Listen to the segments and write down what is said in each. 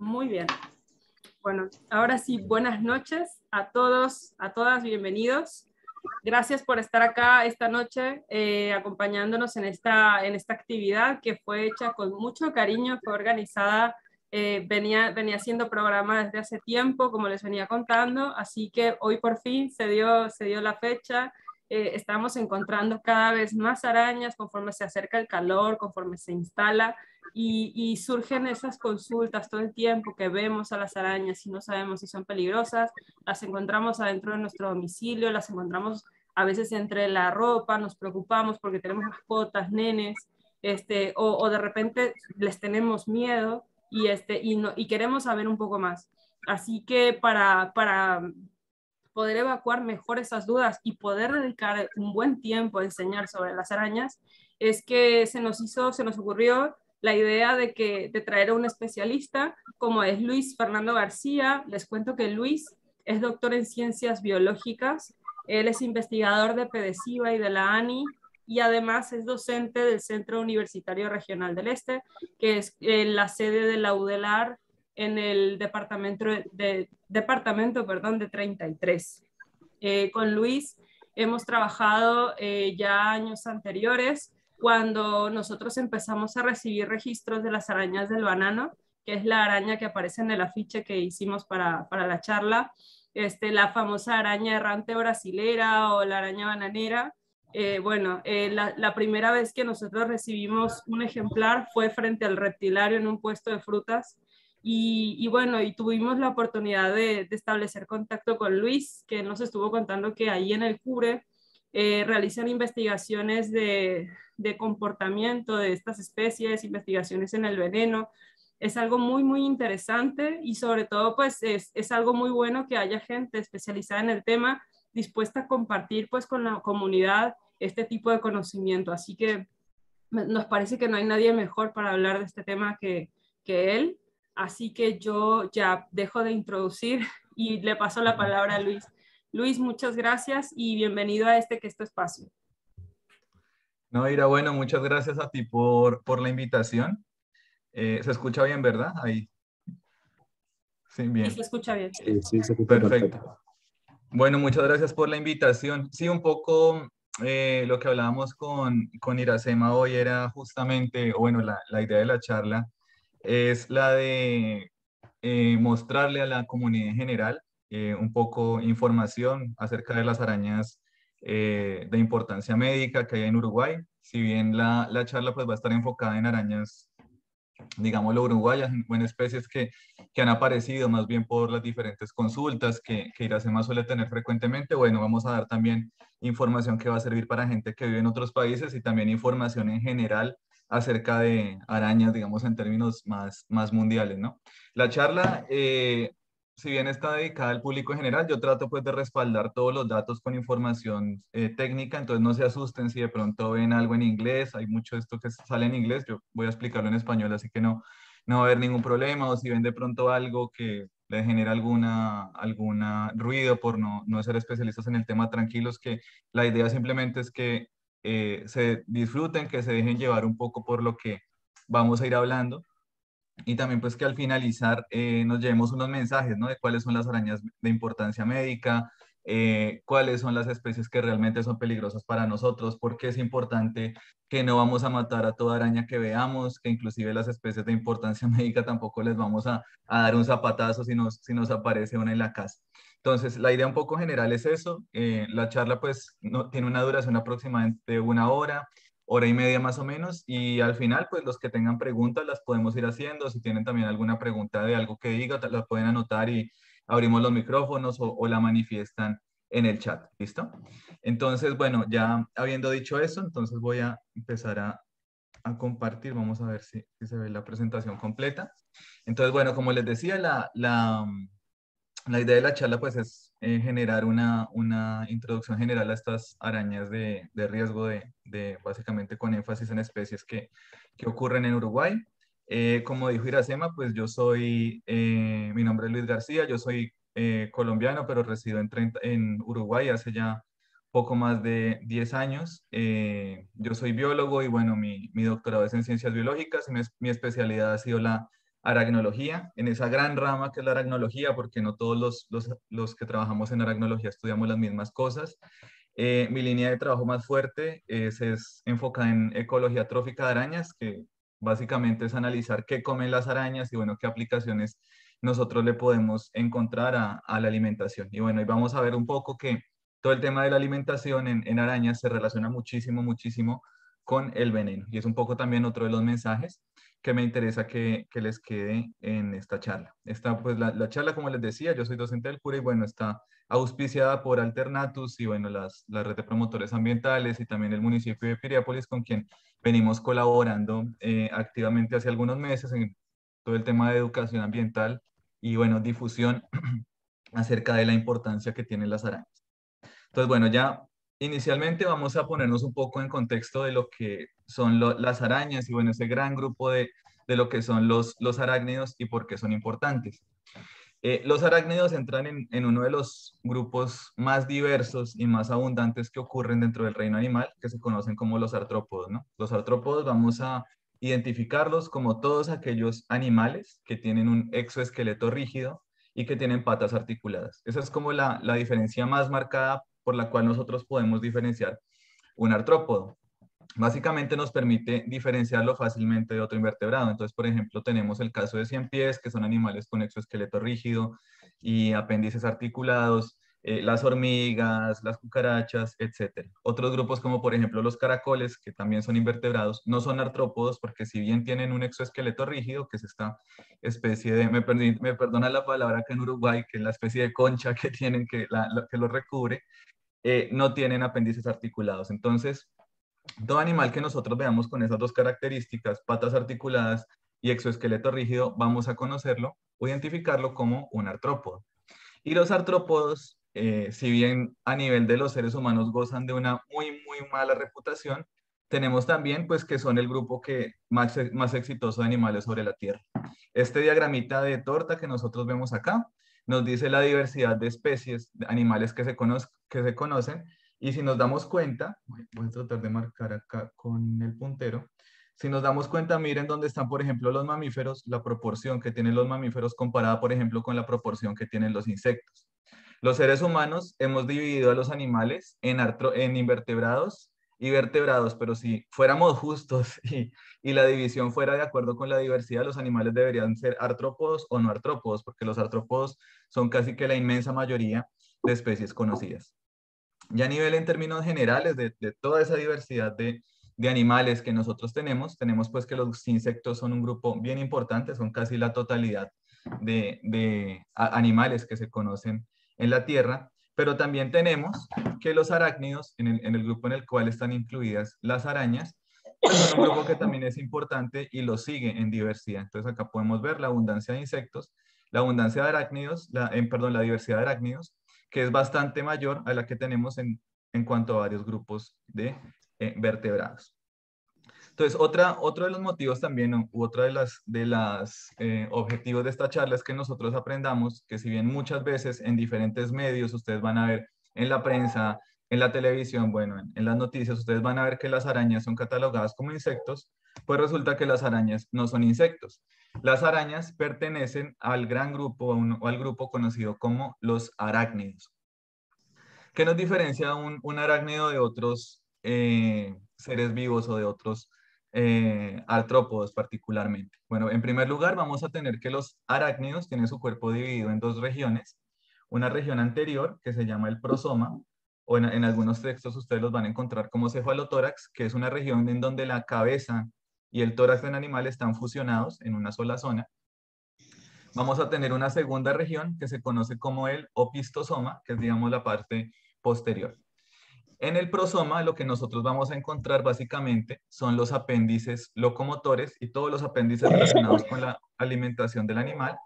Muy bien. Bueno, ahora sí, buenas noches a todos, a todas, bienvenidos. Gracias por estar acá esta noche eh, acompañándonos en esta, en esta actividad que fue hecha con mucho cariño, fue organizada, eh, venía, venía siendo programa desde hace tiempo, como les venía contando, así que hoy por fin se dio, se dio la fecha eh, estamos encontrando cada vez más arañas conforme se acerca el calor, conforme se instala y, surgen esas consultas todo el tiempo que vemos a las arañas y no sabemos si son peligrosas, las encontramos adentro de nuestro domicilio, las encontramos a veces entre la ropa, nos preocupamos porque tenemos mascotas, nenes, este, o, de repente les tenemos miedo y, este, y, no, y queremos saber un poco más. Así que para, para poder evacuar mejor esas dudas y poder dedicar un buen tiempo a enseñar sobre las arañas, es que se nos hizo, se nos ocurrió la idea de, que, de traer a un especialista como es Luis Fernando García. Les cuento que Luis es doctor en ciencias biológicas, él es investigador de PEDESIVA y de la ANI y además es docente del Centro Universitario Regional del Este, que es eh, la sede de la UDELAR en el departamento de, departamento, perdón, de 33. Eh, con Luis hemos trabajado eh, ya años anteriores cuando nosotros empezamos a recibir registros de las arañas del banano, que es la araña que aparece en el afiche que hicimos para, para la charla, este, la famosa araña errante brasilera o la araña bananera. Eh, bueno, la, la, primera vez que nosotros recibimos un ejemplar fue frente al reptilario en un puesto de frutas y, bueno, y tuvimos la oportunidad de, establecer contacto con Luis, que nos estuvo contando que ahí en el CURE eh, realizan investigaciones de, comportamiento de estas especies, investigaciones en el veneno. Es algo muy, muy interesante y sobre todo, pues es, algo muy bueno que haya gente especializada en el tema dispuesta a compartir pues con la comunidad este tipo de conocimiento. Así que nos parece que no hay nadie mejor para hablar de este tema que, que él. Así que yo ya dejo de introducir y le paso la palabra a Luis. Luis, muchas gracias y bienvenido a este que es espacio. No, Ira, bueno, muchas gracias a ti por, la invitación. Eh, se escucha bien, ¿verdad? Ahí. Sí, bien. Sí, se escucha bien. Sí, sí, se escucha perfecto. Bueno, muchas gracias por la invitación. Sí, un poco eh, lo que hablábamos con, con Iracema hoy era justamente, bueno, la idea de la charla es la de eh, mostrarle a la comunidad en general eh, un poco información acerca de las arañas eh, de importancia médica que hay en Uruguay. Si bien la, charla pues, va a estar enfocada en arañas, digamos, lo uruguayas, en, especies que, que, han aparecido más bien por las diferentes consultas que, que Iracema suele tener frecuentemente, bueno, vamos a dar también información que va a servir para gente que vive en otros países y también información en general acerca de arañas, digamos, en términos más, más mundiales, ¿no? La charla, eh, si bien está dedicada al público en general, yo trato pues de respaldar todos los datos con información eh, técnica, entonces no se asusten si de pronto ven algo en inglés, hay mucho esto que sale en inglés, yo voy a explicarlo en español, así que no, no va a haber ningún problema, o si ven de pronto algo que le genera alguna, alguna ruido por no, no ser especialistas en el tema, tranquilos, que la idea simplemente es que eh, se disfruten, que se dejen llevar un poco por lo que vamos a ir hablando y también pues que al finalizar eh, nos llevemos unos mensajes, ¿no? De cuáles son las arañas de importancia médica, eh, cuáles son las especies que realmente son peligrosas para nosotros, porque es importante que no vamos a matar a toda araña que veamos, que inclusive las especies de importancia médica tampoco les vamos a, dar un zapatazo si nos, si nos aparece una en la casa. Entonces, la idea un poco general es eso. Eh, la charla pues no, tiene una duración aproximadamente de una hora, hora y media más o menos, y al final pues los que tengan preguntas las podemos ir haciendo. Si tienen también alguna pregunta de algo que diga, la pueden anotar y abrimos los micrófonos o, la manifiestan en el chat, ¿listo? Entonces, bueno, ya habiendo dicho eso, entonces voy a empezar a, compartir. Vamos a ver si, se ve la presentación completa. Entonces, bueno, como les decía, la la idea de la charla pues es eh, generar una, introducción general a estas arañas de, riesgo de, básicamente con énfasis en especies que, ocurren en Uruguay. Eh, como dijo Iracema, pues yo soy, eh, mi nombre es Luis García, yo soy colombiano, pero resido en, en Uruguay hace ya poco más de 10 años. yo soy biólogo y bueno, mi, doctorado es en ciencias biológicas y mi especialidad ha sido la aracnología, en esa gran rama que es la aracnología, porque no todos los, que trabajamos en aracnología estudiamos las mismas cosas. Eh, mi línea de trabajo más fuerte es, es en ecología trófica de arañas, que básicamente es analizar qué comen las arañas y bueno, qué aplicaciones nosotros le podemos encontrar a, la alimentación. Y bueno, y vamos a ver un poco que todo el tema de la alimentación en, en arañas se relaciona muchísimo, muchísimo con el veneno. Y es un poco también otro de los mensajes que me interesa que, que, les quede en esta charla. Esta, pues, la, la, charla, como les decía, yo soy docente del Cura y, bueno, está auspiciada por Alternatus y, bueno, las, la red de promotores ambientales y también el municipio de Piriápolis, con quien venimos colaborando eh, activamente hace algunos meses en todo el tema de educación ambiental y, bueno, difusión acerca de la importancia que tienen las arañas. Entonces, bueno, ya inicialmente vamos a ponernos un poco en contexto de lo que son las arañas y bueno, ese gran grupo de, lo que son los, los arácnidos y por qué son importantes. Eh, los arácnidos entran en, uno de los grupos más diversos y más abundantes que ocurren dentro del reino animal, que se conocen como los artrópodos. Los artrópodos vamos a identificarlos como todos aquellos animales que tienen un exoesqueleto rígido y que tienen patas articuladas. Esa es como la diferencia más marcada por la cual nosotros podemos diferenciar un artrópodo básicamente nos permite diferenciarlo fácilmente de otro invertebrado. Entonces, por ejemplo, tenemos el caso de cien pies, que son animales con exoesqueleto rígido y apéndices articulados, eh, las hormigas, las cucarachas, etc. Otros grupos como por ejemplo los caracoles, que también son invertebrados, no son artrópodos porque si bien tienen un exoesqueleto rígido, que es esta especie de, me, perdí, me perdona la palabra que en Uruguay, que es la especie de concha que tienen que, la, que lo recubre, eh, no tienen apéndices articulados. Entonces, todo animal que nosotros veamos con esas dos características, patas articuladas y exoesqueleto rígido, vamos a conocerlo o identificarlo como un artrópodo. Y los artrópodos, eh, si bien a nivel de los seres humanos gozan de una muy, muy mala reputación, tenemos también pues que son el grupo que más, más exitoso de animales sobre la Tierra. Este diagramita de torta que nosotros vemos acá nos dice la diversidad de especies, de animales que se, que se conocen y si nos damos cuenta, voy a tratar de marcar acá con el puntero, si nos damos cuenta, miren dónde están, por ejemplo, los mamíferos, la proporción que tienen los mamíferos comparada, por ejemplo, con la proporción que tienen los insectos. Los seres humanos hemos dividido a los animales en, en invertebrados y vertebrados, pero si fuéramos justos y, y, la división fuera de acuerdo con la diversidad, los animales deberían ser artrópodos o no artrópodos, porque los artrópodos son casi que la inmensa mayoría de especies conocidas. Ya a nivel en términos generales de, toda esa diversidad de, animales que nosotros tenemos, tenemos pues que los insectos son un grupo bien importante, son casi la totalidad de, animales que se conocen en la Tierra, pero también tenemos que los arácnidos, en el, grupo en el cual están incluidas las arañas, es pues, un grupo que también es importante y lo sigue en diversidad. Entonces acá podemos ver la abundancia de insectos, la abundancia de arácnidos, en, perdón, la diversidad de arácnidos, que es bastante mayor a la que tenemos en, en cuanto a varios grupos de eh, vertebrados. Entonces, otra, otro de los motivos también, u otra de las, de las eh, objetivos de esta charla es que nosotros aprendamos que si bien muchas veces en diferentes medios ustedes van a ver en la prensa, en la televisión, bueno, en, las noticias, ustedes van a ver que las arañas son catalogadas como insectos, pues resulta que las arañas no son insectos. Las arañas pertenecen al gran grupo o al grupo conocido como los arácnidos. ¿Qué nos diferencia un, arácnido de otros eh, seres vivos o de otros eh, artrópodos particularmente? Bueno, en primer lugar vamos a tener que los arácnidos tienen su cuerpo dividido en dos regiones. Una región anterior que se llama el prosoma o en, algunos textos ustedes los van a encontrar como cefalotórax, que es una región en donde la cabeza y el tórax del animal están fusionados en una sola zona. Vamos a tener una segunda región que se conoce como el opistosoma, que es digamos la parte posterior. En el prosoma lo que nosotros vamos a encontrar básicamente son los apéndices locomotores y todos los apéndices relacionados con la alimentación del animal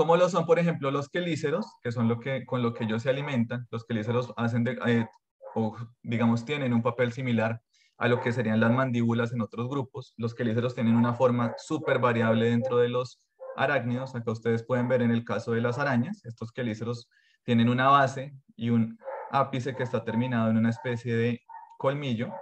Cómo lo son, por ejemplo, los quelíceros, que son lo que, con lo que ellos se alimentan. Los quelíceros hacen, de, eh, o digamos, tienen un papel similar a lo que serían las mandíbulas en otros grupos. Los quelíceros tienen una forma súper variable dentro de los arácnidos. Acá ustedes pueden ver en el caso de las arañas, estos quelíceros tienen una base y un ápice que está terminado en una especie de colmillo,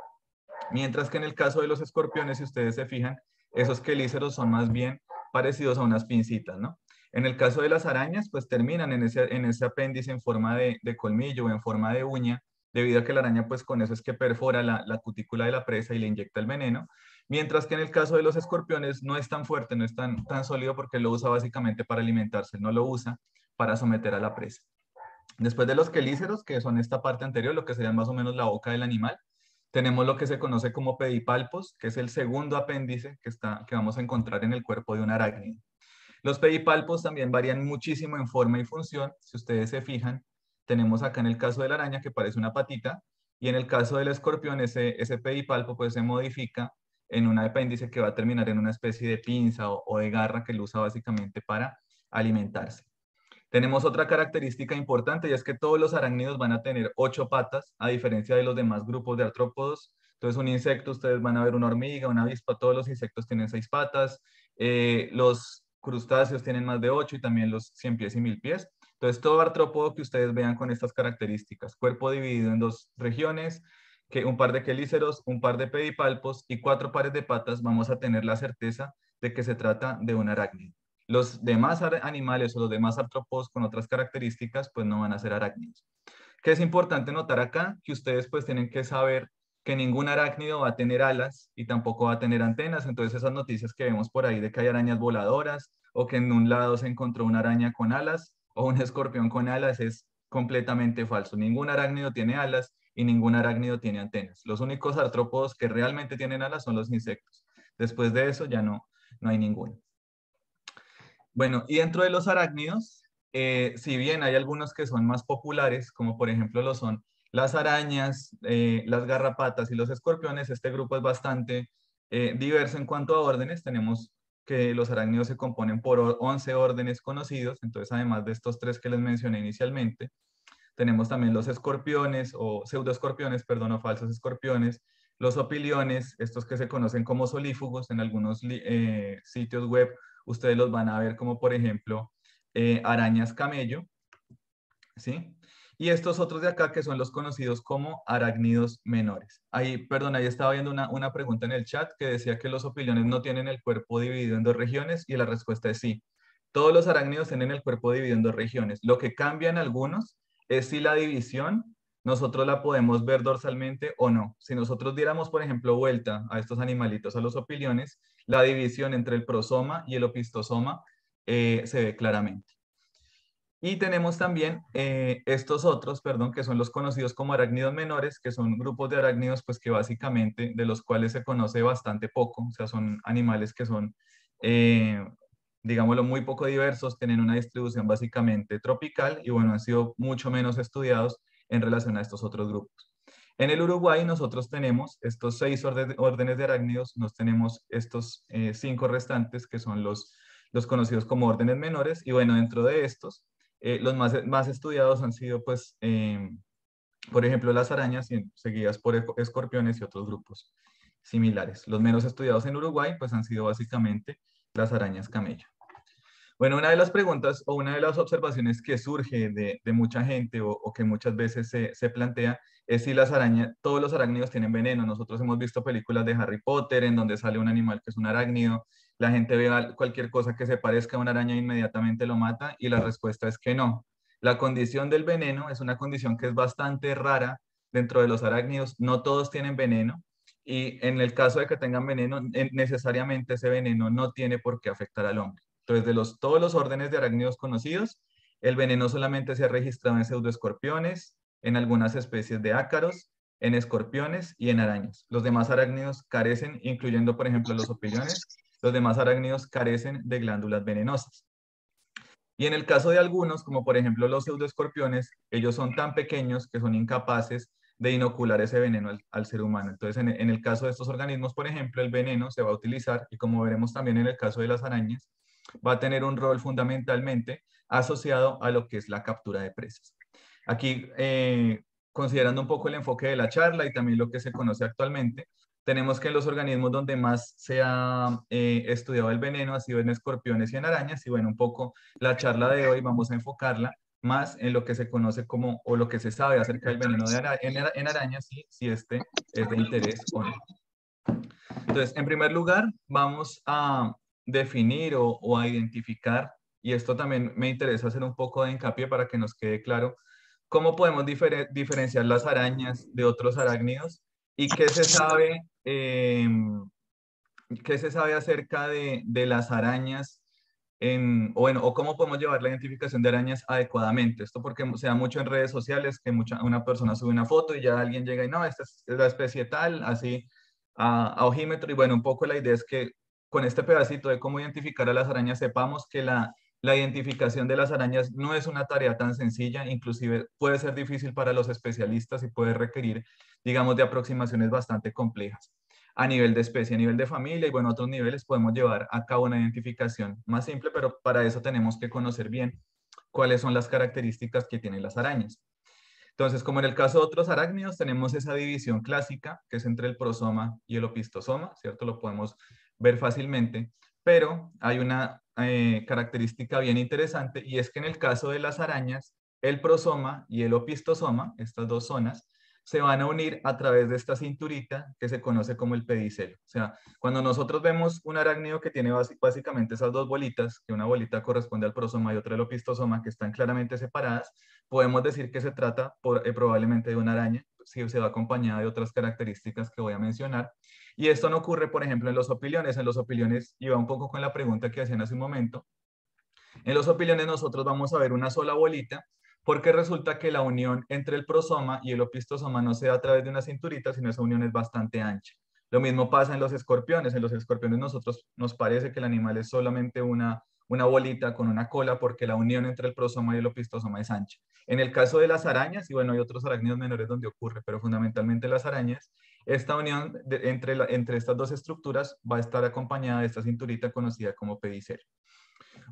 mientras que en el caso de los escorpiones, si ustedes se fijan, esos quelíceros son más bien parecidos a unas pincitas, ¿no? En el caso de las arañas, pues terminan en ese, apéndice en forma de, colmillo o en forma de uña, debido a que la araña, pues con eso es que perfora la, cutícula de la presa y le inyecta el veneno. Mientras que en el caso de los escorpiones no es tan fuerte, no es tan, tan sólido porque lo usa básicamente para alimentarse, no lo usa para someter a la presa. Después de los quelíceros, que son esta parte anterior, lo que sería más o menos la boca del animal, tenemos lo que se conoce como pedipalpos, que es el segundo apéndice que, que vamos a encontrar en el cuerpo de un arácnido. Los pedipalpos también varían muchísimo en forma y función. Si ustedes se fijan, tenemos acá en el caso de la araña que parece una patita y en el caso del escorpión ese, ese pedipalpo pues se modifica en una apéndice que va a terminar en una especie de pinza o, de garra que lo usa básicamente para alimentarse. Tenemos otra característica importante y es que todos los arácnidos van a tener ocho patas, a diferencia de los demás grupos de artrópodos. Entonces, un insecto, ustedes van a ver una hormiga, una avispa, todos los insectos tienen seis patas. Eh, los crustáceos tienen más de 8 y también los 100 pies y 1000 pies. Entonces, todo artrópodo que ustedes vean con estas características, cuerpo dividido en dos regiones, que un par de quelíceros, un par de pedipalpos y cuatro pares de patas, vamos a tener la certeza de que se trata de un arácnido. Los demás animales o los demás artrópodos con otras características, pues no van a ser arácnidos. ¿Qué es importante notar acá? Que ustedes pues tienen que saber que ningún arácnido va a tener alas y tampoco va a tener antenas. Entonces esas noticias que vemos por ahí de que hay arañas voladoras o que en un lado se encontró una araña con alas o un escorpión con alas es completamente falso. Ningún arácnido tiene alas y ningún arácnido tiene antenas. Los únicos artrópodos que realmente tienen alas son los insectos. Después de eso ya no, no hay ninguno. Bueno, y dentro de los arácnidos, eh, si bien hay algunos que son más populares, como por ejemplo lo son las arañas, eh, las garrapatas y los escorpiones, este grupo es bastante eh, diverso en cuanto a órdenes. Tenemos que los arácnidos se componen por 11 órdenes conocidos, entonces además de estos tres que les mencioné inicialmente, tenemos también los escorpiones o pseudoescorpiones, perdón, o falsos escorpiones, los opiliones, estos que se conocen como solífugos en algunos eh, sitios web, ustedes los van a ver como por ejemplo arañas camello, ¿sí? y estos otros de acá que son los conocidos como arácnidos menores. Ahí, perdón, ahí estaba viendo una, pregunta en el chat que decía que los opiliones no tienen el cuerpo dividido en dos regiones y la respuesta es sí. Todos los arácnidos tienen el cuerpo dividido en dos regiones. Lo que cambia en algunos es si la división nosotros la podemos ver dorsalmente o no. Si nosotros diéramos, por ejemplo, vuelta a estos animalitos, a los opiliones, la división entre el prosoma y el opistosoma eh, se ve claramente. Y tenemos también eh, estos otros, perdón, que son los conocidos como arácnidos menores, que son grupos de arácnidos, pues que básicamente, de los cuales se conoce bastante poco, o sea, son animales que son, eh, digámoslo, muy poco diversos, tienen una distribución básicamente tropical y bueno, han sido mucho menos estudiados en relación a estos otros grupos. En el Uruguay nosotros tenemos estos seis órdenes de arácnidos, nos tenemos estos eh, cinco restantes que son los, los conocidos como órdenes menores y bueno, dentro de estos eh, los más, eh, más estudiados han sido, pues, eh, por ejemplo, las arañas seguidas por escorpiones y otros grupos similares. Los menos estudiados en Uruguay, pues, han sido básicamente las arañas camello. Bueno, una de las preguntas o una de las observaciones que surge de, mucha gente o, que muchas veces se, se, plantea es si las arañas, todos los arácnidos tienen veneno. Nosotros hemos visto películas de Harry Potter en donde sale un animal que es un arácnido, la gente ve cualquier cosa que se parezca a una araña e inmediatamente lo mata y la respuesta es que no. La condición del veneno es una condición que es bastante rara dentro de los arácnidos. No todos tienen veneno y en el caso de que tengan veneno, eh, necesariamente ese veneno no tiene por qué afectar al hombre. Entonces, de los, todos los órdenes de arácnidos conocidos, el veneno solamente se ha registrado en pseudoescorpiones, en algunas especies de ácaros, en escorpiones y en arañas. Los demás arácnidos carecen, incluyendo, por ejemplo, los opiliones, los demás arácnidos carecen de glándulas venenosas. Y en el caso de algunos, como por ejemplo los pseudoescorpiones, ellos son tan pequeños que son incapaces de inocular ese veneno al, ser humano. Entonces, en, el caso de estos organismos, por ejemplo, el veneno se va a utilizar y como veremos también en el caso de las arañas, va a tener un rol fundamentalmente asociado a lo que es la captura de presas. Aquí, eh, considerando un poco el enfoque de la charla y también lo que se conoce actualmente, tenemos que en los organismos donde más se ha eh, estudiado el veneno ha sido en escorpiones y en arañas. Y bueno, un poco la charla de hoy vamos a enfocarla más en lo que se conoce como o lo que se sabe acerca del veneno de en, arañas y si este es de interés o no. Entonces, en primer lugar, vamos a definir o, a identificar, y esto también me interesa hacer un poco de hincapié para que nos quede claro, cómo podemos diferenciar las arañas de otros arácnidos y qué se sabe Em, ¿qué se sabe acerca de, las arañas en, o, o, cómo podemos llevar la identificación de arañas adecuadamente. Esto porque se da mucho en redes sociales, que mucha, una persona sube una foto y ya alguien llega y no, esta es la especie tal, así a, a, ojímetro. Y bueno, un poco la idea es que con este pedacito de cómo identificar a las arañas sepamos que la la identificación de las arañas no es una tarea tan sencilla, inclusive puede ser difícil para los especialistas y puede requerir, digamos, de aproximaciones bastante complejas. A nivel de especie, a nivel de familia y bueno, otros niveles podemos llevar a cabo una identificación más simple, pero para eso tenemos que conocer bien cuáles son las características que tienen las arañas. Entonces, como en el caso de otros arácnidos, tenemos esa división clásica que es entre el prosoma y el opistosoma, ¿cierto? Lo podemos ver fácilmente pero hay una eh, característica bien interesante y es que en el caso de las arañas, el prosoma y el opistosoma, estas dos zonas, se van a unir a través de esta cinturita que se conoce como el pedicelo. O sea, cuando nosotros vemos un arácnido que tiene básicamente esas dos bolitas, que una bolita corresponde al prosoma y otra al opistosoma, que están claramente separadas, podemos decir que se trata por, eh, probablemente de una araña, si se va acompañada de otras características que voy a mencionar. Y esto no ocurre, por ejemplo, en los opiliones. En los opiliones, y va un poco con la pregunta que hacían hace un momento, en los opiliones nosotros vamos a ver una sola bolita porque resulta que la unión entre el prosoma y el opistosoma no se da a través de una cinturita, sino esa unión es bastante ancha. Lo mismo pasa en los escorpiones. En los escorpiones nosotros nos parece que el animal es solamente una una bolita con una cola porque la unión entre el prosoma y el opistosoma es ancha. En el caso de las arañas, y bueno, hay otros arácnidos menores donde ocurre, pero fundamentalmente las arañas, esta unión entre, entre estas dos estructuras va a estar acompañada de esta cinturita conocida como pedicel.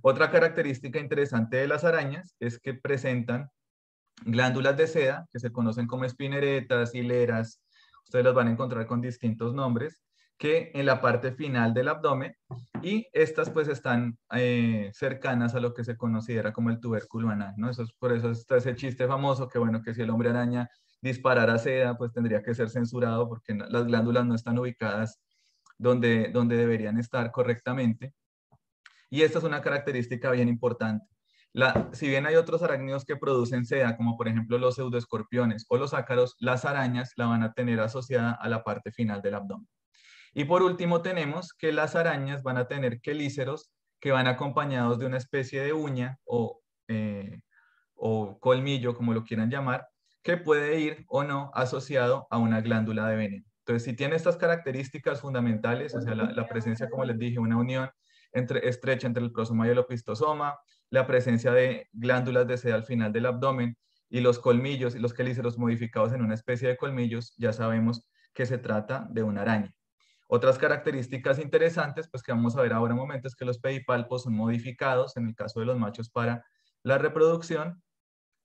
Otra característica interesante de las arañas es que presentan glándulas de seda que se conocen como espineretas, hileras, ustedes las van a encontrar con distintos nombres, que en la parte final del abdomen y estas pues están eh, cercanas a lo que se considera como el tubérculo anal, ¿no? Eso por eso está ese chiste famoso que bueno, que si el hombre araña disparara seda, pues tendría que ser censurado porque las glándulas no están ubicadas donde, donde deberían estar correctamente. Y esta es una característica bien importante. La, si bien hay otros arácnidos que producen seda, como por ejemplo los pseudoescorpiones o los ácaros, las arañas la van a tener asociada a la parte final del abdomen. Y por último tenemos que las arañas van a tener quelíceros que van acompañados de una especie de uña eh, o, colmillo, como lo quieran llamar, que puede ir o no asociado a una glándula de veneno. Entonces, si tiene estas características fundamentales, o sea, la, presencia, como les dije, una unión entre, estrecha entre el prosoma y el opistosoma, la presencia de glándulas de seda al final del abdomen y los colmillos y los quelíceros modificados en una especie de colmillos, ya sabemos que se trata de una araña. Otras características interesantes, pues que vamos a ver ahora en un momento, es que los pedipalpos son modificados, en el caso de los machos, para la reproducción,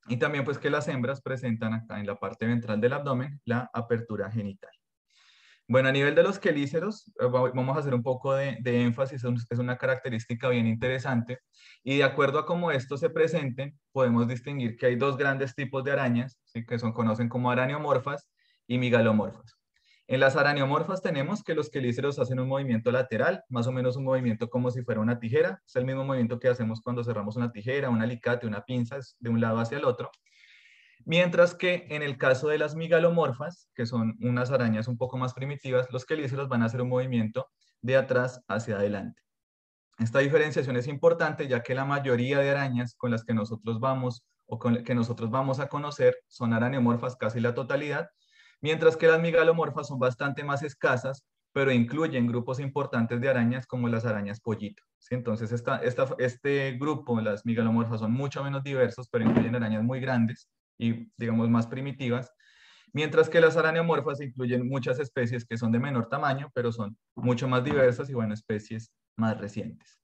y también pues que las hembras presentan acá en la parte ventral del abdomen la apertura genital. Bueno, a nivel de los quelíceros, eh, vamos a hacer un poco de, énfasis, es una característica bien interesante, y de acuerdo a cómo estos se presenten, podemos distinguir que hay dos grandes tipos de arañas, que son, conocen como araneomorfas y migalomorfas. En las araneomorfas tenemos que los quelíceros hacen un movimiento lateral, más o menos un movimiento como si fuera una tijera. Es el mismo movimiento que hacemos cuando cerramos una tijera, un alicate, una pinza, de un lado hacia el otro. Mientras que en el caso de las migalomorfas, que son unas arañas un poco más primitivas, los quelíceros van a hacer un movimiento de atrás hacia adelante. Esta diferenciación es importante ya que la mayoría de arañas con las que nosotros vamos o con que nosotros vamos a conocer son araneomorfas casi la totalidad, mientras que las migalomorfas son bastante más escasas, pero incluyen grupos importantes de arañas como las arañas pollito. Entonces, esta, este grupo, las migalomorfas, son mucho menos diversos, pero incluyen arañas muy grandes y, digamos, más primitivas, mientras que las araneomorfas incluyen muchas especies que son de menor tamaño, pero son mucho más diversas y, bueno, especies más recientes.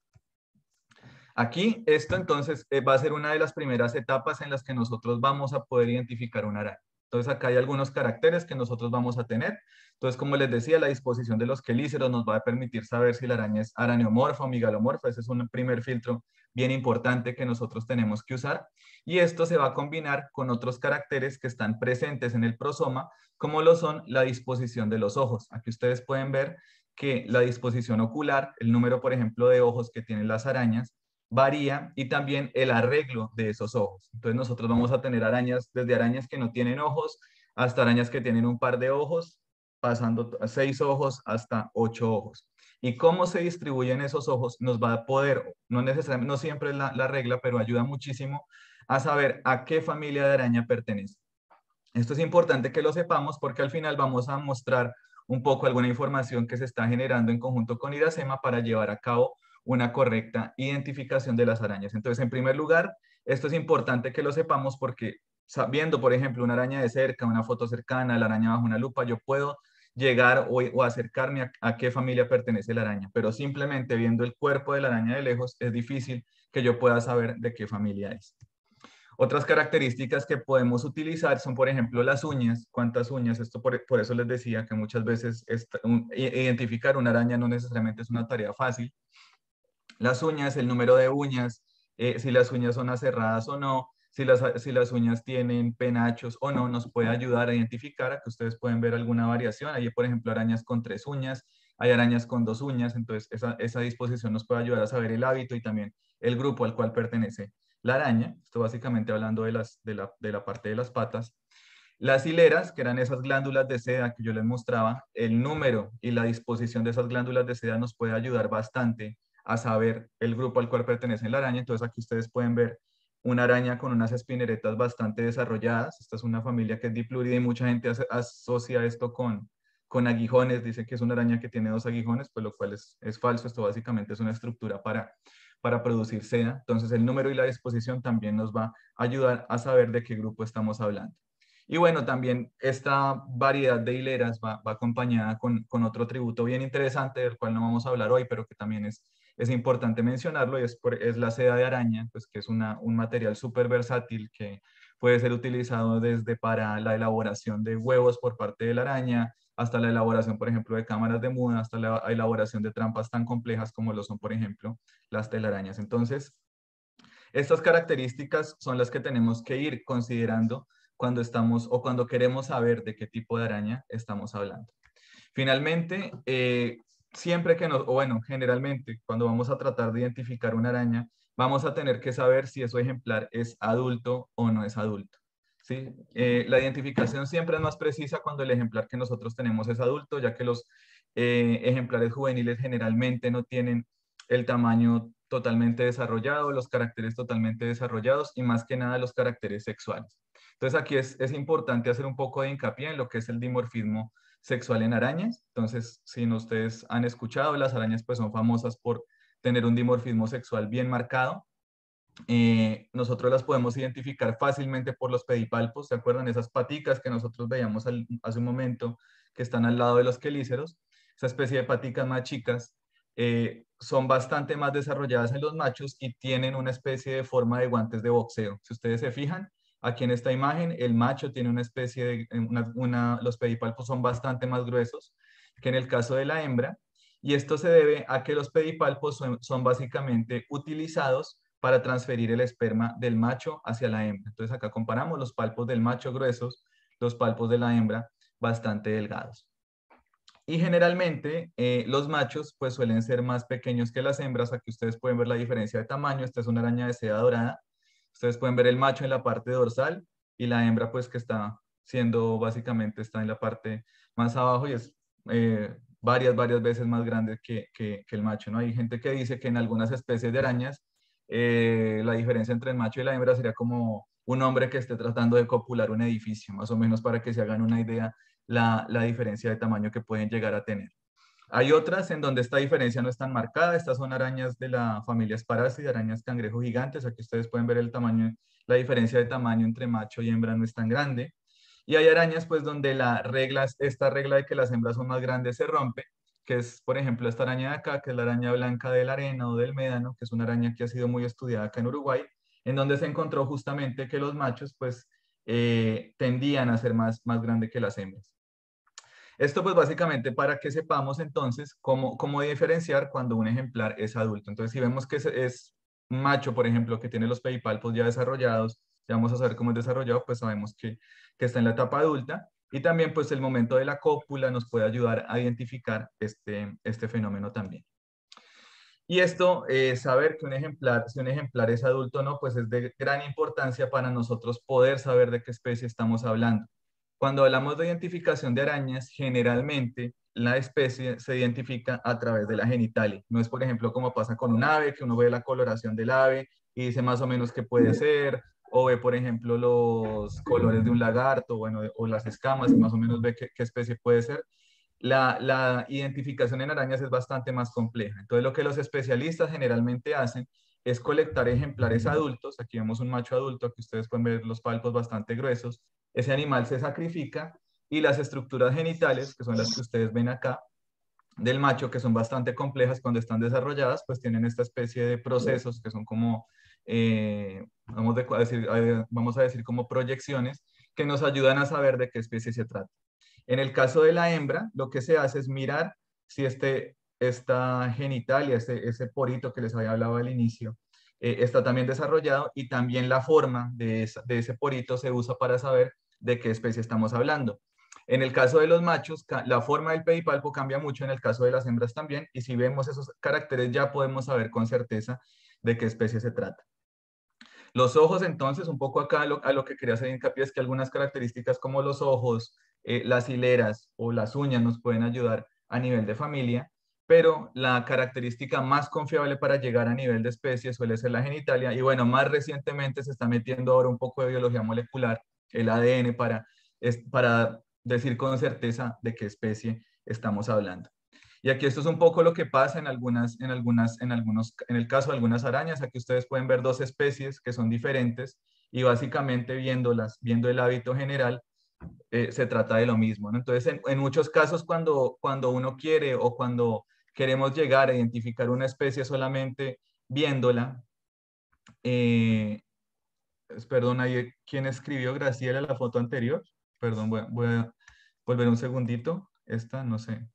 Aquí, esto entonces eh, va a ser una de las primeras etapas en las que nosotros vamos a poder identificar un araña. Entonces acá hay algunos caracteres que nosotros vamos a tener. Entonces, como les decía, la disposición de los quelíceros nos va a permitir saber si la araña es araneomorfa o migalomorfa. Ese es un primer filtro bien importante que nosotros tenemos que usar. Y esto se va a combinar con otros caracteres que están presentes en el prosoma, como lo son la disposición de los ojos. Aquí ustedes pueden ver que la disposición ocular, el número, por ejemplo, de ojos que tienen las arañas, varía y también el arreglo de esos ojos. Entonces nosotros vamos a tener arañas, desde arañas que no tienen ojos hasta arañas que tienen un par de ojos, pasando a seis ojos hasta ocho ojos. Y cómo se distribuyen esos ojos nos va a poder, no, necesariamente, siempre es la, la regla, pero ayuda muchísimo a saber a qué familia de araña pertenece. Esto es importante que lo sepamos porque al final vamos a mostrar un poco alguna información que se está generando en conjunto con Iracema para llevar a cabo una correcta identificación de las arañas. Entonces, en primer lugar, esto es importante que lo sepamos porque sabiendo, por ejemplo, una araña de cerca, una foto cercana, la araña bajo una lupa, yo puedo llegar o, acercarme a, qué familia pertenece la araña, pero simplemente viendo el cuerpo de la araña de lejos es difícil que yo pueda saber de qué familia es. Otras características que podemos utilizar son, por ejemplo, las uñas. ¿Cuántas uñas? Esto por, eso les decía que muchas veces identificar una araña no necesariamente es una tarea fácil las uñas, el número de uñas, eh, si las uñas son aserradas o no, si las, si las uñas tienen penachos o no, nos puede ayudar a identificar, a que ustedes pueden ver alguna variación. Hay, por ejemplo, arañas con tres uñas, hay arañas con dos uñas, entonces esa, disposición nos puede ayudar a saber el hábito y también el grupo al cual pertenece la araña, esto básicamente hablando de, las, de, la, de la parte de las patas, las hileras, que eran esas glándulas de seda que yo les mostraba, el número y la disposición de esas glándulas de seda nos puede ayudar bastante a saber el grupo al cual pertenece la araña. Entonces aquí ustedes pueden ver una araña con unas espineretas bastante desarrolladas. Esta es una familia que es diplurida y mucha gente asocia esto con, con aguijones. Dice que es una araña que tiene dos aguijones, pues lo cual es, falso. Esto básicamente es una estructura para, para producir seda. Entonces el número y la disposición también nos va a ayudar a saber de qué grupo estamos hablando. Y bueno, también esta variedad de hileras va, acompañada con, otro tributo bien interesante del cual no vamos a hablar hoy, pero que también es, es importante mencionarlo y es, es la seda de araña, pues que es un material súper versátil que puede ser utilizado desde para la elaboración de huevos por parte de la araña, hasta la elaboración, por ejemplo, de cámaras de muda, hasta la elaboración de trampas tan complejas como lo son, por ejemplo, las telarañas. Entonces, estas características son las que tenemos que ir considerando cuando estamos o cuando queremos saber de qué tipo de araña estamos hablando. Finalmente, eh, siempre que nos, bueno, generalmente cuando vamos a tratar de identificar una araña, vamos a tener que saber si su ejemplar es adulto o no es adulto. ¿sí? Eh, la identificación siempre es más precisa cuando el ejemplar que nosotros tenemos es adulto, ya que los eh, ejemplares juveniles generalmente no tienen el tamaño totalmente desarrollado, los caracteres totalmente desarrollados y más que nada los caracteres sexuales. Entonces aquí es, es importante hacer un poco de hincapié en lo que es el dimorfismo sexual en arañas. Entonces, si ustedes han escuchado, las arañas pues son famosas por tener un dimorfismo sexual bien marcado. Eh, nosotros las podemos identificar fácilmente por los pedipalpos, ¿se acuerdan? Esas paticas que nosotros veíamos hace un momento que están al lado de los quelíceros. Esa especie de paticas más chicas eh, son bastante más desarrolladas en los machos y tienen una especie de forma de guantes de boxeo. Si ustedes se fijan, Aquí en esta imagen, el macho tiene una especie de, eh, una, los pedipalpos son bastante más gruesos que en el caso de la hembra, y esto se debe a que los pedipalpos son, básicamente utilizados para transferir el esperma del macho hacia la hembra. Entonces acá comparamos los palpos del macho gruesos, los palpos de la hembra bastante delgados. Y generalmente eh, los machos pues suelen ser más pequeños que las hembras. Aquí ustedes pueden ver la diferencia de tamaño. Esta es una araña de seda dorada. Ustedes pueden ver el macho en la parte dorsal y la hembra pues que está siendo básicamente está en la parte más abajo y es eh, varias, varias veces más grande que, el macho. ¿no? Hay gente que dice que en algunas especies de arañas eh, la diferencia entre el macho y la hembra sería como un hombre que esté tratando de copular un edificio, más o menos para que se hagan una idea la diferencia de tamaño que pueden llegar a tener. Hay otras en donde esta diferencia no es tan marcada. Estas son arañas de la familia Sparassidae, arañas cangrejo gigantes. Aquí ustedes pueden ver el tamaño, la diferencia de tamaño entre macho y hembra no es tan grande. Y hay arañas, pues, donde la regla, esta regla de que las hembras son más grandes se rompe, que es, por ejemplo, esta araña de acá, que es la araña blanca de la arena o del médano, que es una araña que ha sido muy estudiada acá en Uruguay, en donde se encontró justamente que los machos, pues, eh, tendían a ser más, más grande que las hembras. Esto pues básicamente para que sepamos entonces cómo, cómo diferenciar cuando un ejemplar es adulto. Entonces si vemos que es, macho, por ejemplo, que tiene los pedipalpos ya desarrollados, ya vamos a saber cómo es desarrollado, pues sabemos que, está en la etapa adulta. Y también pues el momento de la cópula nos puede ayudar a identificar este, este fenómeno también. Y esto, eh, saber que un ejemplar, si un ejemplar es adulto o no, pues es de gran importancia para nosotros poder saber de qué especie estamos hablando. Cuando hablamos de identificación de arañas, generalmente la especie se identifica a través de la genitalia. No es, por ejemplo, como pasa con un ave, que uno ve la coloración del ave y dice más o menos qué puede ser, o ve, por ejemplo, los colores de un lagarto, bueno, o las escamas, y más o menos ve qué, especie puede ser. La, identificación en arañas es bastante más compleja. Entonces, lo que los especialistas generalmente hacen es colectar ejemplares adultos. Aquí vemos un macho adulto, que ustedes pueden ver los palpos bastante gruesos, ese animal se sacrifica y las estructuras genitales, que son las que ustedes ven acá, del macho, que son bastante complejas cuando están desarrolladas, pues tienen esta especie de procesos que son como, eh, vamos, decir, eh, vamos a decir como proyecciones, que nos ayudan a saber de qué especie se trata. En el caso de la hembra, lo que se hace es mirar si este, esta genitalia, ese porito que les había hablado al inicio, eh, está también desarrollado y también la forma de, de ese porito se usa para saber de qué especie estamos hablando. En el caso de los machos, la forma del pedipalpo cambia mucho, en el caso de las hembras también, y si vemos esos caracteres ya podemos saber con certeza de qué especie se trata. Los ojos, entonces, un poco acá a lo que quería hacer hincapié es que algunas características como los ojos, eh, las hileras o las uñas nos pueden ayudar a nivel de familia, pero la característica más confiable para llegar a nivel de especie suele ser la genitalia, y bueno, más recientemente se está metiendo ahora un poco de biología molecular el ADN para, para decir con certeza de qué especie estamos hablando. Y aquí esto es un poco lo que pasa en algunas, en algunas, en algunos, en el caso de algunas arañas. Aquí ustedes pueden ver dos especies que son diferentes y básicamente viéndolas, viendo el hábito general, eh, se trata de lo mismo. Entonces, en, muchos casos cuando, cuando uno quiere o cuando queremos llegar a identificar una especie solamente viéndola, eh, perdón, ahí, eh, ¿quién escribió Graciela la foto anterior? Perdón, voy, a volver un segundito. Esta, no sé,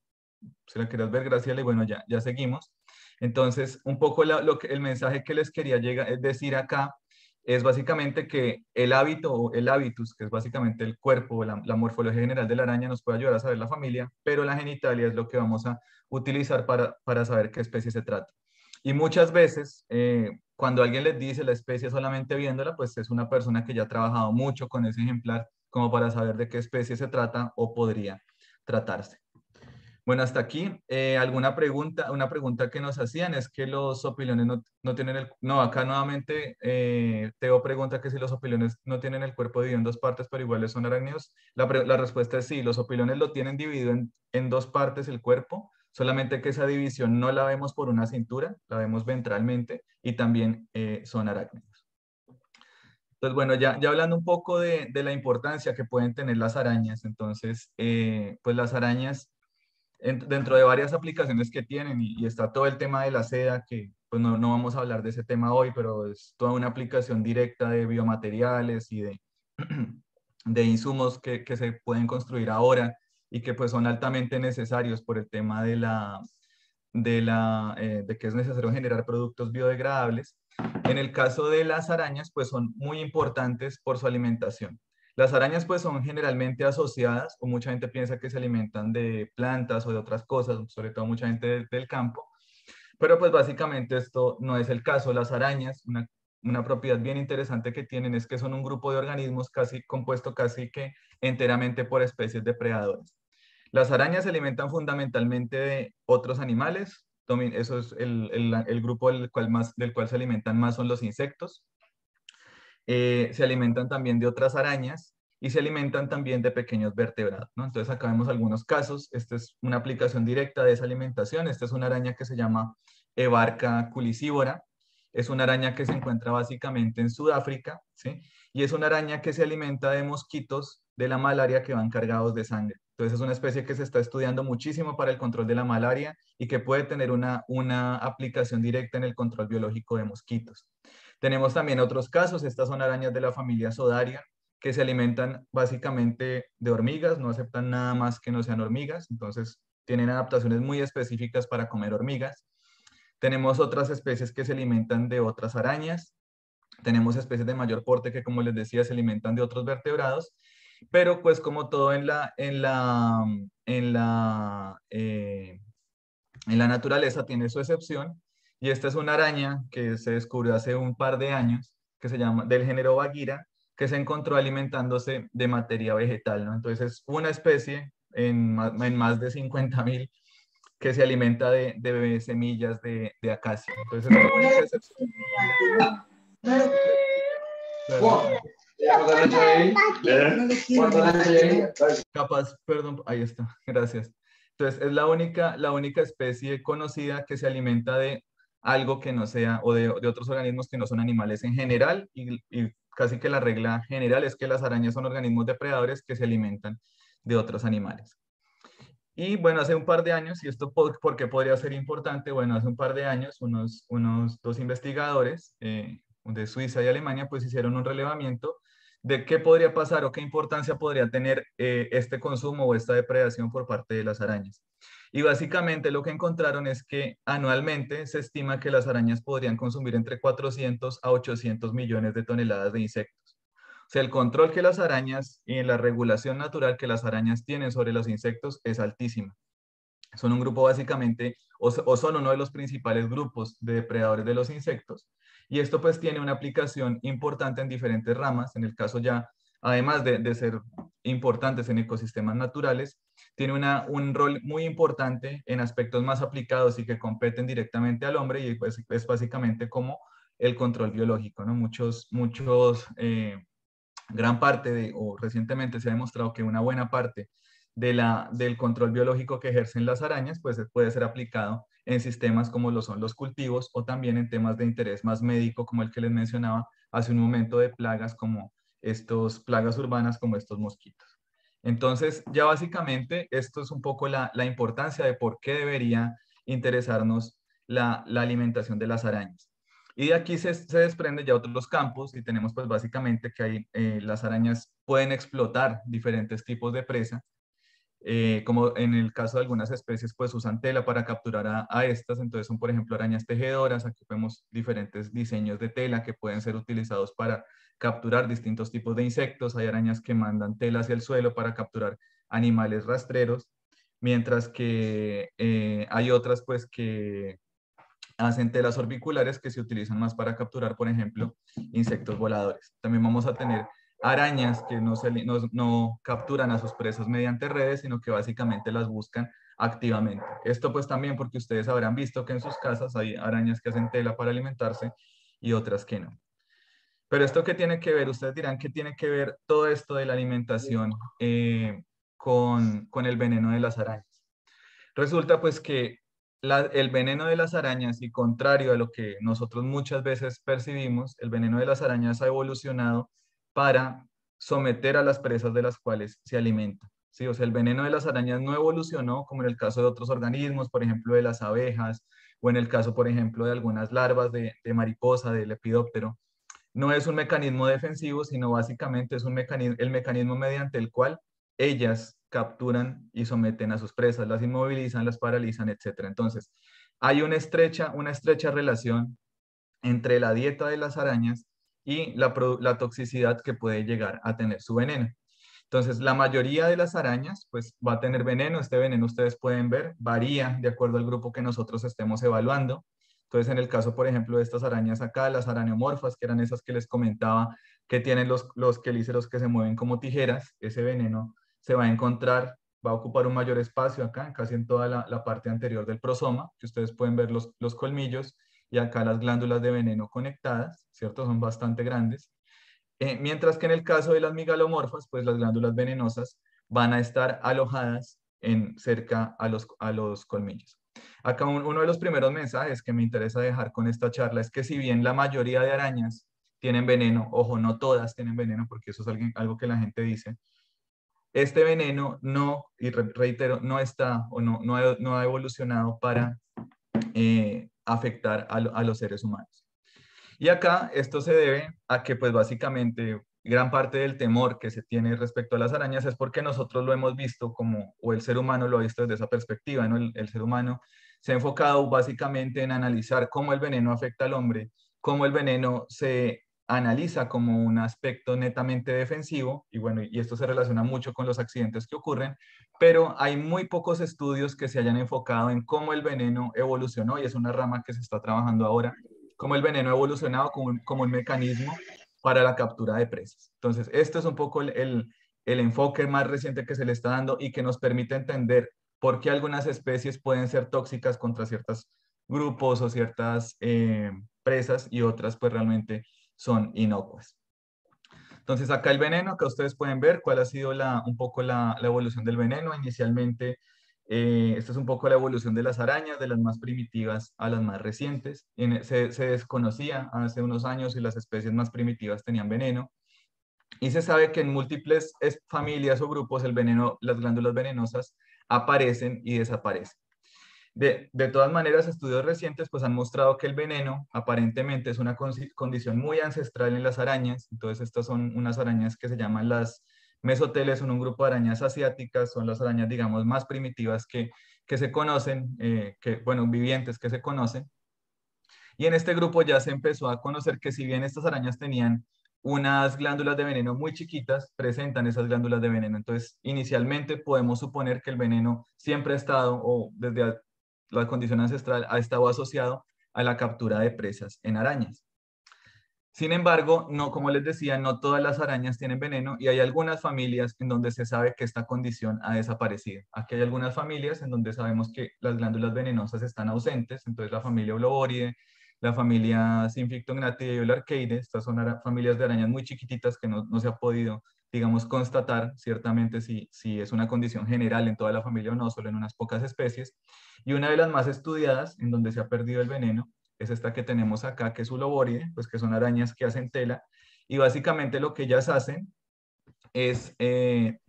si la querías ver, Graciela, y bueno, ya, ya seguimos. Entonces, un poco el mensaje que les quería eh, decir acá es básicamente que el hábito o el hábitus, que es básicamente el cuerpo, la, la, morfología general de la araña, nos puede ayudar a saber la familia, pero la genitalia es lo que vamos a utilizar para saber qué especie se trata. Y muchas veces, eh, cuando alguien les dice la especie solamente viéndola, pues es una persona que ya ha trabajado mucho con ese ejemplar como para saber de qué especie se trata o podría tratarse. Bueno, hasta aquí. Eh, ¿Alguna pregunta? Una pregunta que nos hacían es que los opilones no, tienen el... No, acá nuevamente eh, Teo pregunta que si los opilones no tienen el cuerpo dividido en dos partes, pero iguales son arácnidos. La, respuesta es sí, los opilones lo tienen dividido en, en dos partes el cuerpo, solamente que esa división no la vemos por una cintura, la vemos ventralmente y también eh, son arácnidos. Entonces, bueno, ya, ya hablando un poco de, la importancia que pueden tener las arañas, entonces, eh, pues las arañas, dentro de varias aplicaciones que tienen, y, está todo el tema de la seda, que pues no, vamos a hablar de ese tema hoy, pero es toda una aplicación directa de biomateriales y de, de insumos que, que se pueden construir ahora, y que pues son altamente necesarios por el tema de, la, de, la, eh, de que es necesario generar productos biodegradables. En el caso de las arañas, pues son muy importantes por su alimentación. Las arañas pues son generalmente asociadas, o mucha gente piensa que se alimentan de plantas o de otras cosas, sobre todo mucha gente del campo, pero pues básicamente esto no es el caso. Las arañas, una, una, propiedad bien interesante que tienen es que son un grupo de organismos casi compuesto casi que enteramente por especies depredadoras. Las arañas se alimentan fundamentalmente de otros animales, eso es el, grupo del cual, más, del cual se alimentan más son los insectos. Eh, se alimentan también de otras arañas y se alimentan también de pequeños vertebrados. Entonces acá vemos algunos casos. Esta es una aplicación directa de esa alimentación. Esta es una araña que se llama Ebarca culicívora. Es una araña que se encuentra básicamente en Sudáfrica, Y es una araña que se alimenta de mosquitos de la malaria que van cargados de sangre. Entonces es una especie que se está estudiando muchísimo para el control de la malaria y que puede tener una, aplicación directa en el control biológico de mosquitos. Tenemos también otros casos, estas son arañas de la familia Sodaria, que se alimentan básicamente de hormigas, no aceptan nada más que no sean hormigas, entonces tienen adaptaciones muy específicas para comer hormigas. Tenemos otras especies que se alimentan de otras arañas, tenemos especies de mayor porte que, como les decía, se alimentan de otros vertebrados pero pues como todo en la, en la, mm, en la, eh, en la naturaleza tiene su excepción. Y esta es una araña que se descubrió hace un par de años, que se llama del género Bagheera, que se encontró alimentándose de materia vegetal, ¿no? Entonces es una especie en, más de 50.000 mil que se alimenta de, de semillas de, acacia. Entonces es una excepción. ¿Eh? Capaz, perdón, ahí está, gracias. Entonces, es la única, la única especie conocida que se alimenta de algo que no sea, o de, otros organismos que no son animales en general, y, casi que la regla general es que las arañas son organismos depredadores que se alimentan de otros animales. Y bueno, hace un par de años, y esto por, porque podría ser importante, bueno, hace un par de años, unos, unos dos investigadores eh, de Suiza y Alemania, pues hicieron un relevamiento de qué podría pasar o qué importancia podría tener eh, este consumo o esta depredación por parte de las arañas. Y básicamente lo que encontraron es que anualmente se estima que las arañas podrían consumir entre 400 a 800 millones de toneladas de insectos. O sea, el control que las arañas y la regulación natural que las arañas tienen sobre los insectos es altísima. Son un grupo básicamente, o, o son uno de los principales grupos de depredadores de los insectos y esto pues tiene una aplicación importante en diferentes ramas, en el caso ya, además de, ser importantes en ecosistemas naturales, tiene una, un rol muy importante en aspectos más aplicados y que competen directamente al hombre y pues, es básicamente como el control biológico, ¿no? Muchos, muchos, eh, gran parte de, o recientemente se ha demostrado que una buena parte de la, del control biológico que ejercen las arañas, pues puede ser aplicado en sistemas como lo son los cultivos o también en temas de interés más médico como el que les mencionaba hace un momento de plagas como estos, plagas urbanas como estos mosquitos. Entonces, ya básicamente esto es un poco la, importancia de por qué debería interesarnos la, alimentación de las arañas. Y de aquí se, se desprende ya otros campos y tenemos pues básicamente que hay, eh, las arañas pueden explotar diferentes tipos de presa eh, como en el caso de algunas especies, pues usan tela para capturar a, estas, entonces son por ejemplo arañas tejedoras, aquí vemos diferentes diseños de tela que pueden ser utilizados para capturar distintos tipos de insectos, hay arañas que mandan tela hacia el suelo para capturar animales rastreros, mientras que eh, hay otras pues que hacen telas orbiculares que se utilizan más para capturar, por ejemplo, insectos voladores. También vamos a tener arañas que no, se, no, capturan a sus presas mediante redes, sino que básicamente las buscan activamente. Esto pues también porque ustedes habrán visto que en sus casas hay arañas que hacen tela para alimentarse y otras que no. Pero esto que tiene que ver, ustedes dirán que tiene que ver todo esto de la alimentación eh, con, el veneno de las arañas. Resulta pues que el veneno de las arañas, y contrario a lo que nosotros muchas veces percibimos, el veneno de las arañas ha evolucionado para someter a las presas de las cuales se alimenta. ¿sí? O sea, el veneno de las arañas no evolucionó como en el caso de otros organismos, por ejemplo, de las abejas o en el caso, por ejemplo, de algunas larvas de, mariposa, de lepidóptero. No es un mecanismo defensivo, sino básicamente es un mecanismo, el mecanismo mediante el cual ellas capturan y someten a sus presas, las inmovilizan, las paralizan, etc. Entonces, hay una estrecha, una estrecha relación entre la dieta de las arañas y la, toxicidad que puede llegar a tener su veneno. Entonces, la mayoría de las arañas, pues, va a tener veneno. Este veneno, ustedes pueden ver, varía de acuerdo al grupo que nosotros estemos evaluando. Entonces, en el caso, por ejemplo, de estas arañas acá, las araneomorfas, que eran esas que les comentaba, que tienen los, los quelíceros que se mueven como tijeras, ese veneno se va a encontrar, va a ocupar un mayor espacio acá, casi en toda la, parte anterior del prosoma, que ustedes pueden ver los colmillos, y acá las glándulas de veneno conectadas, ¿cierto? Son bastante grandes. Eh, mientras que en el caso de las migalomorfas, pues las glándulas venenosas van a estar alojadas en, cerca a los, a los colmillos. Acá uno de los primeros mensajes que me interesa dejar con esta charla es que si bien la mayoría de arañas tienen veneno, ojo, no todas tienen veneno, porque eso es algo, que la gente dice, este veneno no, y reitero, no está o no, no, ha, evolucionado para eh, afectar a, los seres humanos. Y acá esto se debe a que pues básicamente gran parte del temor que se tiene respecto a las arañas es porque nosotros lo hemos visto como, o el ser humano lo ha visto desde esa perspectiva, ¿no? el ser humano se ha enfocado básicamente en analizar cómo el veneno afecta al hombre, cómo el veneno se analiza como un aspecto netamente defensivo, y bueno, y esto se relaciona mucho con los accidentes que ocurren, pero hay muy pocos estudios que se hayan enfocado en cómo el veneno evolucionó y es una rama que se está trabajando ahora, cómo el veneno ha evolucionado como un, mecanismo para la captura de presas. Entonces, esto es un poco el, enfoque más reciente que se le está dando y que nos permite entender por qué algunas especies pueden ser tóxicas contra ciertos grupos o ciertas eh, presas y otras pues realmente son inocuas. Entonces acá el veneno, que ustedes pueden ver cuál ha sido un poco la, evolución del veneno. Inicialmente, Esto eh, esta es un poco la evolución de las arañas, de las más primitivas a las más recientes. E, se, se, desconocía hace unos años si las especies más primitivas tenían veneno. Y se sabe que en múltiples familias o grupos el veneno, las glándulas venenosas aparecen y desaparecen. De, todas maneras, estudios recientes pues, han mostrado que el veneno aparentemente es una condición muy ancestral en las arañas. Entonces, estas son unas arañas que se llaman las mesoteles, son un grupo de arañas asiáticas, son las arañas, digamos, más primitivas que, que se conocen, eh, que, bueno, vivientes que se conocen. Y en este grupo ya se empezó a conocer que si bien estas arañas tenían unas glándulas de veneno muy chiquitas presentan esas glándulas de veneno. Entonces, inicialmente podemos suponer que el veneno siempre ha estado o desde la condición ancestral ha estado asociado a la captura de presas en arañas. Sin embargo, no, como les decía, no todas las arañas tienen veneno y hay algunas familias en donde se sabe que esta condición ha desaparecido. Aquí hay algunas familias en donde sabemos que las glándulas venenosas están ausentes, entonces la familia Oloboride, la familia Symphyctognathida y Olarcaide, estas son familias de arañas muy chiquititas que no, no se ha podido digamos, constatar ciertamente si, si es una condición general en toda la familia o no, solo en unas pocas especies. Y una de las más estudiadas en donde se ha perdido el veneno es esta que tenemos acá, que es uloboride, pues que son arañas que hacen tela. Y básicamente lo que ellas hacen es eh,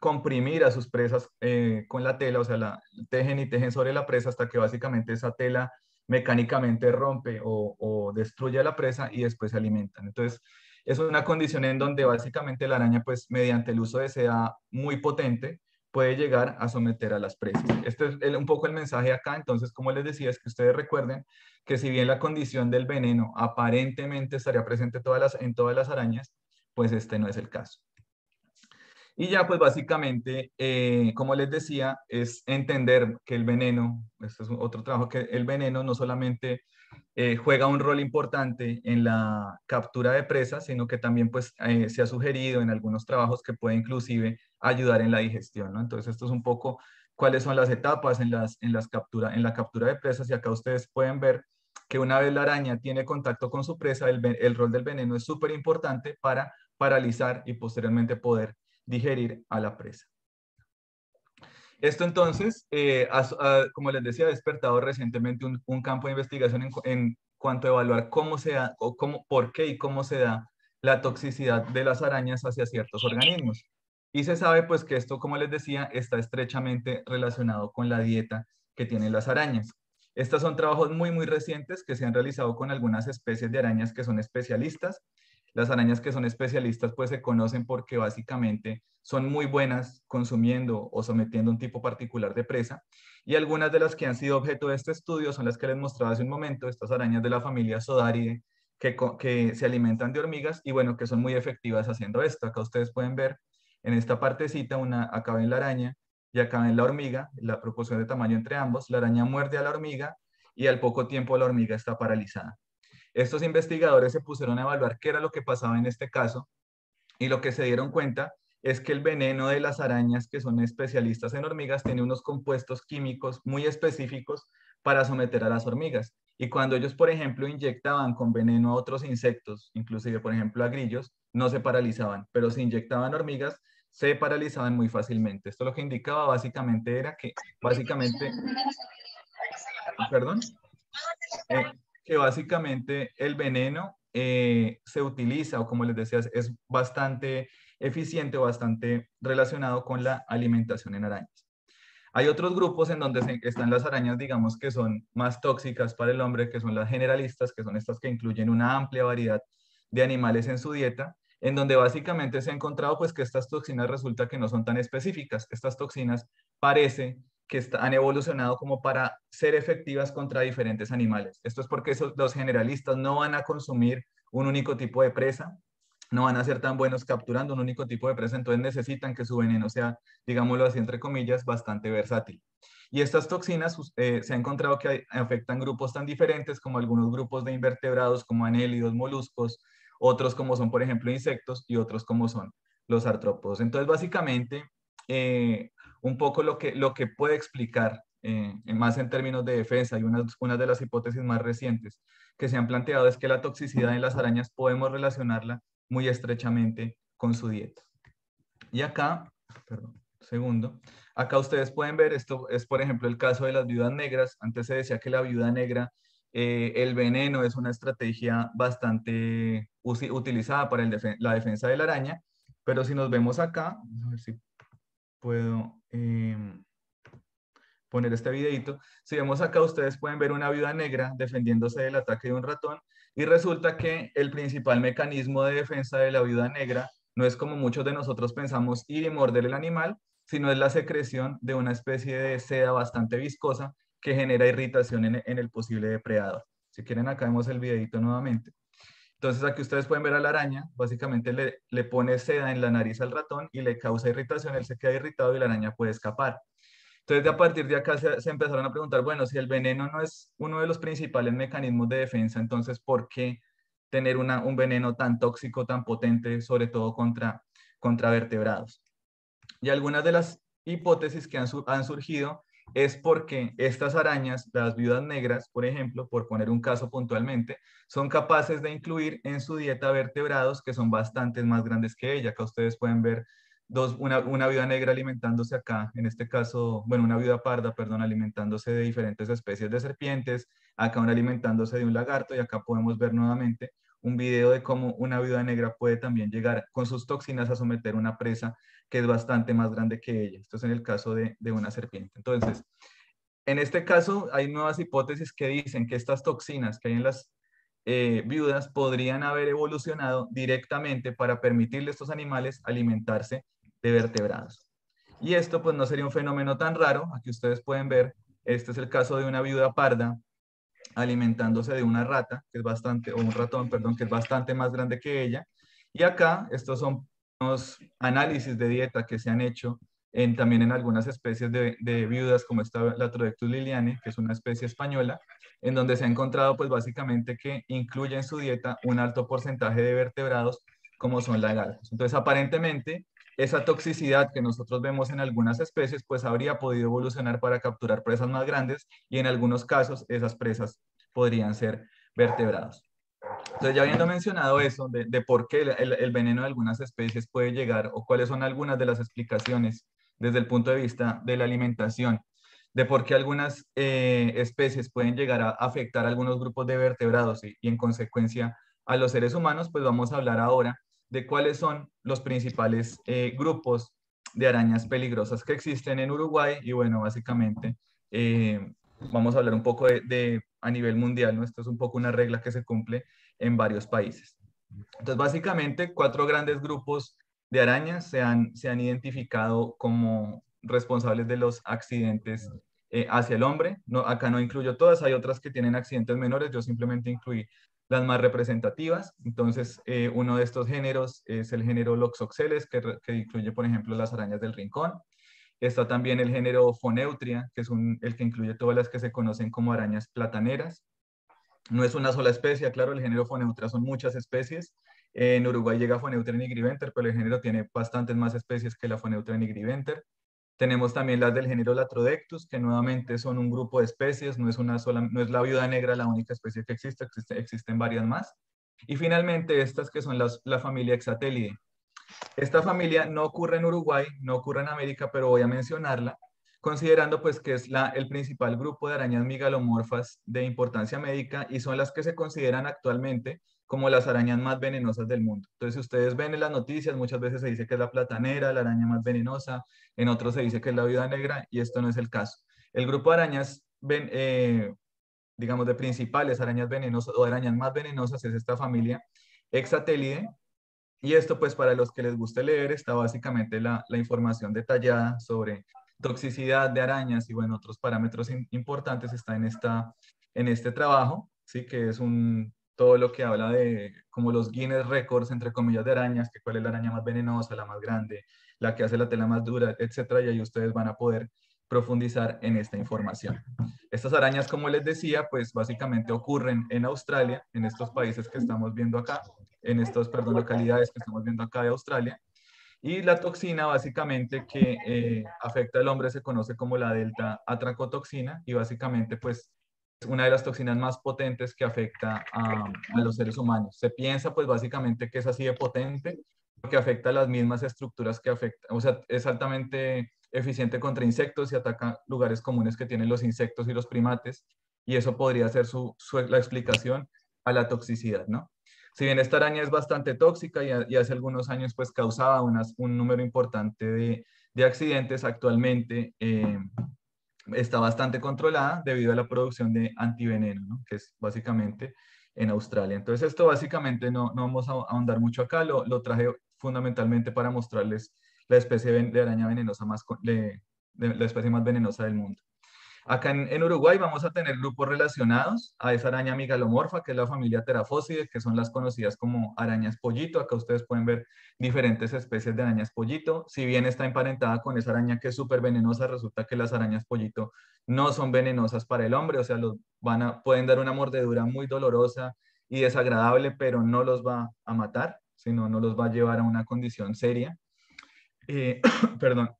comprimir a sus presas eh, con la tela, o sea, la tejen y tejen sobre la presa hasta que básicamente esa tela mecánicamente rompe o, o destruye a la presa y después se alimentan. Entonces, es una condición en donde básicamente la araña, pues mediante el uso de seda muy potente, puede llegar a someter a las presas. Este es un poco el mensaje acá. Entonces, como les decía, es que ustedes recuerden que si bien la condición del veneno aparentemente estaría presente todas en todas las arañas, pues este no es el caso. Y ya, pues básicamente, eh, como les decía, es entender que el veneno, este es otro trabajo, que el veneno no solamente eh, juega un rol importante en la captura de presas, sino que también pues, eh, se ha sugerido en algunos trabajos que puede inclusive ayudar en la digestión. Entonces, esto es un poco cuáles son las etapas en, las, en, las captura, en la captura de presas y acá ustedes pueden ver que una vez la araña tiene contacto con su presa, el, el rol del veneno es súper importante para paralizar y posteriormente poder digerir a la presa. Esto entonces, eh, como les decía, ha despertado recientemente un, campo de investigación en, cuanto a evaluar cómo se da, o cómo, por qué y cómo se da la toxicidad de las arañas hacia ciertos organismos. Y se sabe pues que esto, como les decía, está estrechamente relacionado con la dieta que tienen las arañas. Estos son trabajos muy, muy recientes que se han realizado con algunas especies de arañas que son especialistas las arañas que son especialistas pues se conocen porque básicamente son muy buenas consumiendo o sometiendo un tipo particular de presa y algunas de las que han sido objeto de este estudio son las que les mostraba hace un momento, estas arañas de la familia sodaride que, que se alimentan de hormigas y bueno, que son muy efectivas haciendo esto. Acá ustedes pueden ver en esta partecita, una, acá en la araña y acá en la hormiga, la proporción de tamaño entre ambos, la araña muerde a la hormiga y al poco tiempo la hormiga está paralizada. Estos investigadores se pusieron a evaluar qué era lo que pasaba en este caso y lo que se dieron cuenta es que el veneno de las arañas, que son especialistas en hormigas, tiene unos compuestos químicos muy específicos para someter a las hormigas. Y cuando ellos, por ejemplo, inyectaban con veneno a otros insectos, inclusive, por ejemplo, a grillos, no se paralizaban, pero si inyectaban hormigas, se paralizaban muy fácilmente. Esto lo que indicaba básicamente era que, básicamente... Perdón. Eh, que básicamente el veneno eh, se utiliza, o como les decía, es bastante eficiente, bastante relacionado con la alimentación en arañas. Hay otros grupos en donde están las arañas, digamos, que son más tóxicas para el hombre, que son las generalistas, que son estas que incluyen una amplia variedad de animales en su dieta, en donde básicamente se ha encontrado pues que estas toxinas resulta que no son tan específicas. Estas toxinas parece que han evolucionado como para ser efectivas contra diferentes animales. Esto es porque los generalistas no van a consumir un único tipo de presa, no van a ser tan buenos capturando un único tipo de presa, entonces necesitan que su veneno sea, digámoslo así, entre comillas, bastante versátil. Y estas toxinas eh, se ha encontrado que afectan grupos tan diferentes como algunos grupos de invertebrados como anélidos, moluscos, otros como son, por ejemplo, insectos y otros como son los artrópodos. Entonces, básicamente, eh, un poco lo que, lo que puede explicar, eh, más en términos de defensa, y una, de las hipótesis más recientes que se han planteado es que la toxicidad en las arañas podemos relacionarla muy estrechamente con su dieta. Y acá, perdón, segundo, acá ustedes pueden ver, esto es por ejemplo el caso de las viudas negras, antes se decía que la viuda negra eh, el veneno es una estrategia bastante utilizada para el la defensa de la araña, pero si nos vemos acá, a ver si puedo em, poner este videito. Si vemos acá, ustedes pueden ver una viuda negra defendiéndose del ataque de un ratón y resulta que el principal mecanismo de defensa de la viuda negra no es como muchos de nosotros pensamos ir y morder el animal, sino es la secreción de una especie de seda bastante viscosa que genera irritación en, en el posible depredador. Si quieren, acá vemos el videito nuevamente. Entonces aquí ustedes pueden ver a la araña, básicamente le, pone seda en la nariz al ratón y le causa irritación, él se queda irritado y la araña puede escapar. Entonces, a partir de acá se, empezaron a preguntar, bueno, si el veneno no es uno de los principales mecanismos de defensa, entonces, ¿por qué tener un veneno tan tóxico, tan potente, sobre todo contra, contra vertebrados? Y algunas de las hipótesis que han surgido es porque estas arañas, las viudas negras, por ejemplo, por poner un caso puntualmente, son capaces de incluir en su dieta vertebrados que son bastante más grandes que ella. Acá ustedes pueden ver una, una viuda negra alimentándose acá, en este caso, bueno, una viuda parda, perdón, alimentándose de diferentes especies de serpientes, acá una alimentándose de un lagarto y acá podemos ver nuevamente un video de cómo una viuda negra puede también llegar con sus toxinas a someter una presa que es bastante más grande que ella. Esto es en el caso de, una serpiente. Entonces, en este caso hay nuevas hipótesis que dicen que estas toxinas que hay en las eh, viudas podrían haber evolucionado directamente para permitirle a estos animales alimentarse de vertebrados. Y esto pues no sería un fenómeno tan raro, aquí ustedes pueden ver, este es el caso de una viuda parda alimentándose de una rata, que es bastante, o un ratón, perdón, que es bastante más grande que ella. Y acá, estos son unos análisis de dieta que se han hecho en, también en algunas especies de, viudas, como esta la Trodectus liliane, que es una especie española, en donde se ha encontrado, pues básicamente, que incluye en su dieta un alto porcentaje de vertebrados, como son lagartos. Entonces, aparentemente, esa toxicidad que nosotros vemos en algunas especies, pues habría podido evolucionar para capturar presas más grandes y en algunos casos esas presas podrían ser vertebrados. Entonces, ya habiendo mencionado eso, de, por qué el, veneno de algunas especies puede llegar o cuáles son algunas de las explicaciones desde el punto de vista de la alimentación, de por qué algunas eh, especies pueden llegar a afectar a algunos grupos de vertebrados y en consecuencia a los seres humanos, pues vamos a hablar ahora de cuáles son los principales eh, grupos de arañas peligrosas que existen en Uruguay y bueno, básicamente eh, vamos a hablar un poco de, a nivel mundial, ¿no? Esto es un poco una regla que se cumple en varios países. Entonces, básicamente, cuatro grandes grupos de arañas se han, se han identificado como responsables de los accidentes eh, hacia el hombre. No, acá no incluyo todas, hay otras que tienen accidentes menores, yo simplemente incluí las más representativas. Entonces, eh, uno de estos géneros es el género Loxoxeles, que, que, incluye, por ejemplo, las arañas del rincón. Está también el género Foneutria, que es el que incluye todas las que se conocen como arañas plataneras. No es una sola especie, claro, el género Foneutria son muchas especies. En Uruguay llega Foneutria nigriventer, pero el género tiene bastantes más especies que la Foneutria nigriventer. Tenemos también las del género Latrodectus, que nuevamente son un grupo de especies, no es, una sola, no es la viuda negra la única especie que existe, existen varias más. Y finalmente estas que son las, la familia Exatelidae. Esta familia no ocurre en Uruguay, no ocurre en América, pero voy a mencionarla, considerando pues que es la, el principal grupo de arañas migalomorfas de importancia médica y son las que se consideran actualmente como las arañas más venenosas del mundo. Entonces, si ustedes ven en las noticias, muchas veces se dice que es la platanera, la araña más venenosa, en otros se dice que es la viuda negra, y esto no es el caso. El grupo de arañas, eh, digamos, de principales arañas venenosas o arañas más venenosas es esta familia Exatelide, y esto, pues, para los que les guste leer, está básicamente la, información detallada sobre toxicidad de arañas y, bueno, otros parámetros importantes está en, esta, en este trabajo, ¿sí? Que es un todo lo que habla de como los Guinness Records, entre comillas, de arañas, que cuál es la araña más venenosa, la más grande, la que hace la tela más dura, etcétera, y ahí ustedes van a poder profundizar en esta información. Estas arañas, como les decía, pues básicamente ocurren en Australia, en estos países que estamos viendo acá, en estos, perdón, localidades que estamos viendo acá de Australia, y la toxina básicamente que eh, afecta al hombre se conoce como la delta atracotoxina y básicamente pues una de las toxinas más potentes que afecta a, los seres humanos. Se piensa pues básicamente que es así de potente, porque afecta a las mismas estructuras que afecta, o sea, es altamente eficiente contra insectos y ataca lugares comunes que tienen los insectos y los primates, y eso podría ser su, la explicación a la toxicidad, ¿no? Si bien esta araña es bastante tóxica y, hace algunos años pues causaba un número importante de, accidentes, actualmente... Eh, está bastante controlada debido a la producción de antiveneno, que es básicamente en Australia. Entonces esto básicamente no, vamos a ahondar mucho acá, lo, lo, traje fundamentalmente para mostrarles la especie de araña venenosa más, la especie más venenosa del mundo. Acá en, Uruguay vamos a tener grupos relacionados a esa araña migalomorfa, que es la familia terafóside, que son las conocidas como arañas pollito. Acá ustedes pueden ver diferentes especies de arañas pollito. Si bien está emparentada con esa araña que es súper venenosa, resulta que las arañas pollito no son venenosas para el hombre, o sea, los van a, pueden dar una mordedura muy dolorosa y desagradable, pero no los va a matar, sino no los va a llevar a una condición seria. Eh, perdón.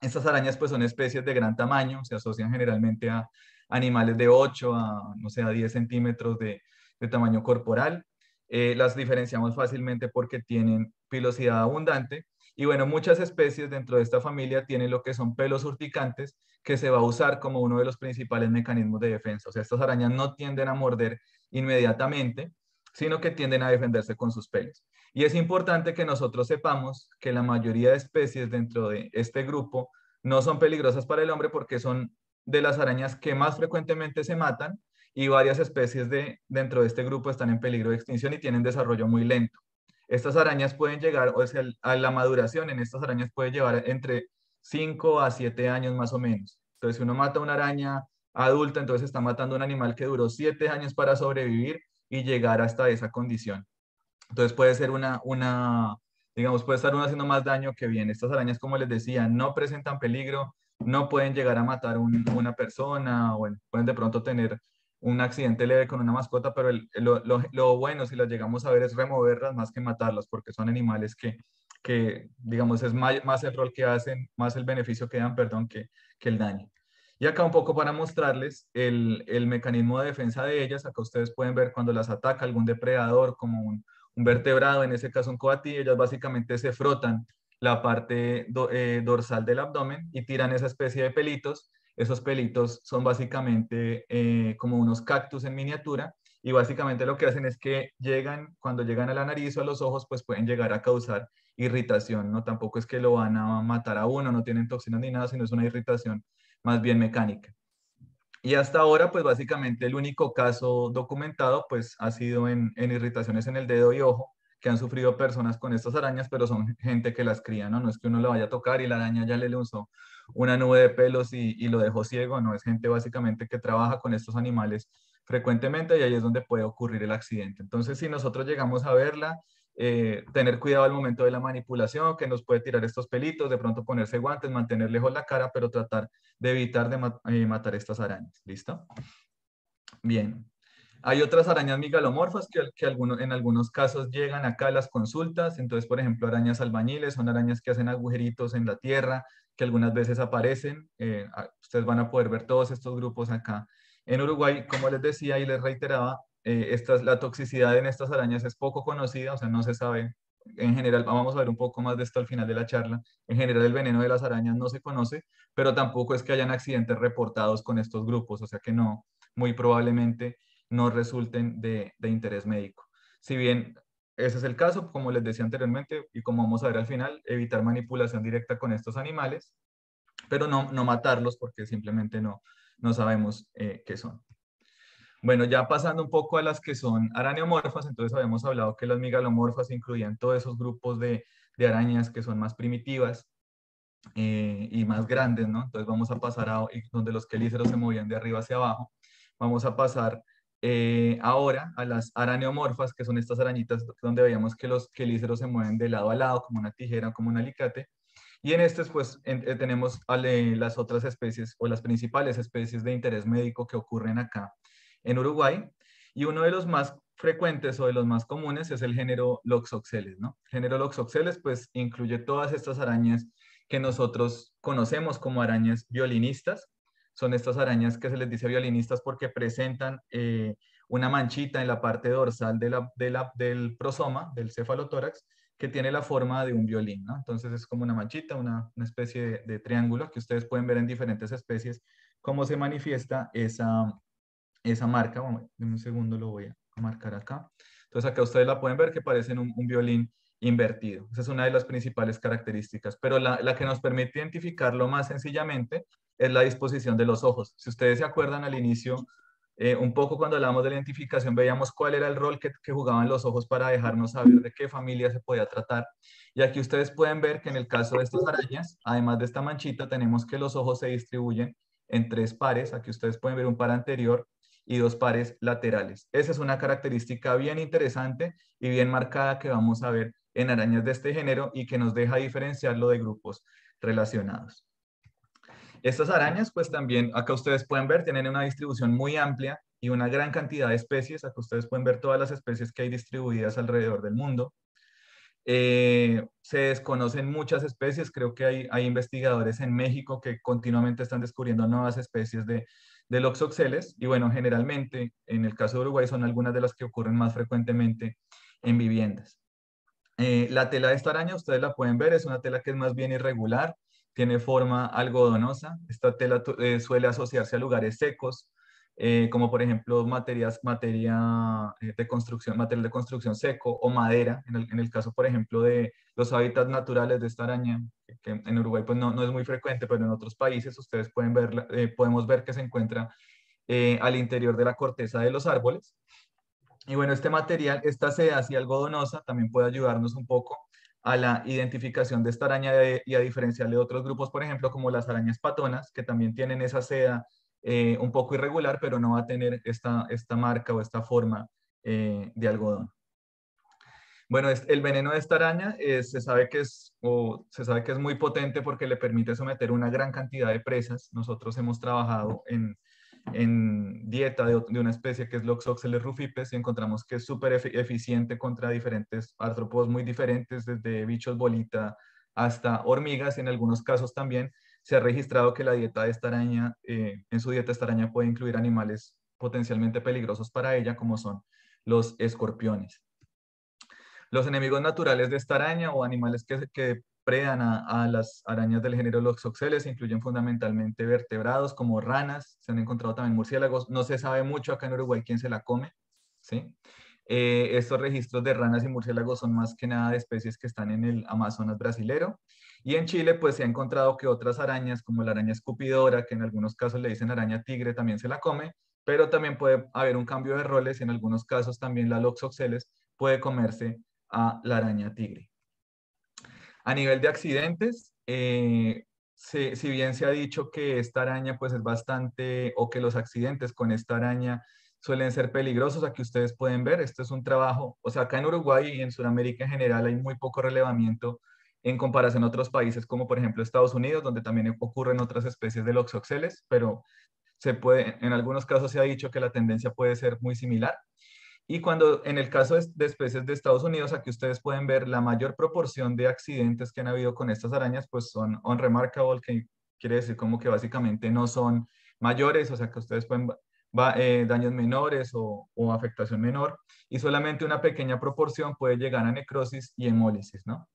Estas arañas pues son especies de gran tamaño, se asocian generalmente a animales de 8 a, no sé, a 10 centímetros de, tamaño corporal. Eh, las diferenciamos fácilmente porque tienen pilosidad abundante. Y bueno, muchas especies dentro de esta familia tienen lo que son pelos urticantes que se va a usar como uno de los principales mecanismos de defensa. O sea, estas arañas no tienden a morder inmediatamente, sino que tienden a defenderse con sus pelos. Y es importante que nosotros sepamos que la mayoría de especies dentro de este grupo no son peligrosas para el hombre porque son de las arañas que más frecuentemente se matan y varias especies de, dentro de este grupo están en peligro de extinción y tienen desarrollo muy lento. Estas arañas pueden llegar, o sea, a la maduración en estas arañas puede llevar entre 5 a 7 años más o menos. Entonces, si uno mata una araña adulta, entonces está matando un animal que duró 7 años para sobrevivir y llegar hasta esa condición. Entonces puede ser una, una digamos, puede estar uno haciendo más daño que bien. Estas arañas, como les decía, no presentan peligro, no pueden llegar a matar a una persona, bueno, pueden de pronto tener un accidente leve con una mascota, pero lo, bueno si las llegamos a ver es removerlas más que matarlas, porque son animales que, digamos, es más, el rol que hacen, más el beneficio que dan, perdón, que el daño. Y acá un poco para mostrarles el, mecanismo de defensa de ellas. Acá ustedes pueden ver cuando las ataca algún depredador como un, vertebrado, en ese caso un coati, ellas básicamente se frotan la parte eh, dorsal del abdomen y tiran esa especie de pelitos. Esos pelitos son básicamente eh, como unos cactus en miniatura y básicamente lo que hacen es que llegan, cuando llegan a la nariz o a los ojos, pues pueden llegar a causar irritación, ¿no? Tampoco es que lo van a matar a uno, no tienen toxinas ni nada, sino es una irritación más bien mecánica. Y hasta ahora, pues básicamente el único caso documentado, pues ha sido en, irritaciones en el dedo y ojo, que han sufrido personas con estas arañas, pero son gente que las cría, ¿no? No es que uno le vaya a tocar y la araña ya le lanzó una nube de pelos y, y lo dejó ciego, ¿no? Es gente básicamente que trabaja con estos animales frecuentemente y ahí es donde puede ocurrir el accidente. Entonces, si nosotros llegamos a verla, eh, tener cuidado al momento de la manipulación, que nos puede tirar estos pelitos, de pronto ponerse guantes, mantener lejos la cara, pero tratar de evitar de eh, matar estas arañas. ¿Listo? Bien. Hay otras arañas migalomorfas que, que algunos, en algunos casos llegan acá a las consultas. Entonces, por ejemplo, arañas albañiles son arañas que hacen agujeritos en la tierra, que algunas veces aparecen. Eh, ustedes van a poder ver todos estos grupos acá en Uruguay. Como les decía y les reiteraba, eh, la toxicidad en estas arañas es poco conocida, o sea, no se sabe. En general, vamos a ver un poco más de esto al final de la charla. En general, el veneno de las arañas no se conoce, pero tampoco es que hayan accidentes reportados con estos grupos, o sea que no, muy probablemente no resulten de, interés médico. Si bien ese es el caso, como les decía anteriormente y como vamos a ver al final, evitar manipulación directa con estos animales, pero no, matarlos porque simplemente no, sabemos eh, qué son. Bueno, ya pasando un poco a las que son araneomorfas, entonces habíamos hablado que las migalomorfas incluían todos esos grupos de, arañas que son más primitivas eh, y más grandes, ¿no? Entonces vamos a pasar a donde los quelíceros se movían de arriba hacia abajo. Vamos a pasar eh, ahora a las araneomorfas, que son estas arañitas donde veíamos que los quelíceros se mueven de lado a lado, como una tijera, como un alicate. Y en estas, pues, eh, tenemos las otras especies o las principales especies de interés médico que ocurren acá en Uruguay y uno de los más frecuentes o de los más comunes es el género Loxoxeles, ¿no? El género Loxoxeles pues incluye todas estas arañas que nosotros conocemos como arañas violinistas. Son estas arañas que se les dice violinistas porque presentan eh, una manchita en la parte dorsal de del prosoma, del cefalotórax, que tiene la forma de un violín, Entonces es como una manchita, una, especie de, de, triángulo que ustedes pueden ver en diferentes especies cómo se manifiesta esa, esa marca, en un segundo lo voy a marcar acá. Entonces acá ustedes la pueden ver que parece un, violín invertido. Esa es una de las principales características, pero la, la, que nos permite identificarlo más sencillamente es la disposición de los ojos. Si ustedes se acuerdan al inicio, eh, un poco cuando hablamos de la identificación, veíamos cuál era el rol que, que jugaban los ojos para dejarnos saber de qué familia se podía tratar. Y aquí ustedes pueden ver que en el caso de estas arañas, además de esta manchita, tenemos que los ojos se distribuyen en tres pares. Aquí ustedes pueden ver un par anterior, y dos pares laterales. Esa es una característica bien interesante y bien marcada que vamos a ver en arañas de este género y que nos deja diferenciarlo de grupos relacionados. Estas arañas, pues también acá ustedes pueden ver, tienen una distribución muy amplia y una gran cantidad de especies. Acá ustedes pueden ver todas las especies que hay distribuidas alrededor del mundo. Eh, se desconocen muchas especies, creo que hay, hay investigadores en México que continuamente están descubriendo nuevas especies de, de los Y bueno, generalmente, en el caso de Uruguay, son algunas de las que ocurren más frecuentemente en viviendas. Eh, la tela de esta araña, ustedes la pueden ver, es una tela que es más bien irregular, tiene forma algodonosa. Esta tela eh, suele asociarse a lugares secos, eh, como por ejemplo materias, materia eh, de construcción, material de construcción seco o madera, en el, caso por ejemplo de los hábitats naturales de esta araña, que en Uruguay pues no, no es muy frecuente, pero en otros países ustedes pueden ver, eh, podemos ver que se encuentra al interior de la corteza de los árboles. Y bueno, este material, esta seda así algodonosa, también puede ayudarnos un poco a la identificación de esta araña y a diferenciarle de otros grupos, por ejemplo, como las arañas patonas, que también tienen esa seda eh, un poco irregular, pero no va a tener esta, marca o esta forma eh, de algodón. Bueno, el veneno de esta araña eh, se, sabe que es, se sabe que es muy potente porque le permite someter una gran cantidad de presas. Nosotros hemos trabajado en, dieta de, de, una especie que es Loxoxeles rufipes y encontramos que es súper eficiente contra diferentes artrópodos muy diferentes, desde bichos bolita hasta hormigas, en algunos casos también se ha registrado que la dieta de esta araña, eh, en su dieta esta araña puede incluir animales potencialmente peligrosos para ella, como son los escorpiones. Los enemigos naturales de esta araña o animales que, predan a, las arañas del género Loxoxeles incluyen fundamentalmente vertebrados como ranas, se han encontrado también murciélagos, no se sabe mucho acá en Uruguay quién se la come, ¿sí? Eh, estos registros de ranas y murciélagos son más que nada de especies que están en el Amazonas brasilero y en Chile, pues se ha encontrado que otras arañas, como la araña escupidora, que en algunos casos le dicen araña tigre, también se la come, pero también puede haber un cambio de roles y en algunos casos también la Loxoxeles puede comerse a la araña tigre. A nivel de accidentes, eh, si, bien se ha dicho que esta araña pues es bastante, o que los accidentes con esta araña suelen ser peligrosos. Aquí ustedes pueden ver, esto es un trabajo, o sea, acá en Uruguay y en Sudamérica en general hay muy poco relevamiento en comparación a otros países como por ejemplo Estados Unidos, donde también ocurren otras especies de loxoxeles, pero se puede, en algunos casos se ha dicho que la tendencia puede ser muy similar. Y cuando en el caso de especies de Estados Unidos, aquí ustedes pueden ver la mayor proporción de accidentes que han habido con estas arañas, pues son unremarkable, que quiere decir como que básicamente no son mayores, o sea que ustedes pueden eh, daños menores o, o, afectación menor, y solamente una pequeña proporción puede llegar a necrosis y hemólisis, ¿no?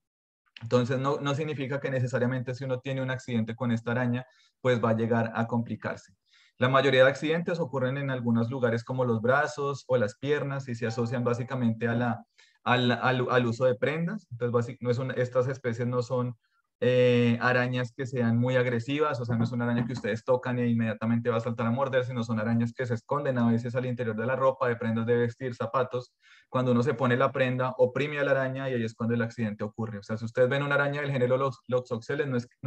Entonces, no, significa que necesariamente si uno tiene un accidente con esta araña, pues va a llegar a complicarse. La mayoría de accidentes ocurren en algunos lugares como los brazos o las piernas y se asocian básicamente a la, al, uso de prendas. Entonces, no es una, estas especies no son eh, arañas que sean muy agresivas, o sea, no es una araña que ustedes tocan e inmediatamente va a saltar a morder, sino son arañas que se esconden a veces al interior de la ropa, de prendas de vestir, zapatos. Cuando uno se pone la prenda, oprime a la araña y ahí es cuando el accidente ocurre. O sea, si ustedes ven una araña del género los, no,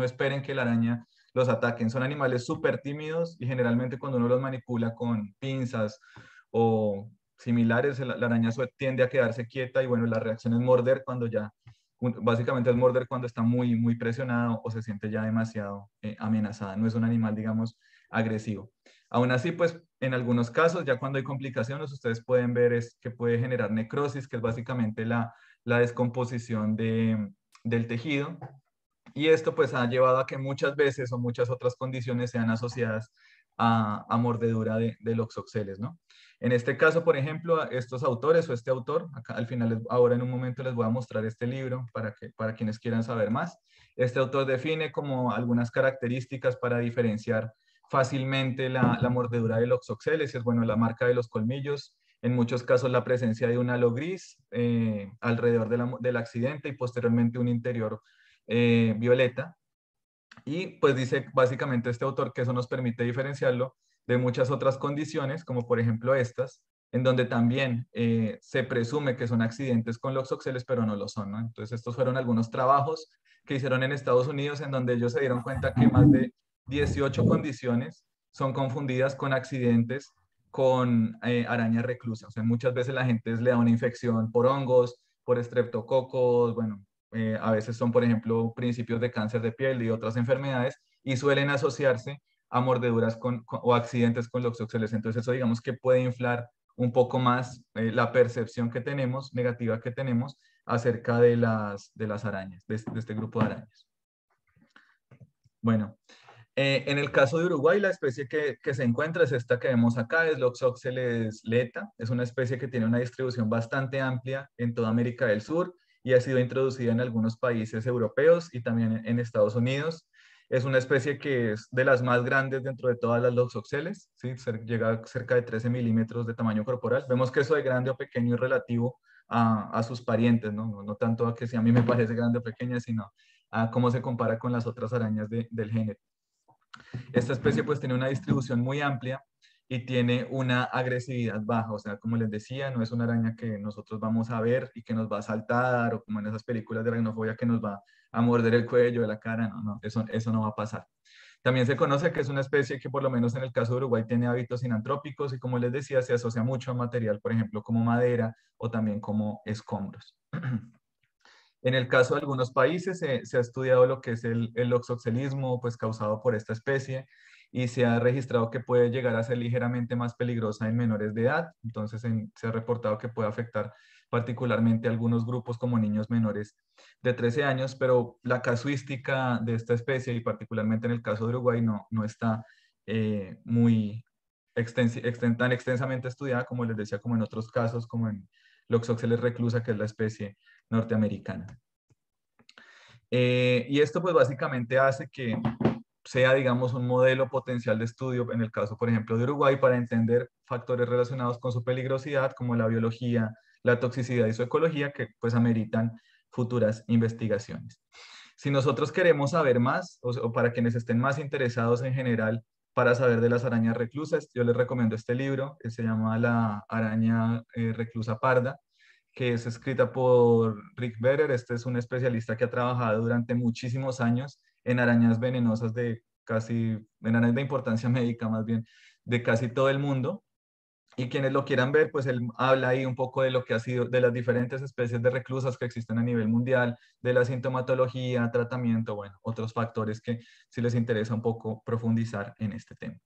esperen que la araña los ataque, Son animales súper tímidos y generalmente cuando uno los manipula con pinzas o similares, la, araña tiende a quedarse quieta y bueno, la reacción es morder cuando ya Básicamente el morder cuando está muy, muy presionado o se siente ya demasiado eh, amenazada. No es un animal, digamos, agresivo. Aún así, pues en algunos casos, ya cuando hay complicaciones, ustedes pueden ver es que puede generar necrosis, que es básicamente la, descomposición del tejido. Y esto pues ha llevado a que muchas veces o muchas otras condiciones sean asociadas a, mordedura de, de, los oxeles, ¿no? En este caso, por ejemplo, estos autores o este autor, al final, ahora en un momento les voy a mostrar este libro para, que, para quienes quieran saber más. Este autor define como algunas características para diferenciar fácilmente la, mordedura de los oxeles, es bueno, la marca de los colmillos, en muchos casos la presencia de un halo gris eh, alrededor del accidente y posteriormente un interior eh, violeta. Y pues dice básicamente este autor que eso nos permite diferenciarlo de muchas otras condiciones, como por ejemplo estas, en donde también eh, se presume que son accidentes con los pero no lo son. ¿no? Entonces, estos fueron algunos trabajos que hicieron en Estados Unidos, en donde ellos se dieron cuenta que más de 18 condiciones son confundidas con accidentes con araña eh, arañas O sea, muchas veces la gente le da una infección por hongos, por estreptococos, bueno, eh, a veces son, por ejemplo, principios de cáncer de piel y otras enfermedades, y suelen asociarse a mordeduras con, o accidentes con los oxales. Entonces eso digamos que puede inflar un poco más eh, la percepción que tenemos, negativa que tenemos, acerca de las, de las arañas, de, este grupo de arañas. Bueno, eh, en el caso de Uruguay, la especie que, que, se encuentra es esta que vemos acá, es Loxoxeles leta. Es una especie que tiene una distribución bastante amplia en toda América del Sur y ha sido introducida en algunos países europeos y también en Estados Unidos. Es una especie que es de las más grandes dentro de todas las loxoxeles, ¿sí? llega a cerca de 13 milímetros de tamaño corporal. Vemos que eso de grande o pequeño es relativo a, sus parientes, ¿no? tanto a que si a mí me parece grande o pequeña, sino a cómo se compara con las otras arañas del género. Esta especie pues tiene una distribución muy amplia y tiene una agresividad baja, o sea, como les decía, no es una araña que nosotros vamos a ver y que nos va a saltar o como en esas películas de aracnofobia que nos va a morder el cuello, de la cara, no, no, eso, eso no va a pasar. También se conoce que es una especie que por lo menos en el caso de Uruguay tiene hábitos sinantrópicos y como les decía, se asocia mucho a material, por ejemplo, como madera o también como escombros. En el caso de algunos países se, ha estudiado lo que es el, el oxoxelismo pues, causado por esta especie y se ha registrado que puede llegar a ser ligeramente más peligrosa en menores de edad. Entonces se ha reportado que puede afectar particularmente a algunos grupos como niños menores de 13 años, pero la casuística de esta especie y particularmente en el caso de Uruguay no, no está eh, muy tan extensamente estudiada como les decía, como en otros casos, como en Loxoxeles reclusa, que es la especie norteamericana. Eh, y esto pues básicamente hace que sea, digamos, un modelo potencial de estudio, en el caso, por ejemplo, de Uruguay, para entender factores relacionados con su peligrosidad, como la biología, la toxicidad y su ecología, que pues ameritan futuras investigaciones. Si nosotros queremos saber más, o, para quienes estén más interesados en general, para saber de las arañas reclusas, yo les recomiendo este libro, que se llama La araña eh, reclusa parda, que es escrita por Rick Berer. Este es un especialista que ha trabajado durante muchísimos años en arañas venenosas de casi, en arañas de importancia médica más bien, de casi todo el mundo y quienes lo quieran ver, pues él habla ahí un poco de lo que ha sido, de las diferentes especies de reclusas que existen a nivel mundial, de la sintomatología, tratamiento, bueno, otros factores que si les interesa un poco profundizar en este tema.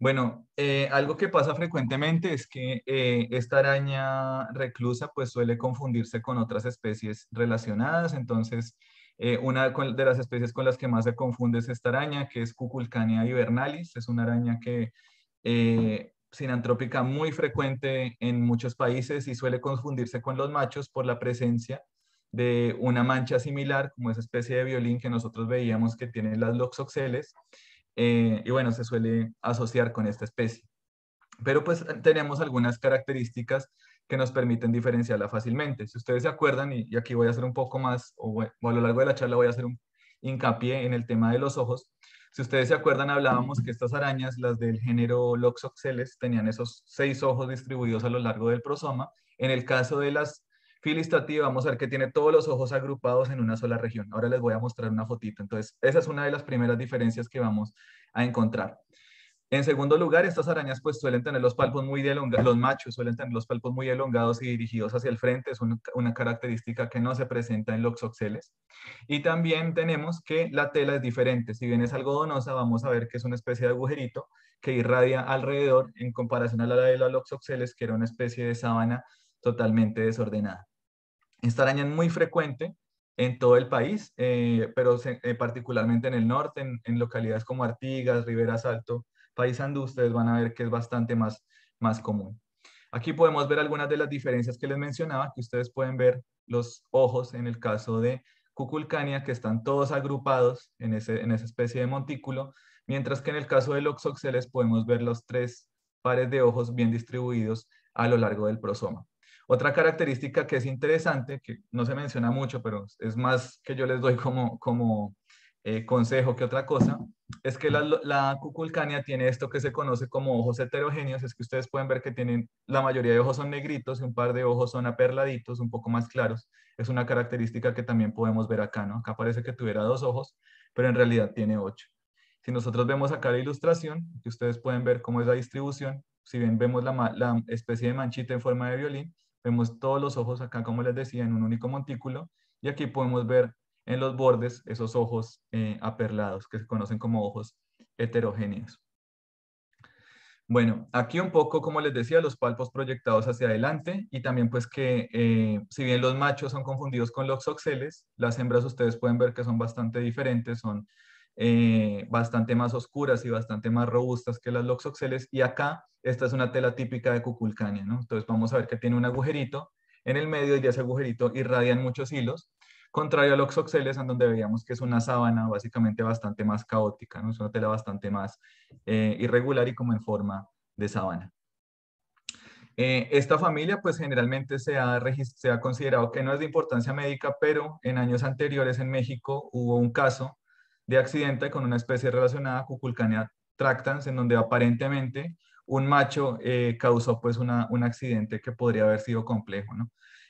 Bueno, eh, algo que pasa frecuentemente es que eh, esta araña reclusa pues suele confundirse con otras especies relacionadas, entonces eh, una de las especies con las que más se confunde es esta araña, que es Cuculcania hibernalis, es una araña que sinantrópica muy frecuente en muchos países y suele confundirse con los machos por la presencia de una mancha similar, como esa especie de violín que nosotros veíamos que tiene las loxoxeles, eh, y bueno, se suele asociar con esta especie. Pero pues tenemos algunas características que nos permiten diferenciarla fácilmente. Si ustedes se acuerdan, y, aquí voy a hacer un poco más, o, a lo largo de la charla voy a hacer un hincapié en el tema de los ojos, si ustedes se acuerdan, hablábamos que estas arañas, las del género Loxoxeles, tenían esos seis ojos distribuidos a lo largo del prosoma. En el caso de las filistativas, vamos a ver que tiene todos los ojos agrupados en una sola región. Ahora les voy a mostrar una fotito. Entonces, esa es una de las primeras diferencias que vamos a encontrar. En segundo lugar, estas arañas pues suelen tener los palpos muy elongados, los machos suelen tener los palpos muy elongados y dirigidos hacia el frente, es una, característica que no se presenta en los oxeles. Y también tenemos que la tela es diferente, si bien es algodonosa, vamos a ver que es una especie de agujerito que irradia alrededor en comparación a la de los loxoxeles, que era una especie de sábana totalmente desordenada. Esta araña es muy frecuente en todo el país, eh, pero eh, particularmente en el norte, en, localidades como Artigas, Rivera Salto Paisandú, ustedes van a ver que es bastante más, más común. Aquí podemos ver algunas de las diferencias que les mencionaba, que ustedes pueden ver los ojos en el caso de Cuculcania, que están todos agrupados en, ese, en esa especie de montículo, mientras que en el caso de Loxoxeles podemos ver los tres pares de ojos bien distribuidos a lo largo del prosoma. Otra característica que es interesante, que no se menciona mucho, pero es más que yo les doy como, como, eh, consejo que otra cosa, es que la, cuculcánea tiene esto que se conoce como ojos heterogéneos, es que ustedes pueden ver que tienen, la mayoría de ojos son negritos y un par de ojos son aperladitos, un poco más claros. Es una característica que también podemos ver acá, ¿no? Acá parece que tuviera dos ojos, pero en realidad tiene ocho. Si nosotros vemos acá la ilustración, que ustedes pueden ver cómo es la distribución, si bien vemos la, la especie de manchita en forma de violín, vemos todos los ojos acá, como les decía, en un único montículo, y aquí podemos ver en los bordes esos ojos eh, aperlados que se conocen como ojos heterogéneos. Bueno, aquí un poco, como les decía, los palpos proyectados hacia adelante y también pues que eh, si bien los machos son confundidos con los oxeles, las hembras ustedes pueden ver que son bastante diferentes, son eh, bastante más oscuras y bastante más robustas que las loxoxeles y acá esta es una tela típica de Cuculcania, ¿no? Entonces vamos a ver que tiene un agujerito en el medio y de ese agujerito irradian muchos hilos contrario a los oxeles, en donde veíamos que es una sábana básicamente bastante más caótica, ¿no? es una tela bastante más eh, irregular y como en forma de sábana. Eh, esta familia pues generalmente se ha, considerado que no es de importancia médica, pero en años anteriores en México hubo un caso de accidente con una especie relacionada, Cuculcania tractans, en donde aparentemente un macho eh, causó pues un accidente que podría haber sido complejo.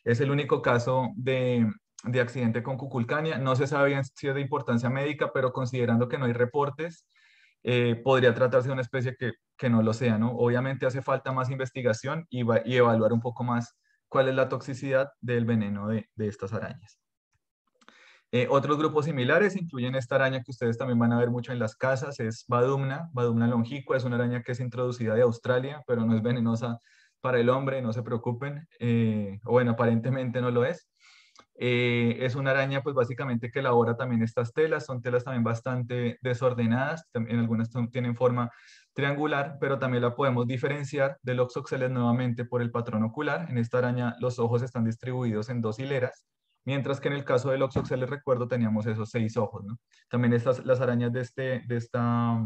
Es el único caso de, de accidente con cuculcania. No se sabe bien si es de importancia médica, pero considerando que no hay reportes, eh, podría tratarse de una especie que, no lo sea, ¿no? Obviamente hace falta más investigación y, evaluar un poco más cuál es la toxicidad del veneno de, estas arañas. Eh, otros grupos similares incluyen esta araña que ustedes también van a ver mucho en las casas, es Badumna, Badumna longicua, es una araña que es introducida de Australia, pero no es venenosa para el hombre, no se preocupen, eh, bueno, aparentemente no lo es. Eh, es una araña, pues básicamente que elabora también estas telas, son telas también bastante desordenadas, también algunas tienen forma triangular, pero también la podemos diferenciar del Oxoxeles nuevamente por el patrón ocular. En esta araña los ojos están distribuidos en dos hileras, mientras que en el caso del Oxoxeles, recuerdo, teníamos esos seis ojos. También estas, las arañas de, este, de esta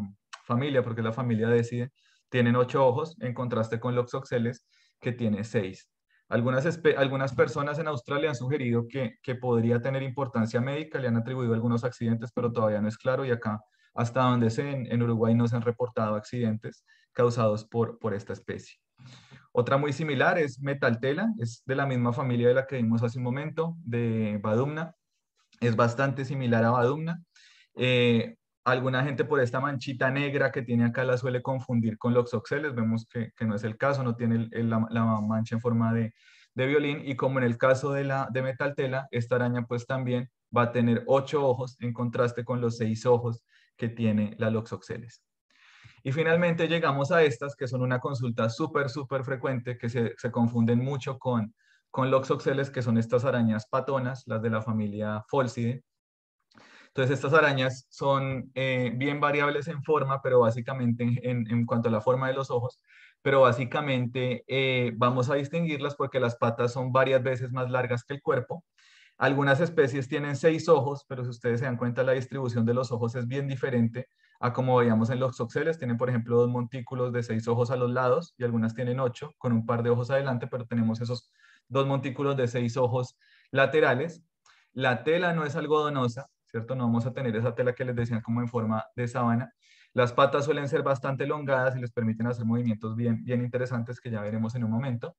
familia, porque la familia decide, tienen ocho ojos, en contraste con Loxoxeles, que tiene seis. Algunas, algunas personas en Australia han sugerido que, que podría tener importancia médica, le han atribuido algunos accidentes, pero todavía no es claro y acá hasta donde sé, en, Uruguay no se han reportado accidentes causados por, por esta especie. Otra muy similar es metaltela, es de la misma familia de la que vimos hace un momento, de Badumna. Es bastante similar a Badumna. Eh, Alguna gente por esta manchita negra que tiene acá la suele confundir con los Vemos que, no es el caso, no tiene la, mancha en forma de, violín. Y como en el caso de, la, de Metaltela, esta araña pues también va a tener ocho ojos en contraste con los seis ojos que tiene la Loxoxeles. Y finalmente llegamos a estas, que son una consulta súper, súper frecuente, que se, confunden mucho con, con Loxoxeles, que son estas arañas patonas, las de la familia Folsidae, entonces estas arañas son eh, bien variables en forma, pero básicamente en, cuanto a la forma de los ojos, pero básicamente eh, vamos a distinguirlas porque las patas son varias veces más largas que el cuerpo. Algunas especies tienen seis ojos, pero si ustedes se dan cuenta, la distribución de los ojos es bien diferente a como veíamos en los oxeles. Tienen, por ejemplo, dos montículos de seis ojos a los lados y algunas tienen ocho con un par de ojos adelante, pero tenemos esos dos montículos de seis ojos laterales. La tela no es algodonosa, ¿cierto? No vamos a tener esa tela que les decían como en forma de sabana, Las patas suelen ser bastante elongadas y les permiten hacer movimientos bien, bien interesantes que ya veremos en un momento.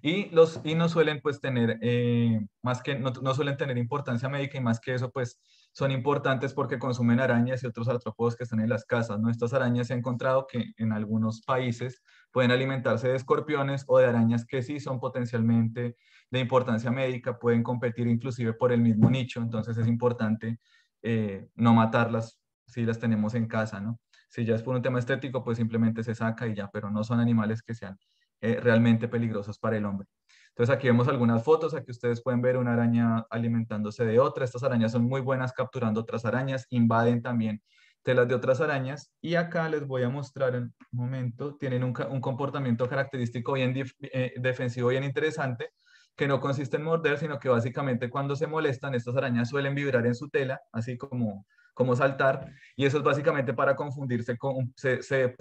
Y, los, y no suelen pues tener, eh, más que, no, suelen tener importancia médica y más que eso pues son importantes porque consumen arañas y otros artrópodos que están en las casas, ¿no? Estas arañas se ha encontrado que en algunos países pueden alimentarse de escorpiones o de arañas que sí son potencialmente de importancia médica, pueden competir inclusive por el mismo nicho, entonces es importante eh, no matarlas si las tenemos en casa, ¿no? Si ya es por un tema estético, pues simplemente se saca y ya, pero no son animales que sean eh, realmente peligrosos para el hombre. Entonces aquí vemos algunas fotos, aquí ustedes pueden ver una araña alimentándose de otra. Estas arañas son muy buenas capturando otras arañas, invaden también telas de otras arañas. Y acá les voy a mostrar en un momento, tienen un, comportamiento característico bien defensivo eh, y defensivo, bien interesante, que no consiste en morder, sino que básicamente cuando se molestan, estas arañas suelen vibrar en su tela, así como, como saltar, y eso es básicamente para confundirse con, se,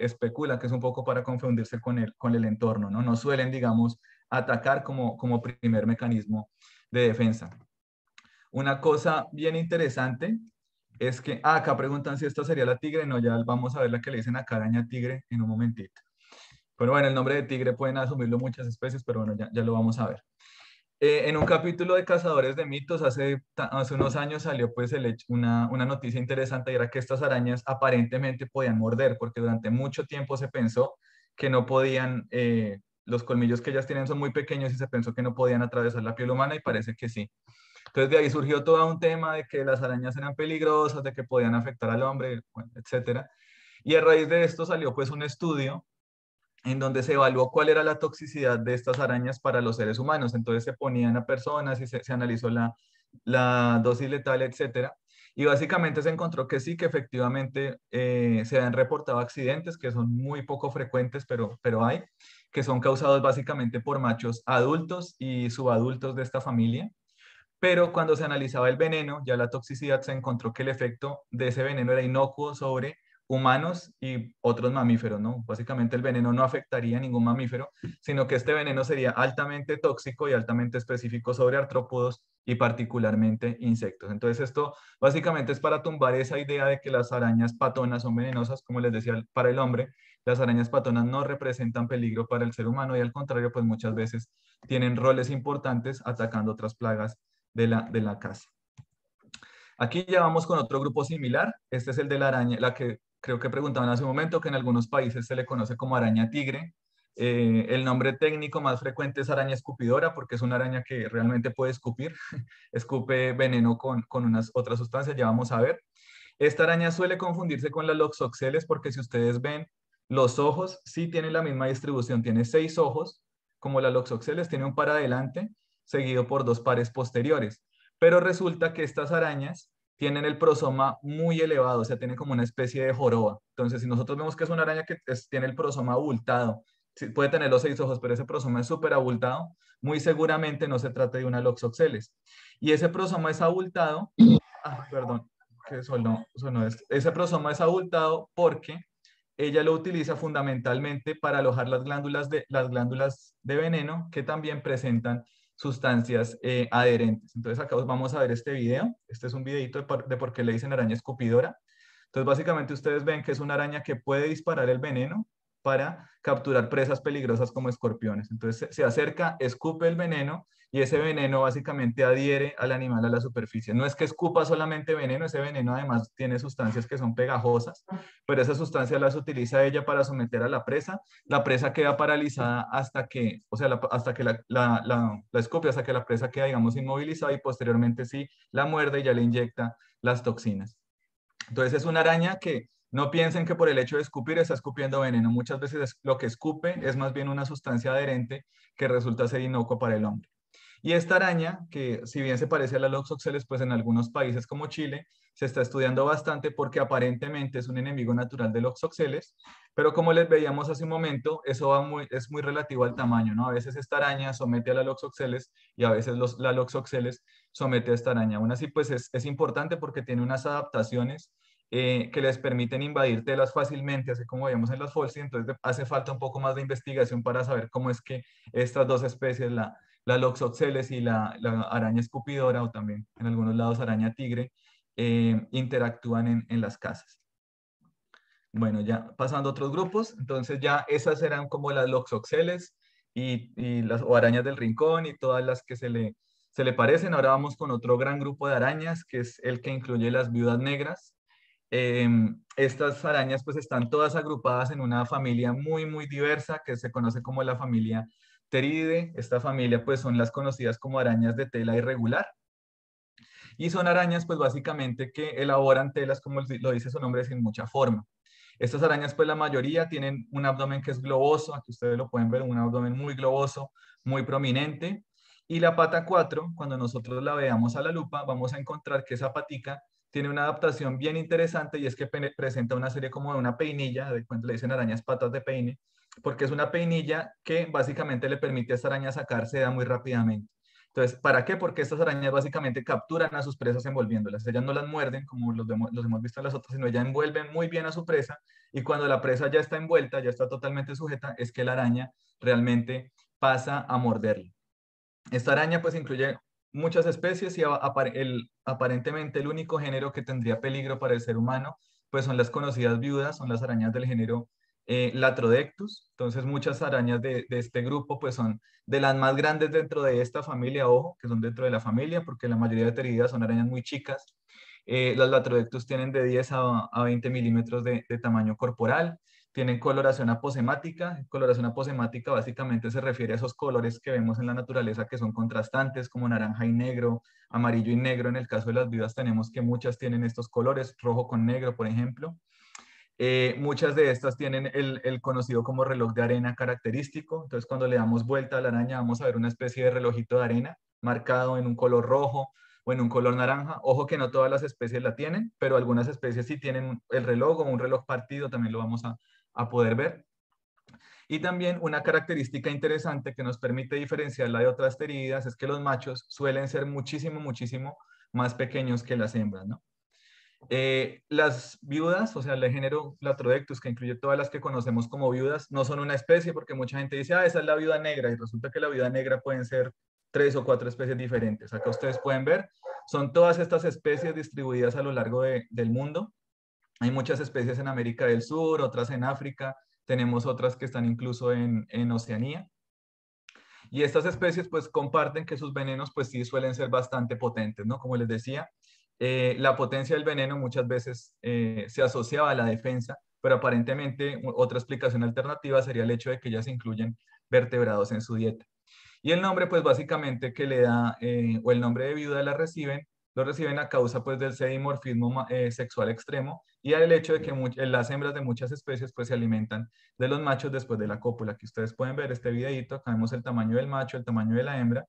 especula que es un poco para confundirse con el, con el entorno, ¿no? No suelen, digamos, atacar como, como primer mecanismo de defensa. Una cosa bien interesante es que, ah, acá preguntan si esta sería la tigre, no, ya vamos a ver la que le dicen acá araña tigre en un momentito. Pero bueno, el nombre de tigre pueden asumirlo muchas especies, pero bueno, ya, lo vamos a ver. Eh, en un capítulo de Cazadores de Mitos, hace, hace unos años salió pues el, una, una noticia interesante y era que estas arañas aparentemente podían morder, porque durante mucho tiempo se pensó que no podían, eh, los colmillos que ellas tienen son muy pequeños y se pensó que no podían atravesar la piel humana y parece que sí. Entonces de ahí surgió todo un tema de que las arañas eran peligrosas, de que podían afectar al hombre, etcétera. Y a raíz de esto salió pues un estudio en donde se evaluó cuál era la toxicidad de estas arañas para los seres humanos. Entonces se ponían a personas y se, analizó la, dosis letal, etcétera. Y básicamente se encontró que sí, que efectivamente eh, se han reportado accidentes que son muy poco frecuentes, pero, pero hay, que son causados básicamente por machos adultos y subadultos de esta familia pero cuando se analizaba el veneno, ya la toxicidad, se encontró que el efecto de ese veneno era inocuo sobre humanos y otros mamíferos, ¿no? Básicamente el veneno no afectaría a ningún mamífero, sino que este veneno sería altamente tóxico y altamente específico sobre artrópodos y particularmente insectos. Entonces esto básicamente es para tumbar esa idea de que las arañas patonas son venenosas, como les decía, para el hombre. Las arañas patonas no representan peligro para el ser humano y al contrario, pues muchas veces tienen roles importantes atacando otras plagas de la, casa. Aquí ya vamos con otro grupo similar. Este es el de la araña, la que creo que preguntaban hace un momento, que en algunos países se le conoce como araña tigre. Eh, el nombre técnico más frecuente es araña escupidora porque es una araña que realmente puede escupir, escupe veneno con, unas otras sustancias, ya vamos a ver. Esta araña suele confundirse con la loxoxeles porque si ustedes ven, los ojos sí tienen la misma distribución, tiene seis ojos, como la loxoxeles, tiene un para adelante, seguido por dos pares posteriores. Pero resulta que estas arañas tienen el prosoma muy elevado, o sea, tienen como una especie de joroba. Entonces, si nosotros vemos que es una araña que tiene el prosoma abultado, puede tener los seis ojos, pero ese prosoma es súper abultado, muy seguramente no se trata de una loxoxeles. Y ese prosoma es abultado, ah, perdón, que sonó, ese prosoma es abultado porque ella lo utiliza fundamentalmente para alojar las glándulas de, las glándulas de veneno que también presentan sustancias eh, adherentes. Entonces acá vamos a ver este video. Este es un videito de por qué le dicen araña escupidora. Entonces básicamente ustedes ven que es una araña que puede disparar el veneno para capturar presas peligrosas como escorpiones. Entonces se acerca, escupe el veneno y ese veneno básicamente adhiere al animal a la superficie. No es que escupa solamente veneno, ese veneno además tiene sustancias que son pegajosas, pero esas sustancias las utiliza ella para someter a la presa. La presa queda paralizada hasta que, o sea, hasta que la, la escupe, hasta que la presa queda, digamos, inmovilizada y posteriormente sí la muerde y ya le inyecta las toxinas. Entonces es una araña que no piensen que por el hecho de escupir está escupiendo veneno. Muchas veces lo que escupe es más bien una sustancia adherente que resulta ser inocuo para el hombre. Y esta araña, que si bien se parece a la Loxoxeles, pues en algunos países como Chile se está estudiando bastante porque aparentemente es un enemigo natural de Loxoxeles, pero como les veíamos hace un momento, eso es muy relativo al tamaño, ¿no? A veces esta araña somete a la Loxoxeles y a veces los, la Loxoxeles somete a esta araña. Aún así, pues es, es importante porque tiene unas adaptaciones eh, que les permiten invadir telas fácilmente, así como vemos en las Folsi, entonces hace falta un poco más de investigación para saber cómo es que estas dos especies, la, loxoxeles y la, araña escupidora, o también en algunos lados araña tigre, eh, interactúan en, las casas. Bueno, ya pasando a otros grupos, entonces ya esas eran como las loxoxeles y, las o arañas del rincón y todas las que se le parecen. Ahora vamos con otro gran grupo de arañas, que es el que incluye las viudas negras, Em, estas arañas pues están todas agrupadas en una familia muy, muy diversa que se conoce como la familia teride. Esta familia pues son las conocidas como arañas de tela irregular. Y son arañas pues básicamente que elaboran telas como lo dice su nombre sin mucha forma. Estas arañas pues la mayoría tienen un abdomen que es globoso, aquí ustedes lo pueden ver, un abdomen muy globoso, muy prominente. Y la pata 4, cuando nosotros la veamos a la lupa, vamos a encontrar que esa patica tiene una adaptación bien interesante y es que presenta una serie como de una peinilla, de cuando le dicen arañas patas de peine, porque es una peinilla que básicamente le permite a esta araña sacarse seda muy rápidamente. Entonces, ¿para qué? Porque estas arañas básicamente capturan a sus presas envolviéndolas. Ellas no las muerden, como los, los hemos visto en las otras, sino ellas envuelven muy bien a su presa y cuando la presa ya está envuelta, ya está totalmente sujeta, es que la araña realmente pasa a morderla. Esta araña pues incluye muchas especies y aparentemente el único género que tendría peligro para el ser humano, pues son las conocidas viudas, son las arañas del género eh, Latrodectus. Entonces muchas arañas de, este grupo pues son de las más grandes dentro de esta familia, ojo, que son dentro de la familia, porque la mayoría de teridas son arañas muy chicas. Eh, las Latrodectus tienen de 10 a, a 20 milímetros de, de, tamaño corporal tienen coloración aposemática. Coloración aposemática básicamente se refiere a esos colores que vemos en la naturaleza que son contrastantes, como naranja y negro, amarillo y negro. En el caso de las viudas tenemos que muchas tienen estos colores, rojo con negro, por ejemplo. Eh, muchas de estas tienen el, el, conocido como reloj de arena característico. Entonces, cuando le damos vuelta a la araña, vamos a ver una especie de relojito de arena marcado en un color rojo o en un color naranja. Ojo que no todas las especies la tienen, pero algunas especies sí tienen el reloj o un reloj partido, también lo vamos a, a poder ver. Y también una característica interesante que nos permite diferenciarla de otras heridas es que los machos suelen ser muchísimo, muchísimo más pequeños que las hembras, ¿no? Eh, las viudas, o sea, el género Latrodectus, que incluye todas las que conocemos como viudas, no son una especie porque mucha gente dice, ah, esa es la viuda negra, y resulta que la viuda negra pueden ser tres o cuatro especies diferentes. Acá ustedes pueden ver, son todas estas especies distribuidas a lo largo del mundo. Hay muchas especies en América del Sur, otras en África, tenemos otras que están incluso en, Oceanía. Y estas especies pues comparten que sus venenos pues sí suelen ser bastante potentes, ¿no? Como les decía, eh, la potencia del veneno muchas veces eh, se asociaba a la defensa, pero aparentemente otra explicación alternativa sería el hecho de que ellas incluyen vertebrados en su dieta. Y el nombre pues básicamente que le da, eh, o el nombre de viuda la reciben lo reciben a causa pues del sedimorfismo eh, sexual extremo y al hecho de que eh, las hembras de muchas especies pues se alimentan de los machos después de la cópula. que ustedes pueden ver este videito, acá vemos el tamaño del macho, el tamaño de la hembra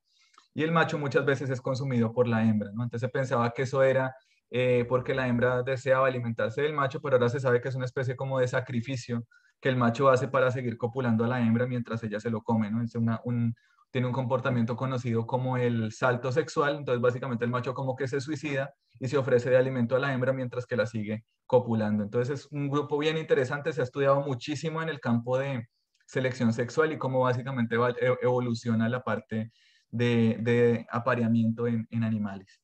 y el macho muchas veces es consumido por la hembra, ¿no? Antes se pensaba que eso era eh, porque la hembra deseaba alimentarse del macho, pero ahora se sabe que es una especie como de sacrificio que el macho hace para seguir copulando a la hembra mientras ella se lo come, ¿no? Es una, un, tiene un comportamiento conocido como el salto sexual, entonces básicamente el macho como que se suicida y se ofrece de alimento a la hembra mientras que la sigue copulando. Entonces es un grupo bien interesante, se ha estudiado muchísimo en el campo de selección sexual y cómo básicamente e, evoluciona la parte de, apareamiento en, en animales.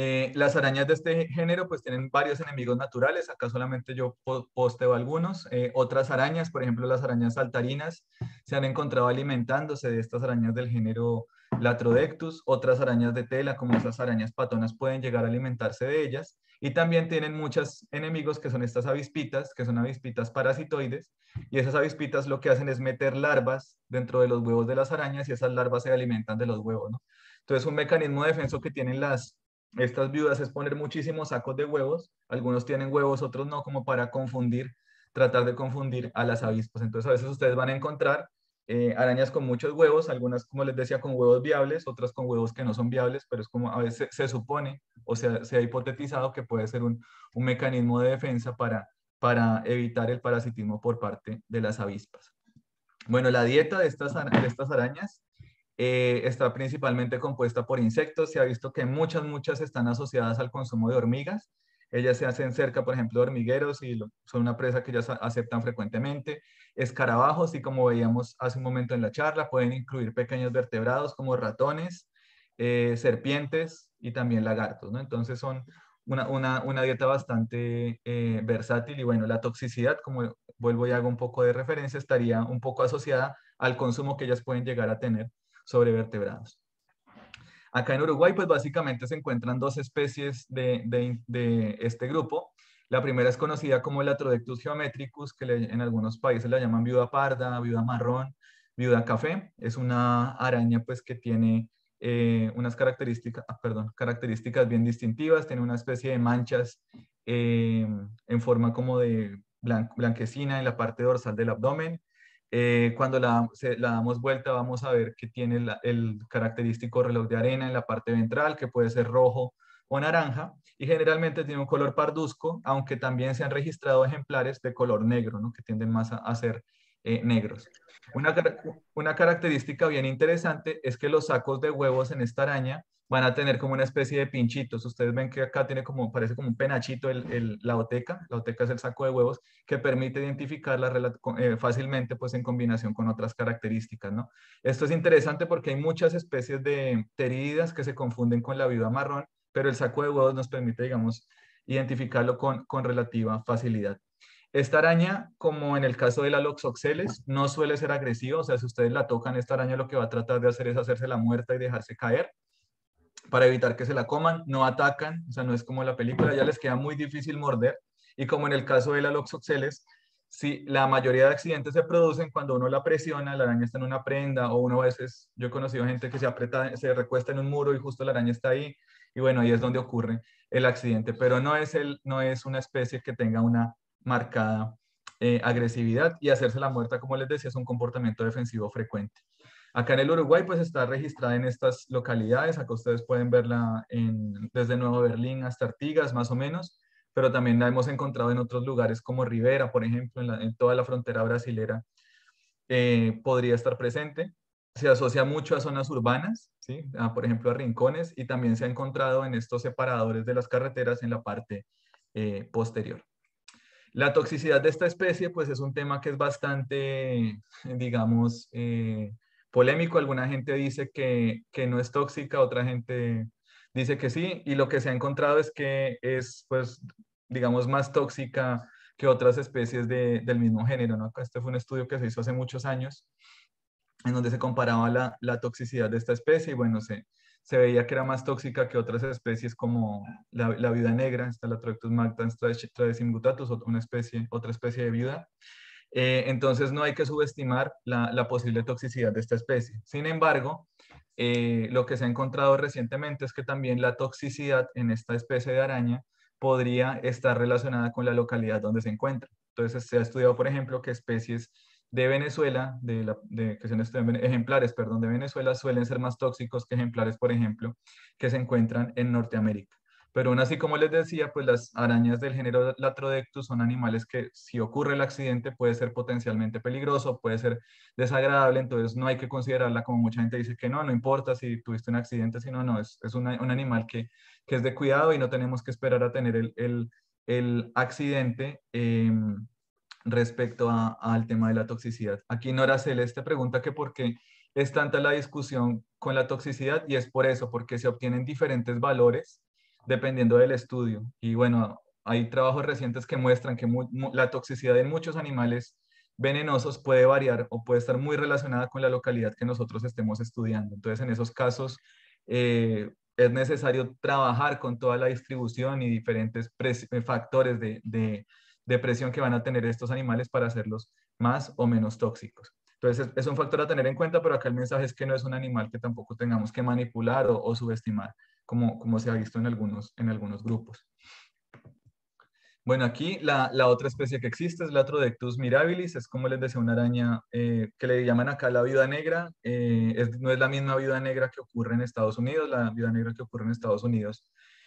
Eh, las arañas de este género pues tienen varios enemigos naturales, acá solamente yo posteo algunos. Eh, otras arañas, por ejemplo las arañas saltarinas, se han encontrado alimentándose de estas arañas del género Latrodectus. Otras arañas de tela, como esas arañas patonas, pueden llegar a alimentarse de ellas. Y también tienen muchos enemigos que son estas avispitas, que son avispitas parasitoides. Y esas avispitas lo que hacen es meter larvas dentro de los huevos de las arañas y esas larvas se alimentan de los huevos, Entonces, un mecanismo de defensa que tienen las estas viudas es poner muchísimos sacos de huevos, algunos tienen huevos, otros no, como para confundir, tratar de confundir a las avispas. Entonces a veces ustedes van a encontrar eh, arañas con muchos huevos, algunas, como les decía, con huevos viables, otras con huevos que no son viables, pero es como a veces se, supone o sea, se ha hipotetizado que puede ser un, mecanismo de defensa para, para evitar el parasitismo por parte de las avispas. Bueno, la dieta de estas, de estas arañas eh, está principalmente compuesta por insectos. Se ha visto que muchas, muchas están asociadas al consumo de hormigas. Ellas se hacen cerca, por ejemplo, de hormigueros y son una presa que ellas aceptan frecuentemente. Escarabajos, y como veíamos hace un momento en la charla, pueden incluir pequeños vertebrados como ratones, eh, serpientes y también lagartos. Entonces son una, dieta bastante eh, versátil y bueno, la toxicidad, como vuelvo y hago un poco de referencia, estaría un poco asociada al consumo que ellas pueden llegar a tener sobre vertebrados. Acá en Uruguay, pues básicamente se encuentran dos especies de, este grupo. La primera es conocida como el Atrodectus geometricus, que en algunos países la llaman viuda parda, viuda marrón, viuda café. Es una araña pues que tiene eh, unas características, ah, perdón, características bien distintivas, tiene una especie de manchas eh, en forma como de blanquecina en la parte dorsal del abdomen, eh, cuando la, damos vuelta vamos a ver que tiene el característico reloj de arena en la parte ventral, que puede ser rojo o naranja, y generalmente tiene un color parduzco, aunque también se han registrado ejemplares de color negro, que tienden más a, a ser eh, negros. Una, una, característica bien interesante es que los sacos de huevos en esta araña van a tener como una especie de pinchitos. Ustedes ven que acá tiene como, parece como un penachito el, la oteca. La oteca es el saco de huevos que permite identificarla eh, fácilmente pues en combinación con otras características, Esto es interesante porque hay muchas especies de teríidas que se confunden con la viuda marrón, pero el saco de huevos nos permite, digamos, identificarlo con relativa facilidad. Esta araña, como en el caso de la Loxoxeles, no suele ser agresiva, o sea, si ustedes la tocan, esta araña lo que va a tratar de hacer es hacerse la muerta y dejarse caer para evitar que se la coman, no atacan, o sea, no es como la película, ya les queda muy difícil morder. Y como en el caso de la Loxoxeles, si la mayoría de accidentes se producen cuando uno la presiona, la araña está en una prenda, o uno a veces, yo he conocido gente que se aprieta, se recuesta en un muro y justo la araña está ahí, y bueno, ahí es donde ocurre el accidente, pero no es, el, no es una especie que tenga una marcada eh, agresividad y hacerse la muerta, como les decía, es un comportamiento defensivo frecuente. Acá en el Uruguay, pues está registrada en estas localidades, acá ustedes pueden verla desde Nuevo Berlín hasta Artigas, más o menos, pero también la hemos encontrado en otros lugares como Rivera, por ejemplo, en, toda la frontera brasilera, eh, podría estar presente. Se asocia mucho a zonas urbanas, por ejemplo, a rincones, y también se ha encontrado en estos separadores de las carreteras en la parte eh, posterior. La toxicidad de esta especie, pues es un tema que es bastante, digamos, eh, polémico. Alguna gente dice que, no es tóxica, otra gente dice que sí, y lo que se ha encontrado es que es, pues, digamos, más tóxica que otras especies del mismo género. ¿no? Este fue un estudio que se hizo hace muchos años, en donde se comparaba la, la toxicidad de esta especie, y bueno, se, se veía que era más tóxica que otras especies como la, vida viuda negra, está la Troictus magtans especie, otra especie de viuda. Eh, entonces no hay que subestimar la, posible toxicidad de esta especie. Sin embargo, eh, lo que se ha encontrado recientemente es que también la toxicidad en esta especie de araña podría estar relacionada con la localidad donde se encuentra. Entonces se ha estudiado, por ejemplo, que especies de Venezuela, de, que este, ejemplares, perdón, de Venezuela suelen ser más tóxicos que ejemplares, por ejemplo, que se encuentran en Norteamérica. Pero aún así, como les decía, pues las arañas del género Latrodectus son animales que si ocurre el accidente puede ser potencialmente peligroso, puede ser desagradable, entonces no hay que considerarla como mucha gente dice que no, no importa si tuviste un accidente, sino no, es, es un animal que, es de cuidado y no tenemos que esperar a tener el, accidente. Em, respecto al tema de la toxicidad. Aquí Nora Celeste pregunta que por qué es tanta la discusión con la toxicidad y es por eso, porque se obtienen diferentes valores dependiendo del estudio. Y bueno, hay trabajos recientes que muestran que la toxicidad en muchos animales venenosos puede variar o puede estar muy relacionada con la localidad que nosotros estemos estudiando. Entonces, en esos casos, eh, es necesario trabajar con toda la distribución y diferentes factores de, de, de presión que van a tener estos animales para hacerlos más o menos tóxicos. Entonces, es, un factor a tener en cuenta, pero acá el mensaje es que no es un animal que tampoco tengamos que manipular o, subestimar, como, como se ha visto en algunos, en algunos grupos. Bueno, aquí la, otra especie que existe es la mirabilis, es como les decía, una araña eh, que le llaman acá la viuda negra. Eh, no es la misma viuda negra que ocurre en Estados Unidos, la viuda negra que ocurre en Estados Unidos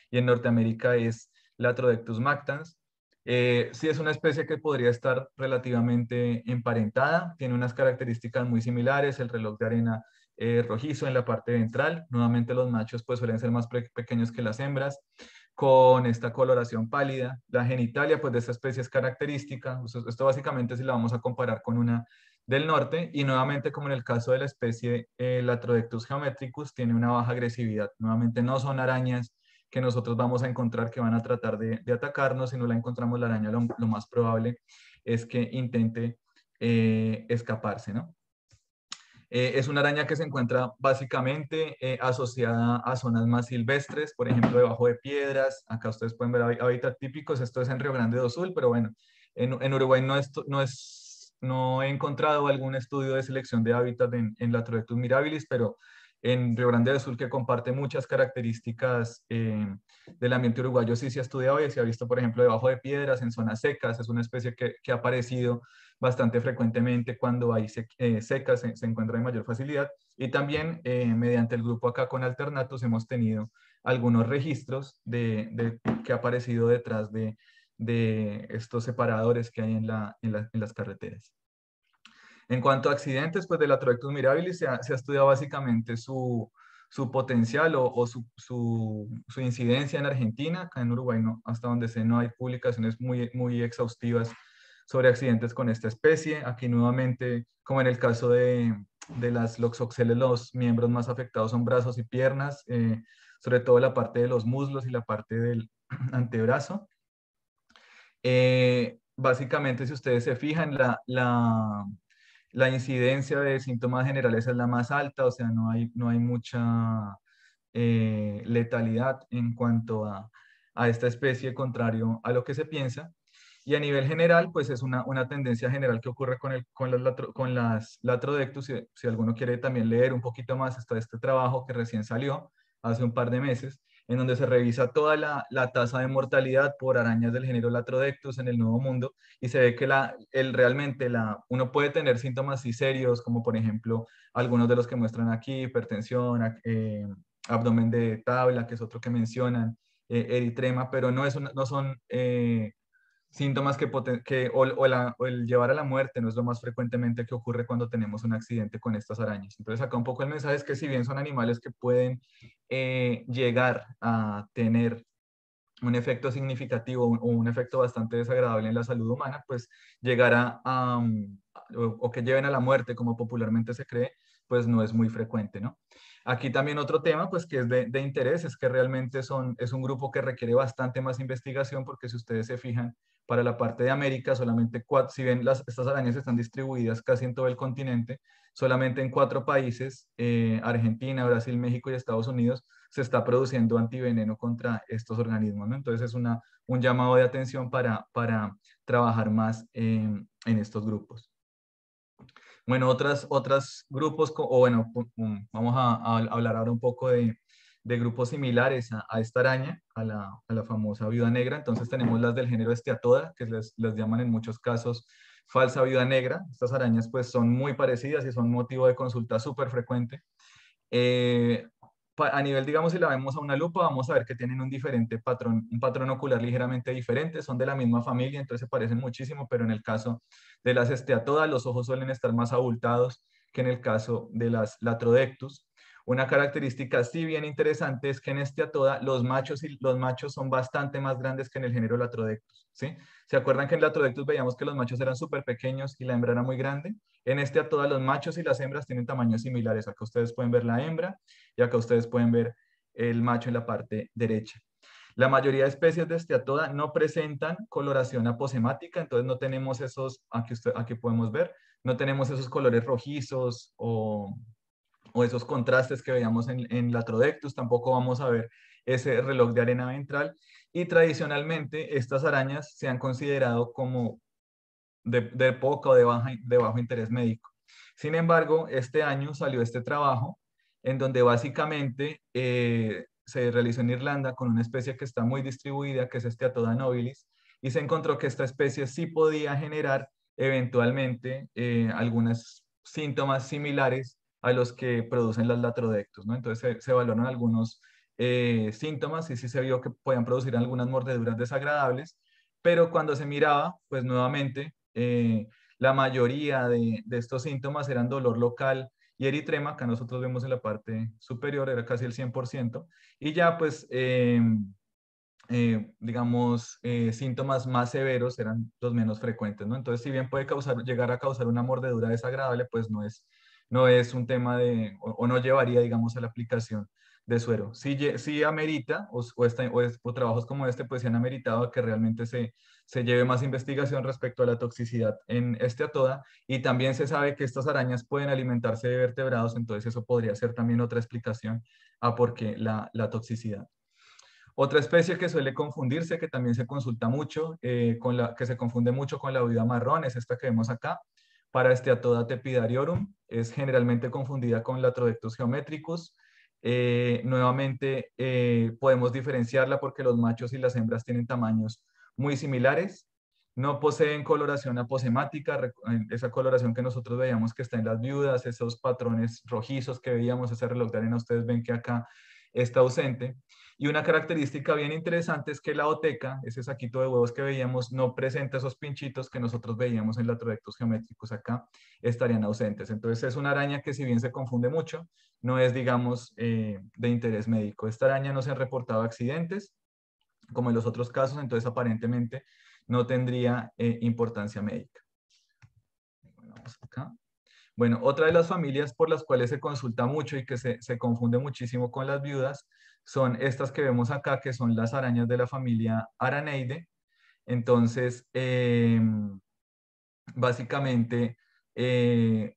y en Norteamérica es la mactans. Eh, sí es una especie que podría estar relativamente emparentada, tiene unas características muy similares, el reloj de arena eh, rojizo en la parte ventral, nuevamente los machos pues suelen ser más pequeños que las hembras, con esta coloración pálida, la genitalia pues de esta especie es característica, esto básicamente si la vamos a comparar con una del norte y nuevamente como en el caso de la especie eh, Latrodectus geometricus tiene una baja agresividad, nuevamente no son arañas, que nosotros vamos a encontrar que van a tratar de, atacarnos. Si no la encontramos la araña, lo, más probable es que intente eh, escaparse, ¿no? Eh, es una araña que se encuentra básicamente eh, asociada a zonas más silvestres, por ejemplo, debajo de piedras. Acá ustedes pueden ver hábitats típicos. Esto es en Río Grande do Sul, pero bueno, en, Uruguay no, es, no, he encontrado algún estudio de selección de hábitat en, en la Troectus mirabilis, pero en Río Grande del Sur, que comparte muchas características eh, del ambiente uruguayo, sí se ha estudiado y se ha visto, por ejemplo, debajo de piedras, en zonas secas, es una especie que, que ha aparecido bastante frecuentemente cuando hay eh, secas, se, encuentra en mayor facilidad. Y también eh, mediante el grupo acá con Alternatus hemos tenido algunos registros de, de que ha aparecido detrás de, de, estos separadores que hay en, en las carreteras. En cuanto a accidentes, pues de la Troectus mirabilis se ha, se ha estudiado básicamente su, su potencial o, su, su, su, incidencia en Argentina, acá en Uruguay no, hasta donde sé no hay publicaciones muy, muy exhaustivas sobre accidentes con esta especie. Aquí nuevamente, como en el caso de, de las loxoxeles, los miembros más afectados son brazos y piernas, eh, sobre todo la parte de los muslos y la parte del antebrazo. Eh, básicamente, si ustedes se fijan, la, la, la incidencia de síntomas generales es la más alta, o sea, no hay, no hay mucha eh, letalidad en cuanto a, esta especie, contrario a lo que se piensa. Y a nivel general, pues es una, tendencia general que ocurre con, el, con, las, con las latrodectus. Si, alguno quiere también leer un poquito más, hasta este trabajo que recién salió hace un par de meses en donde se revisa toda la, tasa de mortalidad por arañas del género Latrodectus en el Nuevo Mundo y se ve que la, el, realmente la, uno puede tener síntomas sí serios, como por ejemplo algunos de los que muestran aquí, hipertensión, eh, abdomen de tabla, que es otro que mencionan, eh, eritrema, pero no, es no son eh, síntomas que, que o, el llevar a la muerte no es lo más frecuentemente que ocurre cuando tenemos un accidente con estas arañas. Entonces acá un poco el mensaje es que si bien son animales que pueden eh, llegar a tener un efecto significativo o un efecto bastante desagradable en la salud humana, pues llegar a, um, o, que lleven a la muerte, como popularmente se cree, pues no es muy frecuente, ¿no? Aquí también otro tema, pues que es de, de, interés, es que realmente son, es un grupo que requiere bastante más investigación, porque si ustedes se fijan, para la parte de América, solamente cuatro, si bien las, estas arañas están distribuidas casi en todo el continente, solamente en cuatro países, eh, Argentina, Brasil, México y Estados Unidos, se está produciendo antiveneno contra estos organismos. Entonces es una, un llamado de atención para, para trabajar más eh, en estos grupos. Bueno, otras, grupos, o bueno, mm, vamos a hablar ahora un poco de, de grupos similares a, esta araña, a la, famosa viuda negra. Entonces tenemos las del género esteatoda, que les, las llaman en muchos casos falsa viuda negra. Estas arañas pues son muy parecidas y son motivo de consulta súper frecuente. Eh, a nivel, digamos, si la vemos a una lupa, vamos a ver que tienen un diferente patrón, un patrón ocular ligeramente diferente, son de la misma familia, entonces se parecen muchísimo, pero en el caso de las esteatodas, los ojos suelen estar más abultados que en el caso de las latrodectus. Una característica sí bien interesante es que en este atoda los machos, y los machos son bastante más grandes que en el género Latrodectus. ¿sí? ¿Se acuerdan que en Latrodectus veíamos que los machos eran súper pequeños y la hembra era muy grande? En este atoda los machos y las hembras tienen tamaños similares. Acá ustedes pueden ver la hembra y acá ustedes pueden ver el macho en la parte derecha. La mayoría de especies de este atoda no presentan coloración aposemática, entonces no tenemos esos, aquí, aquí podemos ver, no tenemos esos colores rojizos o o esos contrastes que veíamos en, en Latrodectus, tampoco vamos a ver ese reloj de arena ventral. Y tradicionalmente estas arañas se han considerado como de, de poco o de, baja, de bajo interés médico. Sin embargo, este año salió este trabajo en donde básicamente eh, se realizó en Irlanda con una especie que está muy distribuida, que es Esteatoda nobilis, y se encontró que esta especie sí podía generar eventualmente eh, algunos síntomas similares a los que producen las latrodectos ¿no? Entonces se, se evaluaron algunos eh, síntomas y sí se vio que podían producir algunas mordeduras desagradables, pero cuando se miraba, pues nuevamente eh, la mayoría de, estos síntomas eran dolor local y eritrema, que nosotros vemos en la parte superior, era casi el 100%, y ya pues, eh, digamos, síntomas más severos eran los menos frecuentes, ¿no? Entonces, si bien puede causar, llegar a causar una mordedura desagradable, pues no es no es un tema de, o, no llevaría, digamos, a la aplicación de suero. Si si amerita, o, o, trabajos como este, pues se han ameritado que realmente se, se lleve más investigación respecto a la toxicidad en este atoda. Y también se sabe que estas arañas pueden alimentarse de vertebrados, entonces eso podría ser también otra explicación a por qué la, toxicidad. Otra especie que suele confundirse, que también se consulta mucho, eh, con la, que se confunde mucho con la oída marrón, es esta que vemos acá, para este atoda tepidariorum. Es generalmente confundida con latrodectus geométricos. Eh, nuevamente eh, podemos diferenciarla porque los machos y las hembras tienen tamaños muy similares. No poseen coloración aposemática, esa coloración que nosotros veíamos que está en las viudas, esos patrones rojizos que veíamos, ese reloj de arena, ustedes ven que acá está ausente. Y una característica bien interesante es que la oteca, ese saquito de huevos que veíamos, no presenta esos pinchitos que nosotros veíamos en los trayectos geométricos acá, estarían ausentes. Entonces es una araña que si bien se confunde mucho, no es, digamos, eh, de interés médico. Esta araña no se han reportado accidentes, como en los otros casos, entonces aparentemente no tendría eh, importancia médica. Bueno, otra de las familias por las cuales se consulta mucho y que se confunde muchísimo con las viudas son estas que vemos acá, que son las arañas de la familia Araneide. Entonces, em, básicamente, eh,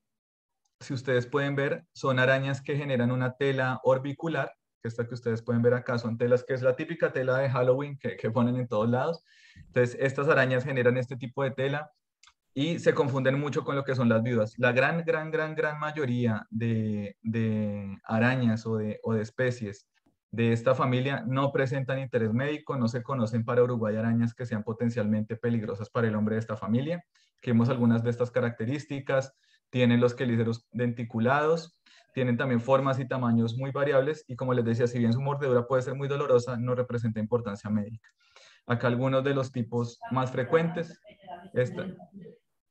si ustedes pueden ver, son arañas que generan una tela orbicular, que esta que ustedes pueden ver acá son telas que es la típica tela de Halloween que, ponen en todos lados. Entonces, estas arañas generan este tipo de tela y se confunden mucho con lo que son las viudas. La gran, gran, gran, gran mayoría de, arañas o de, o de especies de esta familia no presentan interés médico, no se conocen para Uruguay arañas que sean potencialmente peligrosas para el hombre de esta familia. Que vemos algunas de estas características, tienen los quelíceros denticulados, tienen también formas y tamaños muy variables y como les decía, si bien su mordedura puede ser muy dolorosa, no representa importancia médica. Acá algunos de los tipos más frecuentes. Esta,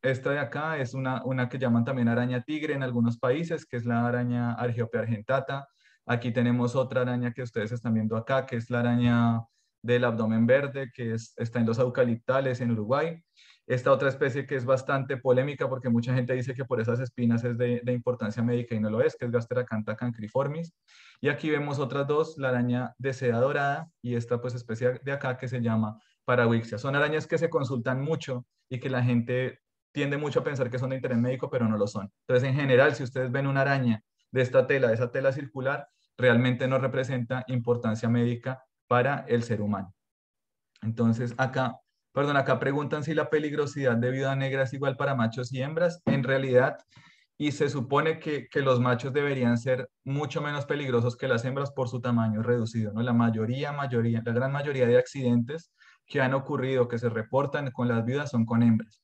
esta de acá es una, una que llaman también araña tigre en algunos países, que es la araña Argiope argentata Aquí tenemos otra araña que ustedes están viendo acá, que es la araña del abdomen verde, que está en los eucaliptales en Uruguay. Esta otra especie que es bastante polémica porque mucha gente dice que por esas espinas es de, importancia médica y no lo es, que es Gasteracantha cancriformis. Y aquí vemos otras dos, la araña de seda dorada y esta pues especie de acá que se llama parawixia. Son arañas que se consultan mucho y que la gente tiende mucho a pensar que son de interés médico, pero no lo son. Entonces, en general, si ustedes ven una araña de esta tela, de esa tela circular, realmente no representa importancia médica para el ser humano. Entonces, acá, perdón, acá preguntan si la peligrosidad de viuda negra es igual para machos y hembras. En realidad, y se supone que, los machos deberían ser mucho menos peligrosos que las hembras por su tamaño reducido, ¿no? La mayoría, mayoría, la gran mayoría de accidentes que han ocurrido, que se reportan con las viudas, son con hembras.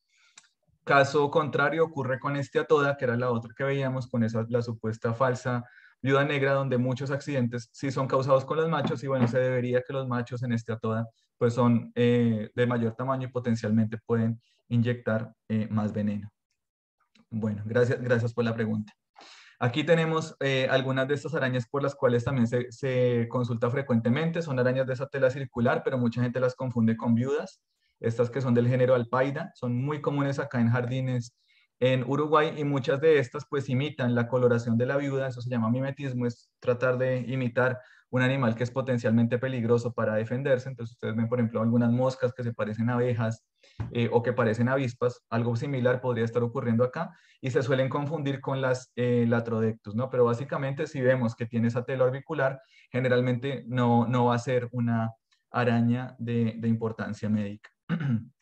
Caso contrario ocurre con este Atoda, que era la otra que veíamos con esa, la supuesta falsa viuda negra, donde muchos accidentes sí son causados con los machos y bueno, se debería que los machos en este Atoda pues son eh, de mayor tamaño y potencialmente pueden inyectar eh, más veneno. Bueno, gracias, gracias por la pregunta. Aquí tenemos eh, algunas de estas arañas por las cuales también se, se, consulta frecuentemente. Son arañas de esa tela circular, pero mucha gente las confunde con viudas estas que son del género alpaida, son muy comunes acá en jardines en Uruguay y muchas de estas pues imitan la coloración de la viuda, eso se llama mimetismo, es tratar de imitar un animal que es potencialmente peligroso para defenderse, entonces ustedes ven por ejemplo algunas moscas que se parecen a abejas eh, o que parecen avispas, algo similar podría estar ocurriendo acá y se suelen confundir con las eh, latrodectus, ¿no? Pero básicamente si vemos que tiene esa tela orbicular, generalmente no, no va a ser una araña de importancia médica.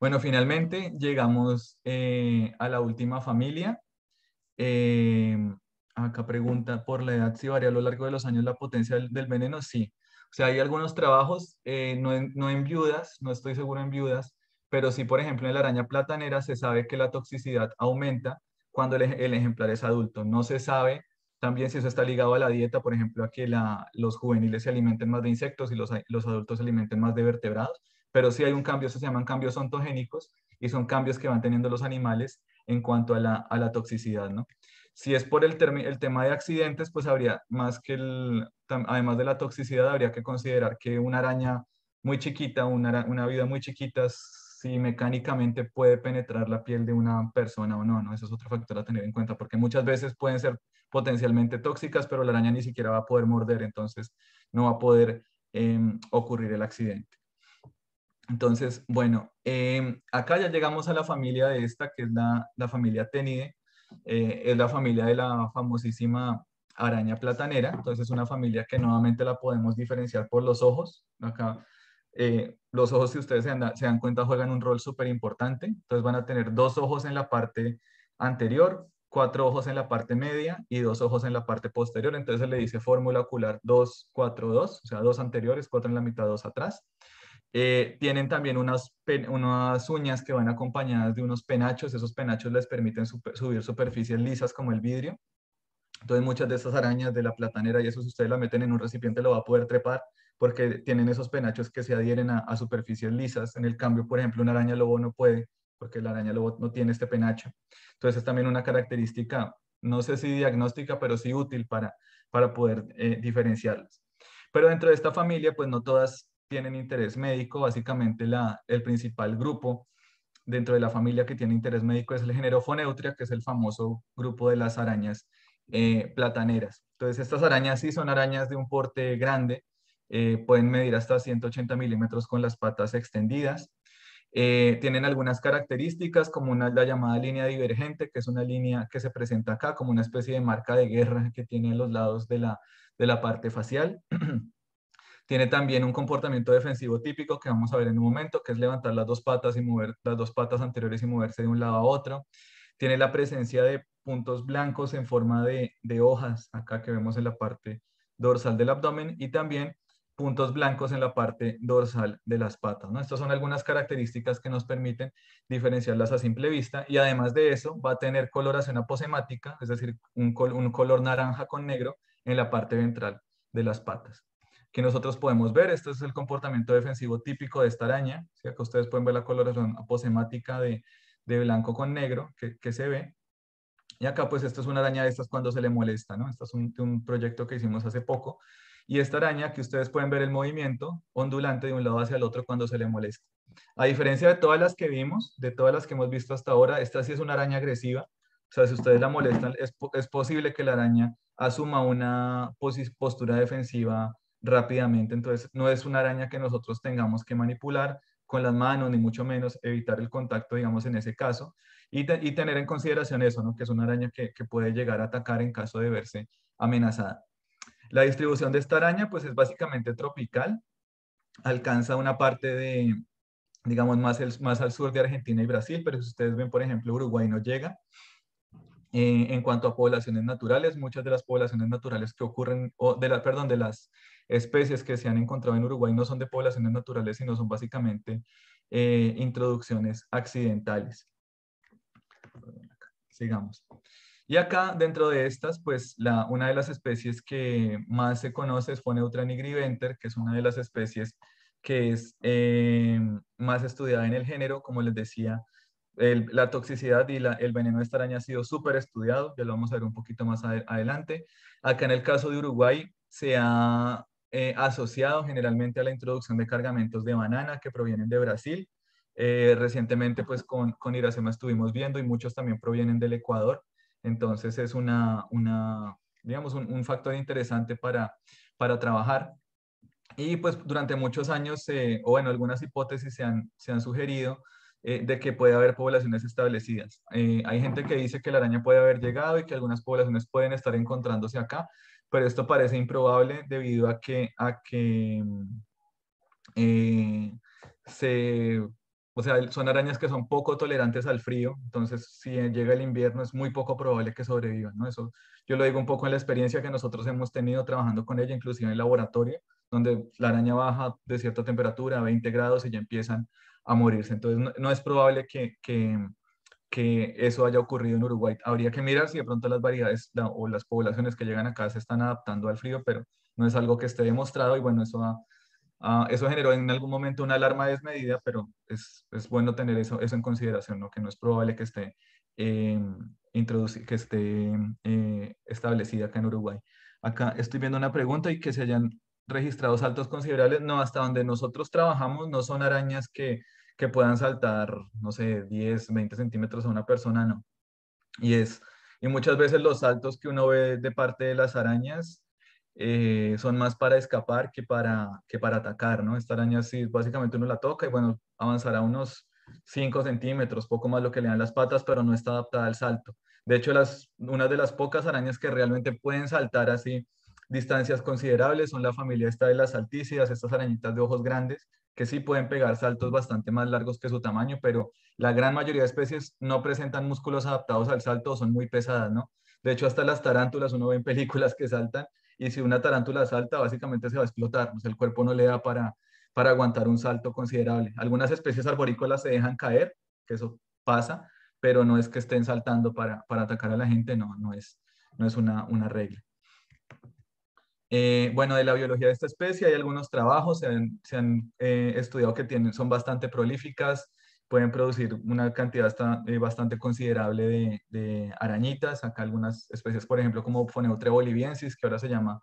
Bueno, finalmente llegamos eh, a la última familia. Em, acá pregunta, ¿por la edad si varía a lo largo de los años la potencia del, veneno? Sí. O sea, hay algunos trabajos, eh, no, en, viudas, no estoy seguro en viudas, pero sí, por ejemplo, en la araña platanera se sabe que la toxicidad aumenta cuando el, ejemplar es adulto. No se sabe también si eso está ligado a la dieta, por ejemplo, a que los juveniles se alimenten más de insectos y los, los adultos se alimenten más de vertebrados pero sí hay un cambio, se llaman cambios ontogénicos y son cambios que van teniendo los animales en cuanto a la, toxicidad, ¿no? Si es por el, el tema de accidentes, pues habría más que el, además de la toxicidad, habría que considerar que una araña muy chiquita, una, vida muy chiquita, si mecánicamente puede penetrar la piel de una persona o no, ¿no? Eso es otro factor a tener en cuenta, porque muchas veces pueden ser potencialmente tóxicas, pero la araña ni siquiera va a poder morder, entonces no va a poder em, ocurrir el accidente. Entonces, bueno, em, acá ya llegamos a la familia de esta, que es la, familia Tenide, eh, es la familia de la famosísima araña platanera, entonces es una familia que nuevamente la podemos diferenciar por los ojos, acá eh, los ojos, si ustedes se, se, dan cuenta, juegan un rol súper importante. Entonces van a tener dos ojos en la parte anterior, cuatro ojos en la parte media y dos ojos en la parte posterior. Entonces se le dice fórmula ocular 2, 4, 2, o sea, dos anteriores, cuatro en la mitad, dos atrás. Eh, tienen también unas, unas uñas que van acompañadas de unos penachos. Esos penachos les permiten subir superficies lisas como el vidrio. Entonces muchas de esas arañas de la platanera y eso si ustedes la meten en un recipiente lo va a poder trepar porque tienen esos penachos que se adhieren a, superficies lisas. En el cambio, por ejemplo, una araña lobo no puede porque la araña lobo no tiene este penacho. Entonces es también una característica, no sé si diagnóstica, pero sí útil para, para poder eh, diferenciarlas. Pero dentro de esta familia, pues no todas tienen interés médico, básicamente la, el principal grupo dentro de la familia que tiene interés médico es el género Foneutria, que es el famoso grupo de las arañas eh, plataneras. Entonces, estas arañas sí son arañas de un porte grande, eh, pueden medir hasta 180 milímetros con las patas extendidas. Eh, tienen algunas características como una, la llamada línea divergente, que es una línea que se presenta acá como una especie de marca de guerra que tiene los lados de la, de la parte facial. Tiene también un comportamiento defensivo típico que vamos a ver en un momento, que es levantar las dos patas y mover las dos patas anteriores y moverse de un lado a otro. Tiene la presencia de puntos blancos en forma de, hojas, acá que vemos en la parte dorsal del abdomen, y también puntos blancos en la parte dorsal de las patas. Estas son algunas características que nos permiten diferenciarlas a simple vista y además de eso va a tener coloración aposemática, es decir, un color naranja con negro en la parte ventral de las patas que nosotros podemos ver. Este es el comportamiento defensivo típico de esta araña. O ustedes pueden ver la coloración aposemática de, de blanco con negro que, que, se ve. Y acá, pues, esto es una araña de estas cuando se le molesta, ¿no? Este es un, un proyecto que hicimos hace poco. Y esta araña, que ustedes pueden ver el movimiento ondulante de un lado hacia el otro cuando se le molesta. A diferencia de todas las que vimos, de todas las que hemos visto hasta ahora, esta sí es una araña agresiva. O sea, si ustedes la molestan, es, es posible que la araña asuma una postura defensiva rápidamente. Entonces, no es una araña que nosotros tengamos que manipular con las manos, ni mucho menos evitar el contacto, digamos, en ese caso, y, y tener en consideración eso, ¿no? que es una araña que, que, puede llegar a atacar en caso de verse amenazada. La distribución de esta araña, pues, es básicamente tropical, alcanza una parte de, digamos, más, el, más al sur de Argentina y Brasil, pero si ustedes ven, por ejemplo, Uruguay no llega, eh, en cuanto a poblaciones naturales, muchas de las poblaciones naturales que ocurren, o de la, perdón, de las especies que se han encontrado en Uruguay no son de poblaciones naturales, sino son básicamente eh, introducciones accidentales. Sigamos. Y acá, dentro de estas, pues la, una de las especies que más se conoce es Foneutra nigriventer, que es una de las especies que es em, más estudiada en el género. Como les decía, la toxicidad y la, el veneno de esta araña ha sido súper estudiado, ya lo vamos a ver un poquito más adelante. Acá en el caso de Uruguay, se ha eh, asociado generalmente a la introducción de cargamentos de banana que provienen de Brasil. Eh, recientemente, pues con, con Iracema estuvimos viendo y muchos también provienen del Ecuador. Entonces es una, una digamos, un, factor interesante para, para trabajar. Y pues durante muchos años, eh, o bueno, algunas hipótesis se han, sugerido de que puede haber poblaciones establecidas. hay gente que dice que la araña puede haber llegado y que algunas poblaciones pueden estar encontrándose acá, pero esto parece improbable debido a que, a que mm, eh, o sea, son arañas que son poco tolerantes al frío, entonces si llega el invierno es muy poco probable que sobrevivan, ¿no? Eso yo lo digo un poco en la experiencia que nosotros hemos tenido trabajando con ella, inclusive en el laboratorio, donde la araña baja de cierta temperatura, 20 grados, y ya empiezan a morirse. Entonces no, es probable que que eso haya ocurrido en Uruguay. Habría que mirar si de pronto las variedades o las poblaciones que llegan acá se están adaptando al frío, pero no es algo que esté demostrado y bueno, eso, ah, eso generó en algún momento una alarma desmedida, pero es, es bueno tener eso, eso en consideración, ¿no? que no es probable que esté, eh, que esté eh, establecida acá en Uruguay. Acá estoy viendo una pregunta y que se hayan registrado saltos considerables. No, hasta donde nosotros trabajamos no son arañas que que puedan saltar, no sé, 10, 20 centímetros a una persona, no. Y es, y muchas veces los saltos que uno ve de parte de las arañas eh, son más para escapar que para, que para atacar, ¿no? Esta araña sí, básicamente uno la toca y bueno, avanzará unos 5 centímetros, poco más lo que le dan las patas, pero no está adaptada al salto. De hecho, las, una de las pocas arañas que realmente pueden saltar así distancias considerables son la familia esta de las altícidas, estas arañitas de ojos grandes, que sí pueden pegar saltos bastante más largos que su tamaño, pero la gran mayoría de especies no presentan músculos adaptados al salto son muy pesadas, ¿no? De hecho, hasta las tarántulas, uno ve en películas que saltan y si una tarántula salta, básicamente se va a explotar, el cuerpo no le da para, para aguantar un salto considerable. Algunas especies arborícolas se dejan caer, que eso pasa, pero no es que estén saltando para, para atacar a la gente, no, no es, no es una, una regla. Eh, bueno, de la biología de esta especie hay algunos trabajos, se han, eh, estudiado que tienen, son bastante prolíficas, pueden producir una cantidad eh, bastante considerable de, arañitas. Acá algunas especies, por ejemplo, como Phoneutria boliviensis, que ahora se llama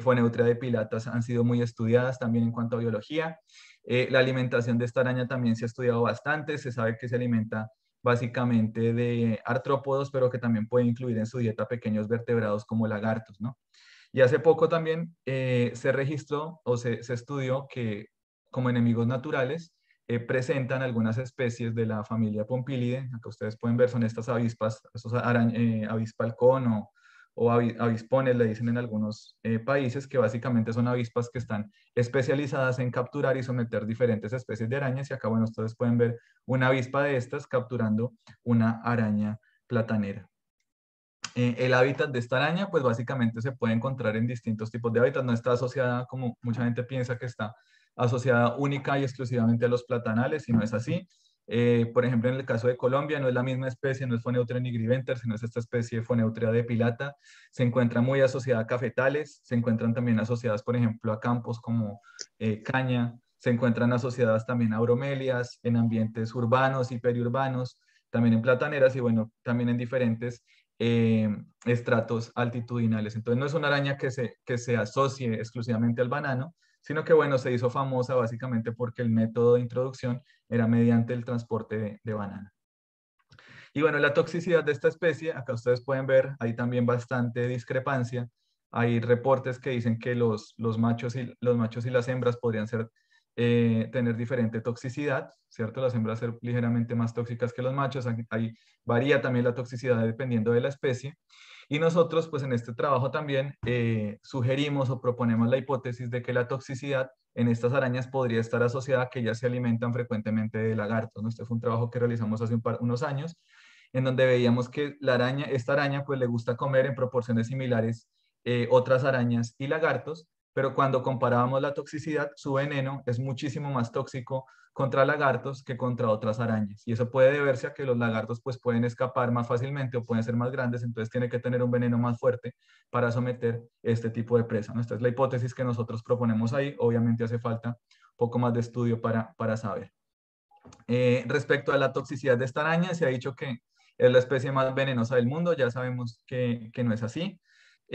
Foneutre de pilatas, han sido muy estudiadas también en cuanto a biología. la alimentación de esta araña también se ha estudiado bastante, se sabe que se alimenta básicamente de artrópodos, pero que también puede incluir en su dieta pequeños vertebrados como lagartos, ¿no? Y hace poco también eh, se registró o se, estudió que como enemigos naturales eh, presentan algunas especies de la familia Pompilidae. Acá ustedes pueden ver, son estas avispas, esos eh, avispalcón o, o avispones, le dicen en algunos eh, países, que básicamente son avispas que están especializadas en capturar y someter diferentes especies de arañas. Y acá, bueno, ustedes pueden ver una avispa de estas capturando una araña platanera. Eh, el hábitat de esta araña, pues básicamente se puede encontrar en distintos tipos de hábitat. no está asociada como mucha gente piensa que está asociada única y exclusivamente a los platanales, y no es así. Eh, por ejemplo, en el caso de Colombia, no es la misma especie, no es Foneutria nigriventer, sino es esta especie Foneutria de pilata. Se encuentra muy asociada a cafetales, se encuentran también asociadas, por ejemplo, a campos como eh, caña, se encuentran asociadas también a bromelias, en ambientes urbanos y periurbanos, también en plataneras y, bueno, también en diferentes eh, estratos altitudinales. Entonces no es una araña que se, que se asocie exclusivamente al banano, sino que bueno, se hizo famosa básicamente porque el método de introducción era mediante el transporte de, banano. banana. Y bueno, la toxicidad de esta especie, acá ustedes pueden ver, hay también bastante discrepancia. Hay reportes que dicen que los, los, machos, los machos y las hembras podrían ser eh, tener diferente toxicidad, ¿cierto? Las hembras ser ligeramente más tóxicas que los machos, ahí varía también la toxicidad dependiendo de la especie. Y nosotros, pues en este trabajo también eh, sugerimos o proponemos la hipótesis de que la toxicidad en estas arañas podría estar asociada a que ellas se alimentan frecuentemente de lagartos. Este fue un trabajo que realizamos hace unos años, en donde veíamos que la araña, esta araña, pues le gusta comer en proporciones similares eh, otras arañas y lagartos, pero cuando comparábamos la toxicidad, su veneno es muchísimo más tóxico contra lagartos que contra otras arañas. Y eso puede deberse a que los lagartos pues pueden escapar más fácilmente o pueden ser más grandes, entonces tiene que tener un veneno más fuerte para someter este tipo de presa. Esta es la hipótesis que nosotros proponemos ahí. Obviamente hace falta un poco más de estudio para, saber. Eh, respecto a la toxicidad de esta araña, se ha dicho que es la especie más venenosa del mundo, ya sabemos que, que no es así.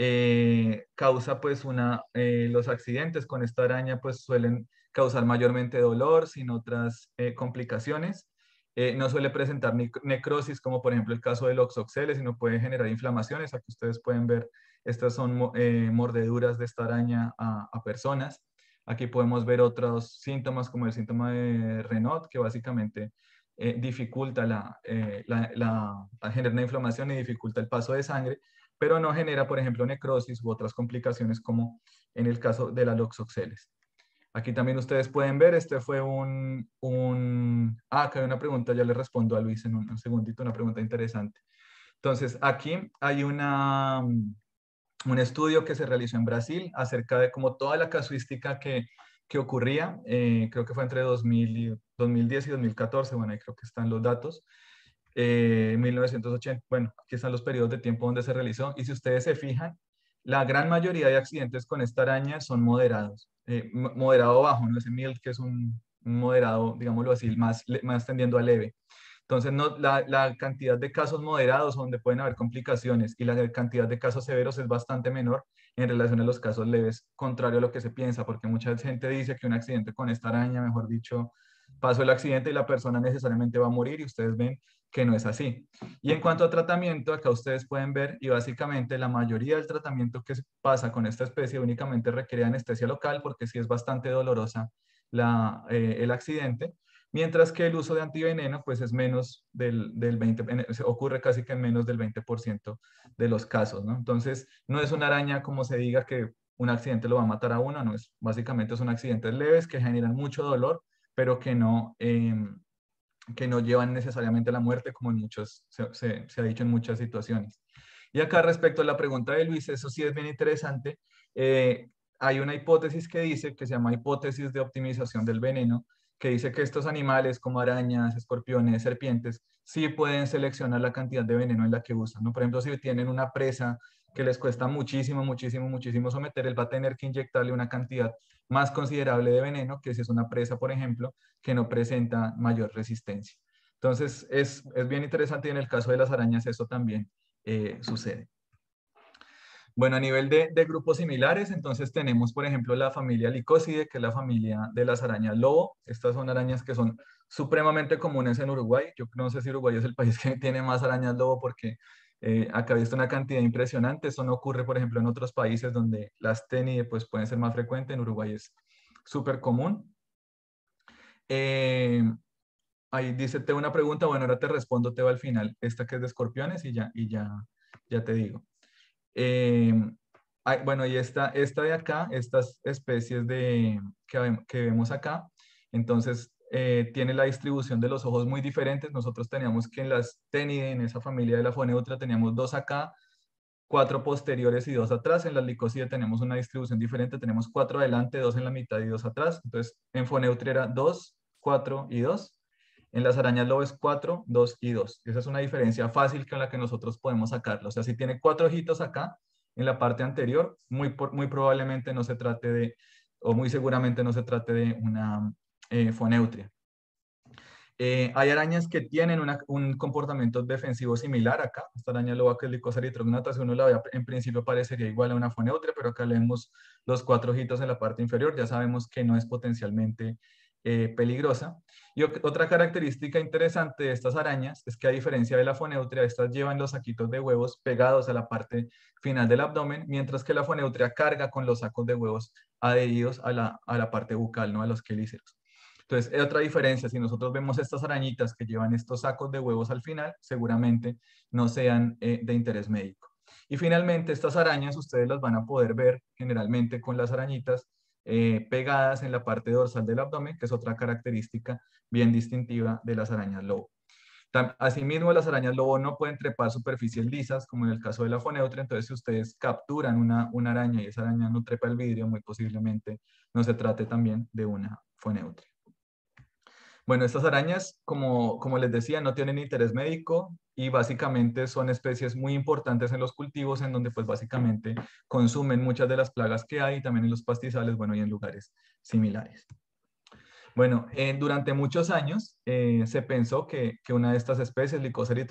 Eh, causa pues una, eh, los accidentes con esta araña pues suelen causar mayormente dolor sin otras eh, complicaciones. no suele presentar necrosis como por ejemplo el caso del y sino puede generar inflamaciones. Aquí ustedes pueden ver, estas son mordeduras de esta araña a, personas. Aquí podemos ver otros síntomas como el síntoma de Renault, que básicamente dificulta la, la, genera una inflamación y dificulta el paso de sangre pero no genera, por ejemplo, necrosis u otras complicaciones como en el caso de la loxoxeles. Aquí también ustedes pueden ver, este fue un, un... Ah, acá hay una pregunta, ya le respondo a Luis en un, segundito, una pregunta interesante. Entonces, aquí hay una, un estudio que se realizó en Brasil acerca de como toda la casuística que, que ocurría, eh, creo que fue entre 2000 y, 2010 y 2014, bueno, ahí creo que están los datos, 1980. Eh, bueno, aquí están los periodos de tiempo donde se realizó. Y si ustedes se fijan, la gran mayoría de accidentes con esta araña son moderados. Eh, moderado bajo, no ese mild que es un, moderado, digámoslo así, más, más tendiendo a leve. Entonces, no, la, la, cantidad de casos moderados donde pueden haber complicaciones y la cantidad de casos severos es bastante menor en relación a los casos leves, contrario a lo que se piensa, porque mucha gente dice que un accidente con esta araña, mejor dicho, pasó el accidente y la persona necesariamente va a morir y ustedes ven que no es así. Y en cuanto a tratamiento, acá ustedes pueden ver, y básicamente la mayoría del tratamiento que pasa con esta especie únicamente requiere anestesia local porque sí es bastante dolorosa la, eh, el accidente, mientras que el uso de antiveneno pues es menos del, del 20%, ocurre casi que en menos del 20% de los casos, ¿no? Entonces, no es una araña como se diga que un accidente lo va a matar a uno, no es, básicamente son accidentes leves que generan mucho dolor, pero que no... Em, que no llevan necesariamente a la muerte, como en muchos, se, ha dicho en muchas situaciones. Y acá respecto a la pregunta de Luis, eso sí es bien interesante. Eh, hay una hipótesis que dice, que se llama hipótesis de optimización del veneno, que dice que estos animales como arañas, escorpiones, serpientes, sí pueden seleccionar la cantidad de veneno en la que usan. Por ejemplo, si tienen una presa que les cuesta muchísimo, muchísimo, muchísimo someter, él va a tener que inyectarle una cantidad más considerable de veneno que si es una presa, por ejemplo, que no presenta mayor resistencia. Entonces, es, bien interesante y en el caso de las arañas eso también eh, sucede. Bueno, a nivel de, grupos similares, entonces tenemos, por ejemplo, la familia licóside, que es la familia de las arañas lobo. Estas son arañas que son supremamente comunes en Uruguay. Yo no sé si Uruguay es el país que tiene más arañas lobo porque eh, acá he visto una cantidad impresionante. Eso no ocurre, por ejemplo, en otros países donde las TENI pues, pueden ser más frecuentes. En Uruguay es súper común. Eh, ahí dice, tengo una pregunta. Bueno, ahora te respondo, te va al final. Esta que es de escorpiones y ya, y ya, te digo. Eh, bueno, y esta, esta de acá, estas especies de, que vemos acá, entonces eh, tiene la distribución de los ojos muy diferentes. Nosotros teníamos que en las tení en esa familia de la foneutra, teníamos dos acá, cuatro posteriores y dos atrás. En la licocide tenemos una distribución diferente, tenemos cuatro adelante, dos en la mitad y dos atrás. Entonces, en foneutra era dos, cuatro y dos. En las arañas lobes cuatro, dos y dos. Esa es una diferencia fácil con la que nosotros podemos sacarlo. O sea, si tiene cuatro ojitos acá, en la parte anterior, muy, muy probablemente no se trate de, o muy seguramente no se trate de una eh, Foneutria. Eh, hay arañas que tienen un comportamiento defensivo similar acá. Esta araña loba que si uno la ve en principio parecería igual a una foneutria, pero acá leemos los cuatro ojitos en la parte inferior, ya sabemos que no es potencialmente eh, peligrosa. Y otra característica interesante de estas arañas es que a diferencia de la foneutria, estas llevan los saquitos de huevos pegados a la parte final del abdomen, mientras que la foneutria carga con los sacos de huevos adheridos a la, a la parte bucal, ¿no? a los quelíceros. Entonces, es otra diferencia, si nosotros vemos estas arañitas que llevan estos sacos de huevos al final, seguramente no sean eh, de interés médico. Y finalmente, estas arañas ustedes las van a poder ver generalmente con las arañitas eh, pegadas en la parte dorsal del abdomen, que es otra característica bien distintiva de las arañas lobo. Asimismo, las arañas lobo no pueden trepar superficies lisas, como en el caso de la foneutra, entonces si ustedes capturan una, una araña y esa araña no trepa el vidrio, muy posiblemente no se trate también de una foneutra. Bueno, estas arañas, como, como les decía, no tienen interés médico y básicamente son especies muy importantes en los cultivos en donde pues básicamente consumen muchas de las plagas que hay y también en los pastizales, bueno, y en lugares similares. Bueno, eh, durante muchos años eh, se pensó que, una de estas especies, Lycoceria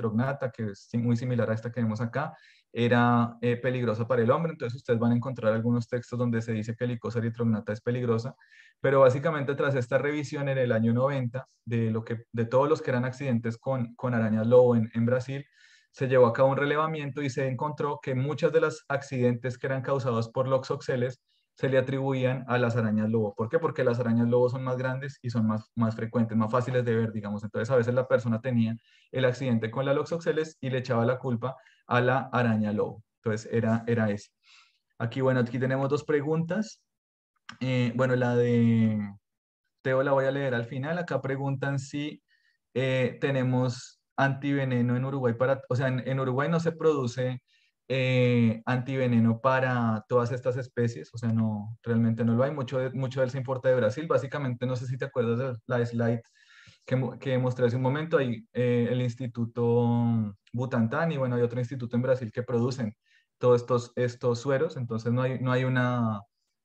que es muy similar a esta que vemos acá, era eh, peligrosa para el hombre, entonces ustedes van a encontrar algunos textos donde se dice que licosa eritrognata es peligrosa, pero básicamente tras esta revisión en el año 90 de, lo que, de todos los que eran accidentes con, con arañas lobo en, en Brasil, se llevó a cabo un relevamiento y se encontró que muchas de las accidentes que eran causados por loxoxeles se le atribuían a las arañas lobo. ¿Por qué? Porque las arañas lobo son más grandes y son más, más frecuentes, más fáciles de ver, digamos. Entonces, a veces la persona tenía el accidente con la Loxoxeles y le echaba la culpa a la araña lobo. Entonces, era, era ese. Aquí, bueno, aquí tenemos dos preguntas. Eh, bueno, la de Teo la voy a leer al final. Acá preguntan si eh, tenemos antiveneno en Uruguay para, o sea, en, en Uruguay no se produce eh, antiveneno para todas estas especies, o sea, no, realmente no lo hay, mucho de, mucho él se importa de Brasil, básicamente, no sé si te acuerdas de la slide que, que mostré hace un momento, hay eh, el Instituto Butantan y bueno, hay otro instituto en Brasil que producen todos estos, estos sueros, entonces no hay, no hay una...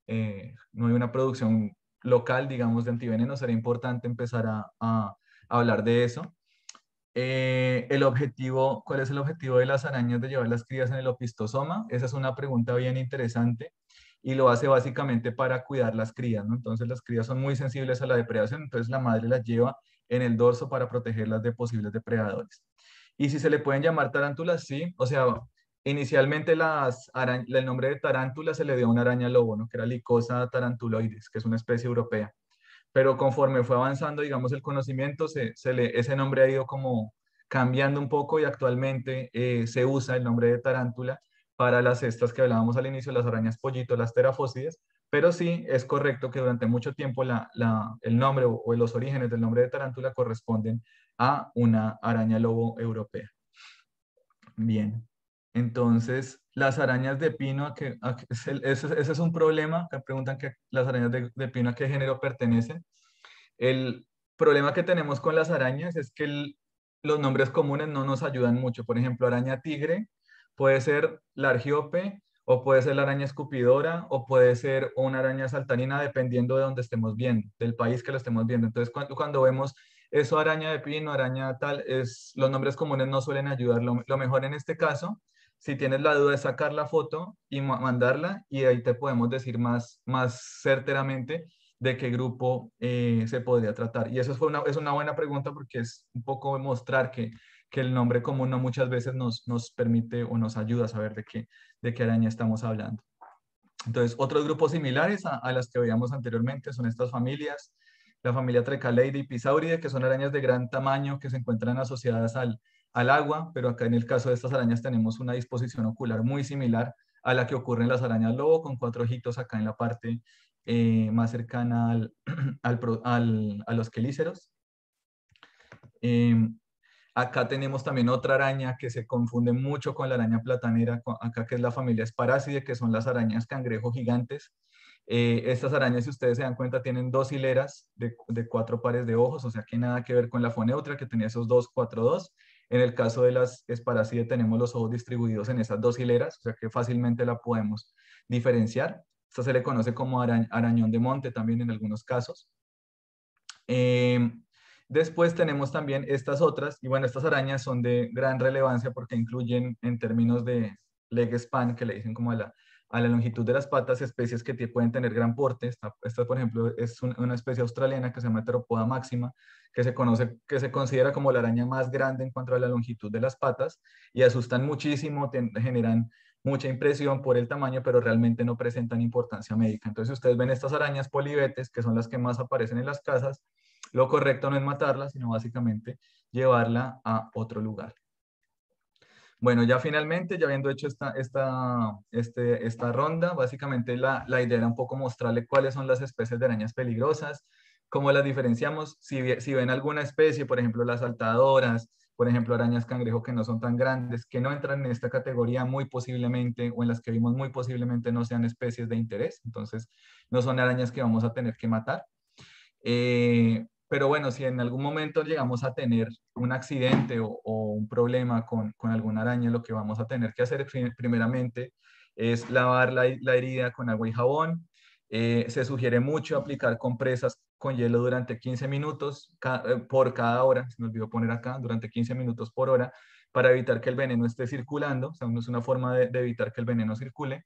Eh, no hay una producción local, digamos, de antiveneno, sería importante empezar a, a hablar de eso. Eh, el objetivo, ¿Cuál es el objetivo de las arañas de llevar las crías en el opistosoma? Esa es una pregunta bien interesante y lo hace básicamente para cuidar las crías. Entonces las crías son muy sensibles a la depredación, entonces la madre las lleva en el dorso para protegerlas de posibles depredadores. Y si se le pueden llamar tarántulas, sí, o sea, inicialmente las el nombre de tarántula se le dio a una araña lobo, ¿no? que era Licosa tarantuloides, que es una especie europea pero conforme fue avanzando, digamos, el conocimiento, ese nombre ha ido como cambiando un poco y actualmente eh, se usa el nombre de tarántula para las estas que hablábamos al inicio, las arañas pollito, las terafósides, pero sí es correcto que durante mucho tiempo el nombre o, o, los orígenes del nombre de tarántula corresponden a una araña lobo europea. Bien. Entonces, las arañas de pino, que, ese, es un problema, que preguntan que las arañas de, pino a qué género pertenecen. El problema que tenemos con las arañas es que los nombres comunes no nos ayudan mucho. Por ejemplo, araña tigre puede ser la argiope, o puede ser la araña escupidora, o puede ser una araña saltarina, dependiendo de donde estemos viendo, del país que lo estemos viendo. Entonces, cuando, vemos eso, araña de pino, araña tal, es, los nombres comunes no suelen ayudar. lo mejor en este caso si tienes la duda de sacar la foto y mandarla y ahí te podemos decir más, más certeramente de qué grupo eh, se podría tratar. Y eso fue es una buena pregunta porque es un poco mostrar que, el nombre común no muchas veces nos, nos permite o nos ayuda a saber de qué, de qué araña estamos hablando. Entonces, otros grupos similares a, las que veíamos anteriormente son estas familias, la familia Trecaleidae y Pisauridae, que son arañas de gran tamaño que se encuentran asociadas al, al agua, pero acá en el caso de estas arañas tenemos una disposición ocular muy similar a la que ocurre en las arañas lobo, con cuatro ojitos acá en la parte eh, más cercana a los quelíceros. Em, acá tenemos también otra araña que se confunde mucho con la araña platanera, acá que es la familia Sparassidae que son las arañas cangrejo gigantes. Eh, estas arañas, si ustedes se dan cuenta, tienen dos hileras de, cuatro pares de ojos, o sea que nada que ver con la foneutra que tenía esos dos, cuatro, dos. En el caso de las esparacide tenemos los ojos distribuidos en esas dos hileras, o sea que fácilmente la podemos diferenciar. Esta se le conoce como arañón de monte también en algunos casos. Em, después tenemos también estas otras, y bueno, estas arañas son de gran relevancia porque incluyen en términos de leg span, que le dicen como la, a la longitud de las patas especies que pueden tener gran porte. Esta, por ejemplo, es una especie australiana que se llama heteropoda máxima, que se, conoce, que se considera como la araña más grande en cuanto a la longitud de las patas y asustan muchísimo, generan mucha impresión por el tamaño, pero realmente no presentan importancia médica. Entonces, ustedes ven estas arañas polibetes, que son las que más aparecen en las casas, lo correcto no es matarlas, sino básicamente llevarla a otro lugar. Bueno, ya finalmente, ya habiendo hecho esta, esta, este, esta ronda, básicamente la, idea era un poco mostrarle cuáles son las especies de arañas peligrosas, cómo las diferenciamos, si, si ven alguna especie, por ejemplo las saltadoras, por ejemplo arañas cangrejo que no son tan grandes, que no entran en esta categoría muy posiblemente o en las que vimos muy posiblemente no sean especies de interés, entonces no son arañas que vamos a tener que matar. Eh, pero bueno, si en algún momento llegamos a tener un accidente o, un problema con, con, alguna araña, lo que vamos a tener que hacer primeramente es lavar la, herida con agua y jabón. Eh, se sugiere mucho aplicar compresas con hielo durante 15 minutos eh, por cada hora, se me olvidó poner acá, durante 15 minutos por hora, para evitar que el veneno esté circulando, o sea, es una forma de evitar que el veneno circule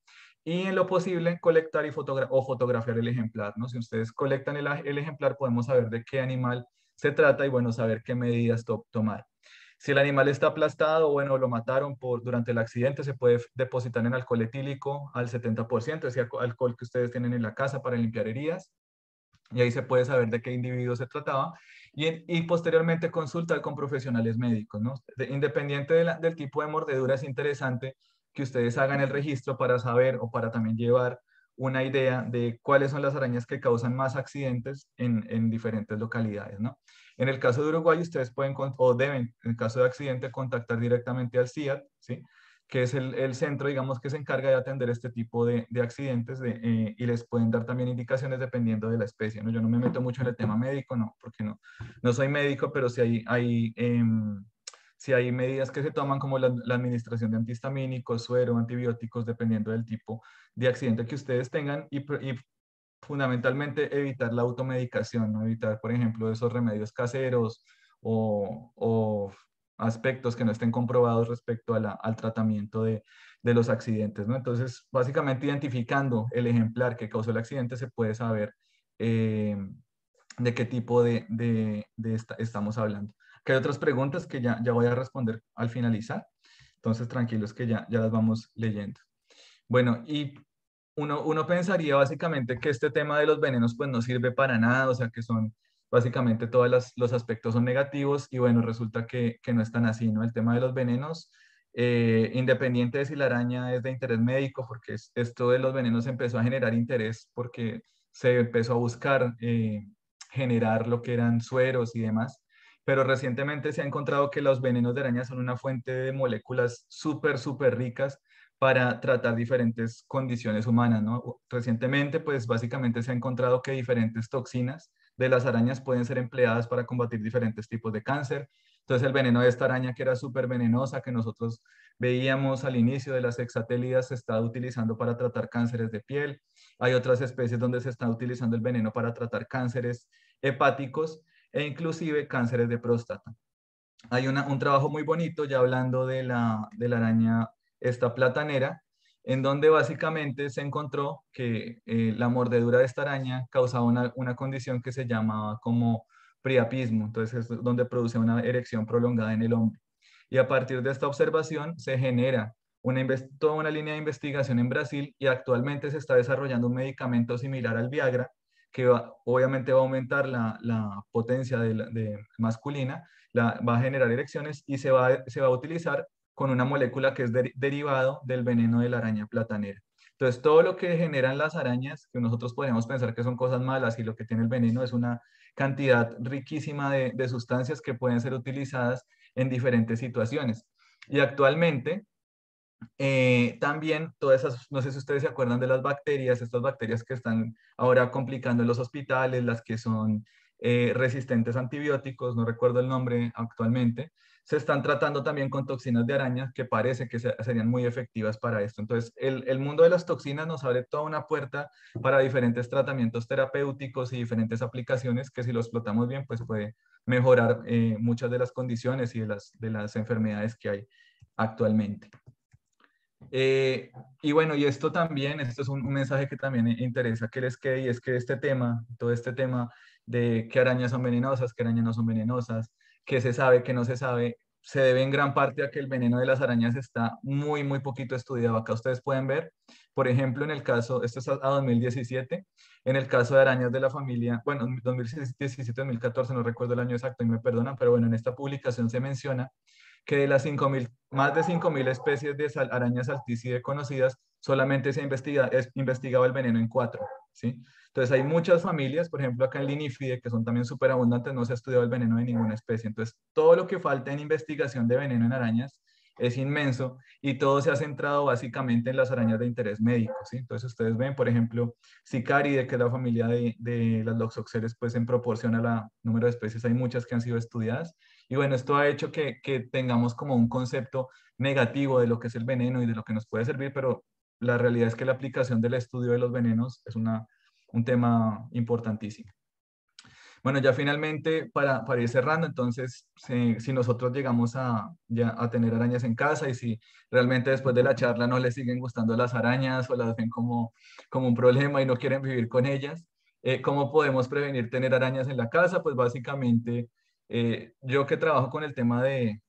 y en lo posible colectar y o fotografiar el ejemplar. ¿no? Si ustedes colectan el, ejemplar, podemos saber de qué animal se trata y bueno, saber qué medidas tomar. Si el animal está aplastado, bueno, lo mataron por, durante el accidente, se puede depositar en alcohol etílico al 70%, ese alcohol que ustedes tienen en la casa para limpiar heridas. Y ahí se puede saber de qué individuo se trataba. Y, y posteriormente consultar con profesionales médicos. ¿no? independiente del tipo de mordedura, es interesante que ustedes hagan el registro para saber o para también llevar una idea de cuáles son las arañas que causan más accidentes en, en diferentes localidades, ¿no? En el caso de Uruguay, ustedes pueden o deben, en caso de accidente, contactar directamente al CIAT, ¿sí? que es el, el, centro, digamos, que se encarga de atender este tipo de, de accidentes de, eh, y les pueden dar también indicaciones dependiendo de la especie. ¿no? Yo no me meto mucho en el tema médico, no, porque no, no soy médico, pero sí hay, hay em, si hay medidas que se toman como la, administración de antihistamínicos, suero, antibióticos, dependiendo del tipo de accidente que ustedes tengan y, fundamentalmente evitar la automedicación, ¿no? evitar, por ejemplo, esos remedios caseros o, aspectos que no estén comprobados respecto al tratamiento de, de, los accidentes. ¿no? Entonces, básicamente identificando el ejemplar que causó el accidente, se puede saber eh, de qué tipo de, de, de esta, estamos hablando que hay otras preguntas que ya, ya voy a responder al finalizar. Entonces, tranquilos que ya, ya las vamos leyendo. Bueno, y uno, uno pensaría básicamente que este tema de los venenos pues no sirve para nada, o sea que son básicamente todos los aspectos son negativos y bueno, resulta que, que no es tan así, ¿no? El tema de los venenos, eh, independiente de si la araña es de interés médico, porque esto de los venenos empezó a generar interés porque se empezó a buscar eh, generar lo que eran sueros y demás pero recientemente se ha encontrado que los venenos de araña son una fuente de moléculas súper, súper ricas para tratar diferentes condiciones humanas, Recientemente, pues básicamente se ha encontrado que diferentes toxinas de las arañas pueden ser empleadas para combatir diferentes tipos de cáncer. Entonces el veneno de esta araña que era súper venenosa, que nosotros veíamos al inicio de las hexatélidas, se está utilizando para tratar cánceres de piel. Hay otras especies donde se está utilizando el veneno para tratar cánceres hepáticos e inclusive cánceres de próstata. Hay un trabajo muy bonito, ya hablando de la, araña esta platanera, en donde básicamente se encontró que eh, la mordedura de esta araña causaba una, condición que se llamaba como priapismo, entonces es donde produce una erección prolongada en el hombre. Y a partir de esta observación se genera una toda una línea de investigación en Brasil y actualmente se está desarrollando un medicamento similar al Viagra que obviamente va a aumentar la, potencia de, masculina, va a generar erecciones y se va, a utilizar con una molécula que es derivado del veneno de la araña platanera. Entonces, todo lo que generan las arañas, que nosotros podemos pensar que son cosas malas y lo que tiene el veneno es una cantidad riquísima de sustancias que pueden ser utilizadas en diferentes situaciones. Y actualmente eh, también todas esas, no sé si ustedes se acuerdan de las bacterias, estas bacterias que están ahora complicando en los hospitales, las que son eh, resistentes a antibióticos, no recuerdo el nombre actualmente, se están tratando también con toxinas de araña que parece que serían muy efectivas para esto. Entonces, el, mundo de las toxinas nos abre toda una puerta para diferentes tratamientos terapéuticos y diferentes aplicaciones que si lo explotamos bien, pues puede mejorar eh, muchas de las condiciones y de las enfermedades que hay actualmente. Eh, y bueno, y esto también, esto es un, un, mensaje que también interesa que les quede, y es que este tema, todo este tema de qué arañas son venenosas, qué arañas no son venenosas, qué se sabe, qué no se sabe, se debe en gran parte a que el veneno de las arañas está muy, muy poquito estudiado. Acá ustedes pueden ver, por ejemplo, en el caso, esto es a 2017, en el caso de arañas de la familia, bueno, 2017-2014, no recuerdo el año exacto y me perdonan, pero bueno, en esta publicación se menciona que de las 5.000, más de 5.000 especies de arañas salticide conocidas, solamente se investiga, investigado el veneno en cuatro, ¿sí? Entonces hay muchas familias, por ejemplo acá en Linifide, que son también súper abundantes, no se ha estudiado el veneno de ninguna especie. Entonces todo lo que falta en investigación de veneno en arañas es inmenso y todo se ha centrado básicamente en las arañas de interés médico, ¿sí? Entonces ustedes ven, por ejemplo, Sicaride, que es la familia de, de las Loxoxeres, pues en proporción a la número de especies hay muchas que han sido estudiadas y bueno, esto ha hecho que, tengamos como un concepto negativo de lo que es el veneno y de lo que nos puede servir, pero la realidad es que la aplicación del estudio de los venenos es un tema importantísimo. Bueno, ya finalmente, para, para ir cerrando, entonces, si, nosotros llegamos a, tener arañas en casa y si realmente después de la charla no les siguen gustando las arañas o las ven como, como un problema y no quieren vivir con ellas, eh, ¿cómo podemos prevenir tener arañas en la casa? Pues básicamente eh, yo que trabajo con el tema de,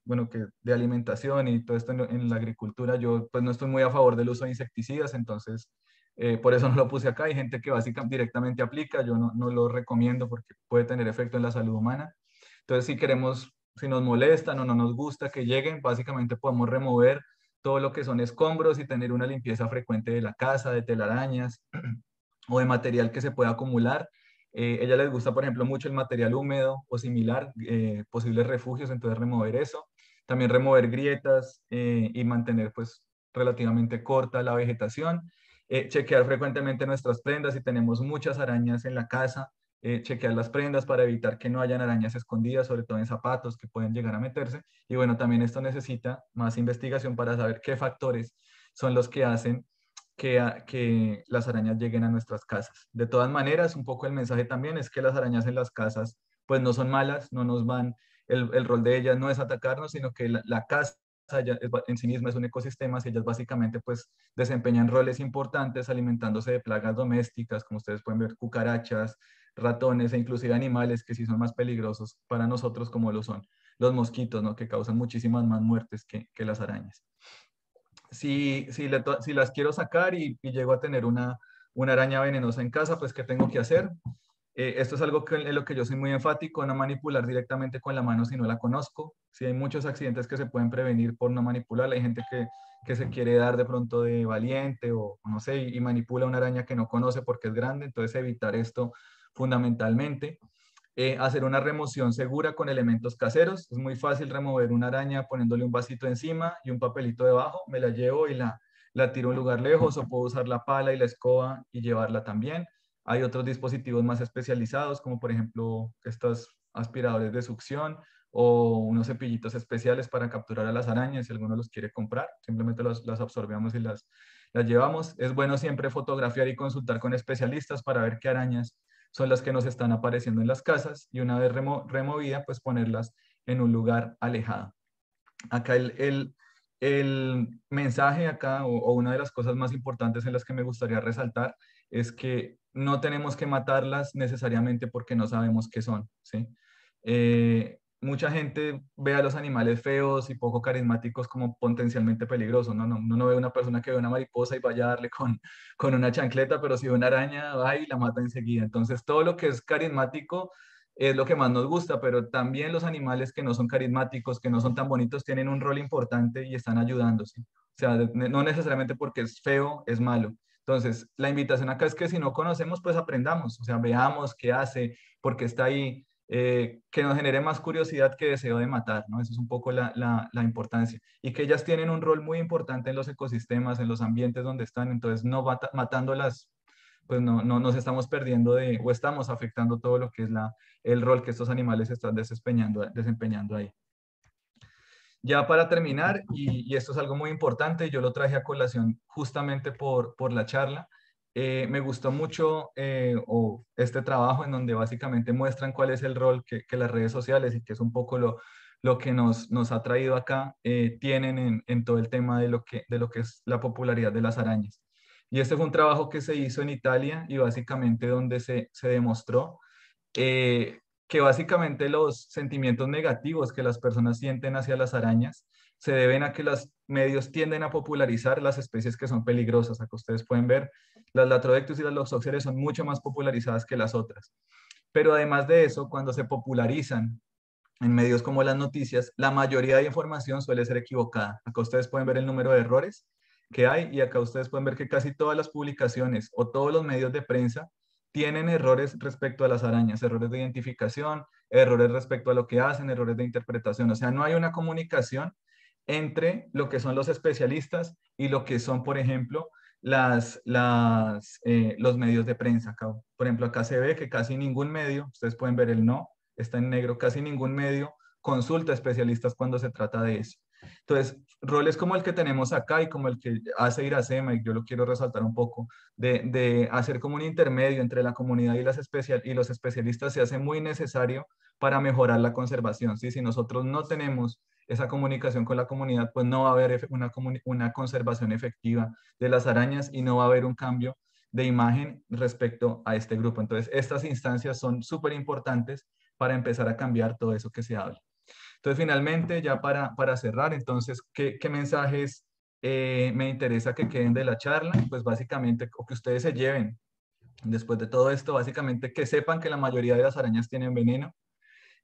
alimentación y todo esto en, la agricultura, yo pues no estoy muy a favor del uso de insecticidas, entonces eh, por eso no lo puse acá. Hay gente que básicamente directamente aplica, yo no, no lo recomiendo porque puede tener efecto en la salud humana. Entonces si queremos, si nos molestan o no nos gusta que lleguen, básicamente podemos remover todo lo que son escombros y tener una limpieza frecuente de la casa, de telarañas o de material que se pueda acumular eh, ella les gusta, por ejemplo, mucho el material húmedo o similar, eh, posibles refugios, entonces remover eso. También remover grietas eh, y mantener pues relativamente corta la vegetación. chequear frecuentemente nuestras prendas, si tenemos muchas arañas en la casa, chequear las prendas para evitar que no hayan arañas escondidas, sobre todo en zapatos que pueden llegar a meterse. Y bueno, también esto necesita más investigación para saber qué factores son los que hacen Ah, que, las arañas lleguen a nuestras casas. De todas maneras, un poco el mensaje también es que las arañas en las casas pues no son malas, no nos van, el, rol de ellas no es atacarnos, sino que la, casa en sí misma es un ecosistema, y ellas básicamente pues desempeñan roles importantes alimentándose de plagas domésticas, como ustedes pueden ver, cucarachas, ratones e inclusive animales que sí son más peligrosos para nosotros como lo son los mosquitos, ¿no? que causan muchísimas más muertes que las arañas si, las quiero sacar y, llego a tener una, araña venenosa en casa, pues ¿qué tengo que hacer? Eh, esto es algo que, en lo que yo soy muy enfático, no manipular directamente con la mano si no la conozco. Si hay muchos accidentes que se pueden prevenir por no manipular Hay gente que, se quiere dar de pronto de valiente o no sé, y manipula una araña que no conoce porque es grande. Entonces evitar esto fundamentalmente. Eh, hacer una remoción segura con elementos caseros. Es muy fácil remover una araña poniéndole un vasito encima y un papelito debajo. Me la llevo y la, la tiro a un lugar lejos o puedo usar la pala y la escoba y llevarla también. Hay otros dispositivos más especializados como por ejemplo estos aspiradores de succión o unos cepillitos especiales para capturar a las arañas si alguno los quiere comprar. Simplemente las absorbemos y las, las llevamos. Es bueno siempre fotografiar y consultar con especialistas para ver qué arañas son las que nos están apareciendo en las casas y una vez removida, pues ponerlas en un lugar alejado. Acá el, mensaje acá o, una de las cosas más importantes en las que me gustaría resaltar es que no tenemos que matarlas necesariamente porque no sabemos qué son, ¿sí? Eh, mucha gente ve a los animales feos y poco carismáticos como potencialmente peligrosos. ¿no? No, no ve una persona que ve una mariposa y vaya a darle con, con una chancleta, pero si ve una araña, va y la mata enseguida. Entonces, todo lo que es carismático es lo que más nos gusta, pero también los animales que no son carismáticos, que no son tan bonitos, tienen un rol importante y están ayudándose. O sea, no necesariamente porque es feo, es malo. Entonces, la invitación acá es que si no conocemos, pues aprendamos, o sea, veamos qué hace, porque está ahí, eh, que nos genere más curiosidad que deseo de matar, ¿no? Esa es un poco la, importancia. Y que ellas tienen un rol muy importante en los ecosistemas, en los ambientes donde están, entonces no matándolas, pues no, nos estamos perdiendo de, o estamos afectando todo lo que es el rol que estos animales están desempeñando, desempeñando ahí. Ya para terminar, y, esto es algo muy importante, yo lo traje a colación justamente por la charla, eh, me gustó mucho eh, este trabajo en donde básicamente muestran cuál es el rol que, las redes sociales y que es un poco lo, que nos, ha traído acá, eh, tienen en, todo el tema de lo, que, de lo que es la popularidad de las arañas. Y este fue un trabajo que se hizo en Italia y básicamente donde se demostró que básicamente los sentimientos negativos que las personas sienten hacia las arañas se deben a que los medios tienden a popularizar las especies que son peligrosas. Acá ustedes pueden ver, las Latrodectus y las Loxoceres son mucho más popularizadas que las otras. Pero además de eso, cuando se popularizan en medios como las noticias, la mayoría de información suele ser equivocada. Acá ustedes pueden ver el número de errores que hay y acá ustedes pueden ver que casi todas las publicaciones o todos los medios de prensa tienen errores respecto a las arañas, errores de identificación, errores respecto a lo que hacen, errores de interpretación. O sea, no hay una comunicación entre lo que son los especialistas y lo que son, por ejemplo, las, eh, los medios de prensa. por ejemplo, acá se ve que casi ningún medio, ustedes pueden ver el no, está en negro, casi ningún medio consulta especialistas cuando se trata de eso. Entonces, roles como el que tenemos acá y como el que hace Iracema, y yo lo quiero resaltar un poco, de, hacer como un intermedio entre la comunidad y, las especial, y los especialistas se hace muy necesario para mejorar la conservación. Si nosotros no tenemos esa comunicación con la comunidad, pues no va a haber una, una conservación efectiva de las arañas y no va a haber un cambio de imagen respecto a este grupo. Entonces, estas instancias son súper importantes para empezar a cambiar todo eso que se habla. Entonces, finalmente, ya para, para cerrar, entonces, ¿qué, qué mensajes eh, me interesa que queden de la charla? Pues básicamente, o que ustedes se lleven después de todo esto, básicamente que sepan que la mayoría de las arañas tienen veneno,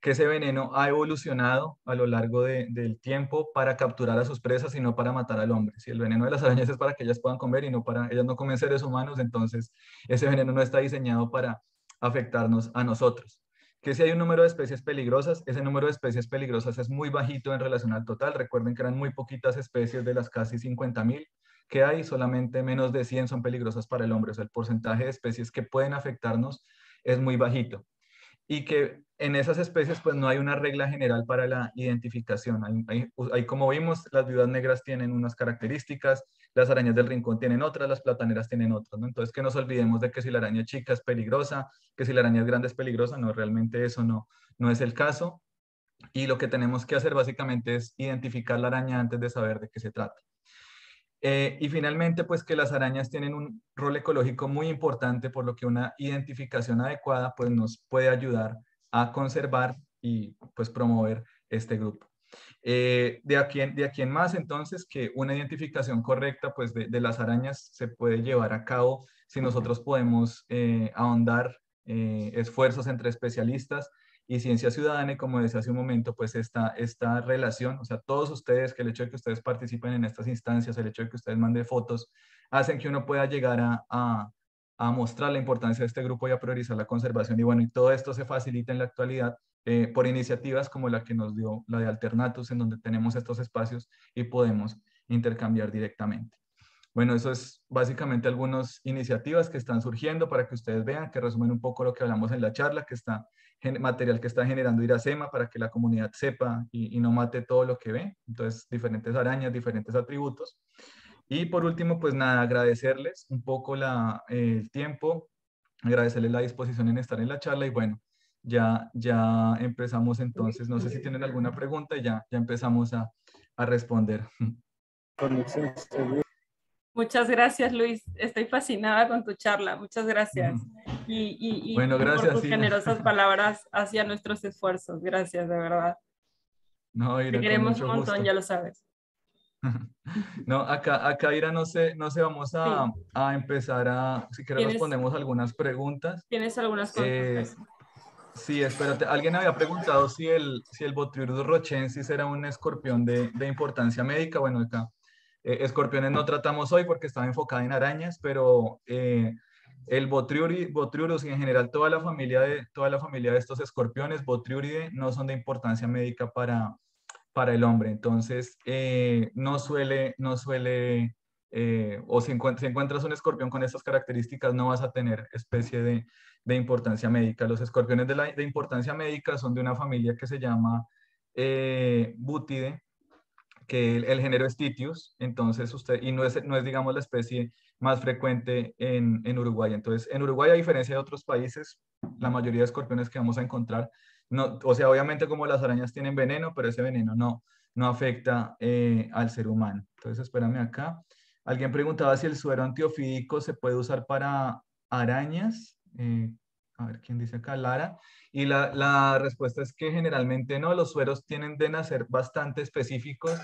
que ese veneno ha evolucionado a lo largo del tiempo para capturar a sus presas y no para matar al hombre. Si el veneno de las arañas es para que ellas puedan comer y no para ellas no comen seres humanos, entonces ese veneno no está diseñado para afectarnos a nosotros. Que si hay un número de especies peligrosas, ese número de especies peligrosas es muy bajito en relación al total. Recuerden que eran muy poquitas especies de las casi 50.000 que hay, solamente menos de 100 son peligrosas para el hombre. O sea, el porcentaje de especies que pueden afectarnos es muy bajito y que en esas especies pues no hay una regla general para la identificación. Hay, como vimos, las viudas negras tienen unas características, las arañas del rincón tienen otras, las plataneras tienen otras. Entonces que nos olvidemos de que si la araña chica es peligrosa, que si la araña es grande es peligrosa, no, realmente eso no, no es el caso. Y lo que tenemos que hacer básicamente es identificar la araña antes de saber de qué se trata. Eh, y finalmente, pues que las arañas tienen un rol ecológico muy importante, por lo que una identificación adecuada pues, nos puede ayudar a conservar y pues, promover este grupo. Eh, de, aquí en, más, entonces, que una identificación correcta pues, de, las arañas se puede llevar a cabo si nosotros podemos eh, ahondar esfuerzos entre especialistas y Ciencia Ciudadana, y como decía hace un momento, pues esta, esta relación, o sea, todos ustedes, que el hecho de que ustedes participen en estas instancias, el hecho de que ustedes manden fotos, hacen que uno pueda llegar a, a, mostrar la importancia de este grupo y a priorizar la conservación. Y bueno, y todo esto se facilita en la actualidad eh, por iniciativas como la que nos dio la de Alternatus, en donde tenemos estos espacios y podemos intercambiar directamente. Bueno, eso es básicamente algunas iniciativas que están surgiendo para que ustedes vean, que resumen un poco lo que hablamos en la charla, que está material que está generando Iracema para que la comunidad sepa y, no mate todo lo que ve. Entonces, diferentes arañas, diferentes atributos. Y por último, pues nada, agradecerles un poco la, eh, el tiempo, agradecerles la disposición en estar en la charla y bueno, ya, ya empezamos entonces, no sé si tienen alguna pregunta, ya, ya empezamos a, responder. Muchas gracias, Luis. Estoy fascinada con tu charla. Muchas gracias y, bueno, gracias, por tus generosas palabras hacia nuestros esfuerzos. Gracias, de verdad. Te queremos un montón, ya lo sabes. No, acá, acá Ira, no sé, no sé, vamos a, a empezar a, si quieres respondemos algunas preguntas. ¿Tienes algunas preguntas? Eh, sí, espérate, alguien había preguntado si el, si el Botryurus rochensis era un escorpión de, de importancia médica, bueno, acá eh, escorpiones no tratamos hoy porque estaba enfocada en arañas, pero eh, el Botriuri, Botriurus y en general toda la familia de, toda la familia de estos escorpiones, botriuride no son de importancia médica para, para el hombre. Entonces, eh, no suele, no suele eh, o si, encuentras un escorpión con estas características, no vas a tener especie de, importancia médica. Los escorpiones de, de, importancia médica son de una familia que se llama eh, Butide, que el, género es Titius, entonces usted, y no es, no es digamos la especie más frecuente en, en, Uruguay. Entonces, en Uruguay, a diferencia de otros países, la mayoría de escorpiones que vamos a encontrar, no, o sea, obviamente como las arañas tienen veneno, pero ese veneno no, no afecta eh, al ser humano. Entonces, espérame acá. Alguien preguntaba si el suero antiofídico se puede usar para arañas. Eh, a ver quién dice acá, Lara. Y la, la, respuesta es que generalmente no, los sueros tienen de nacer bastante específicos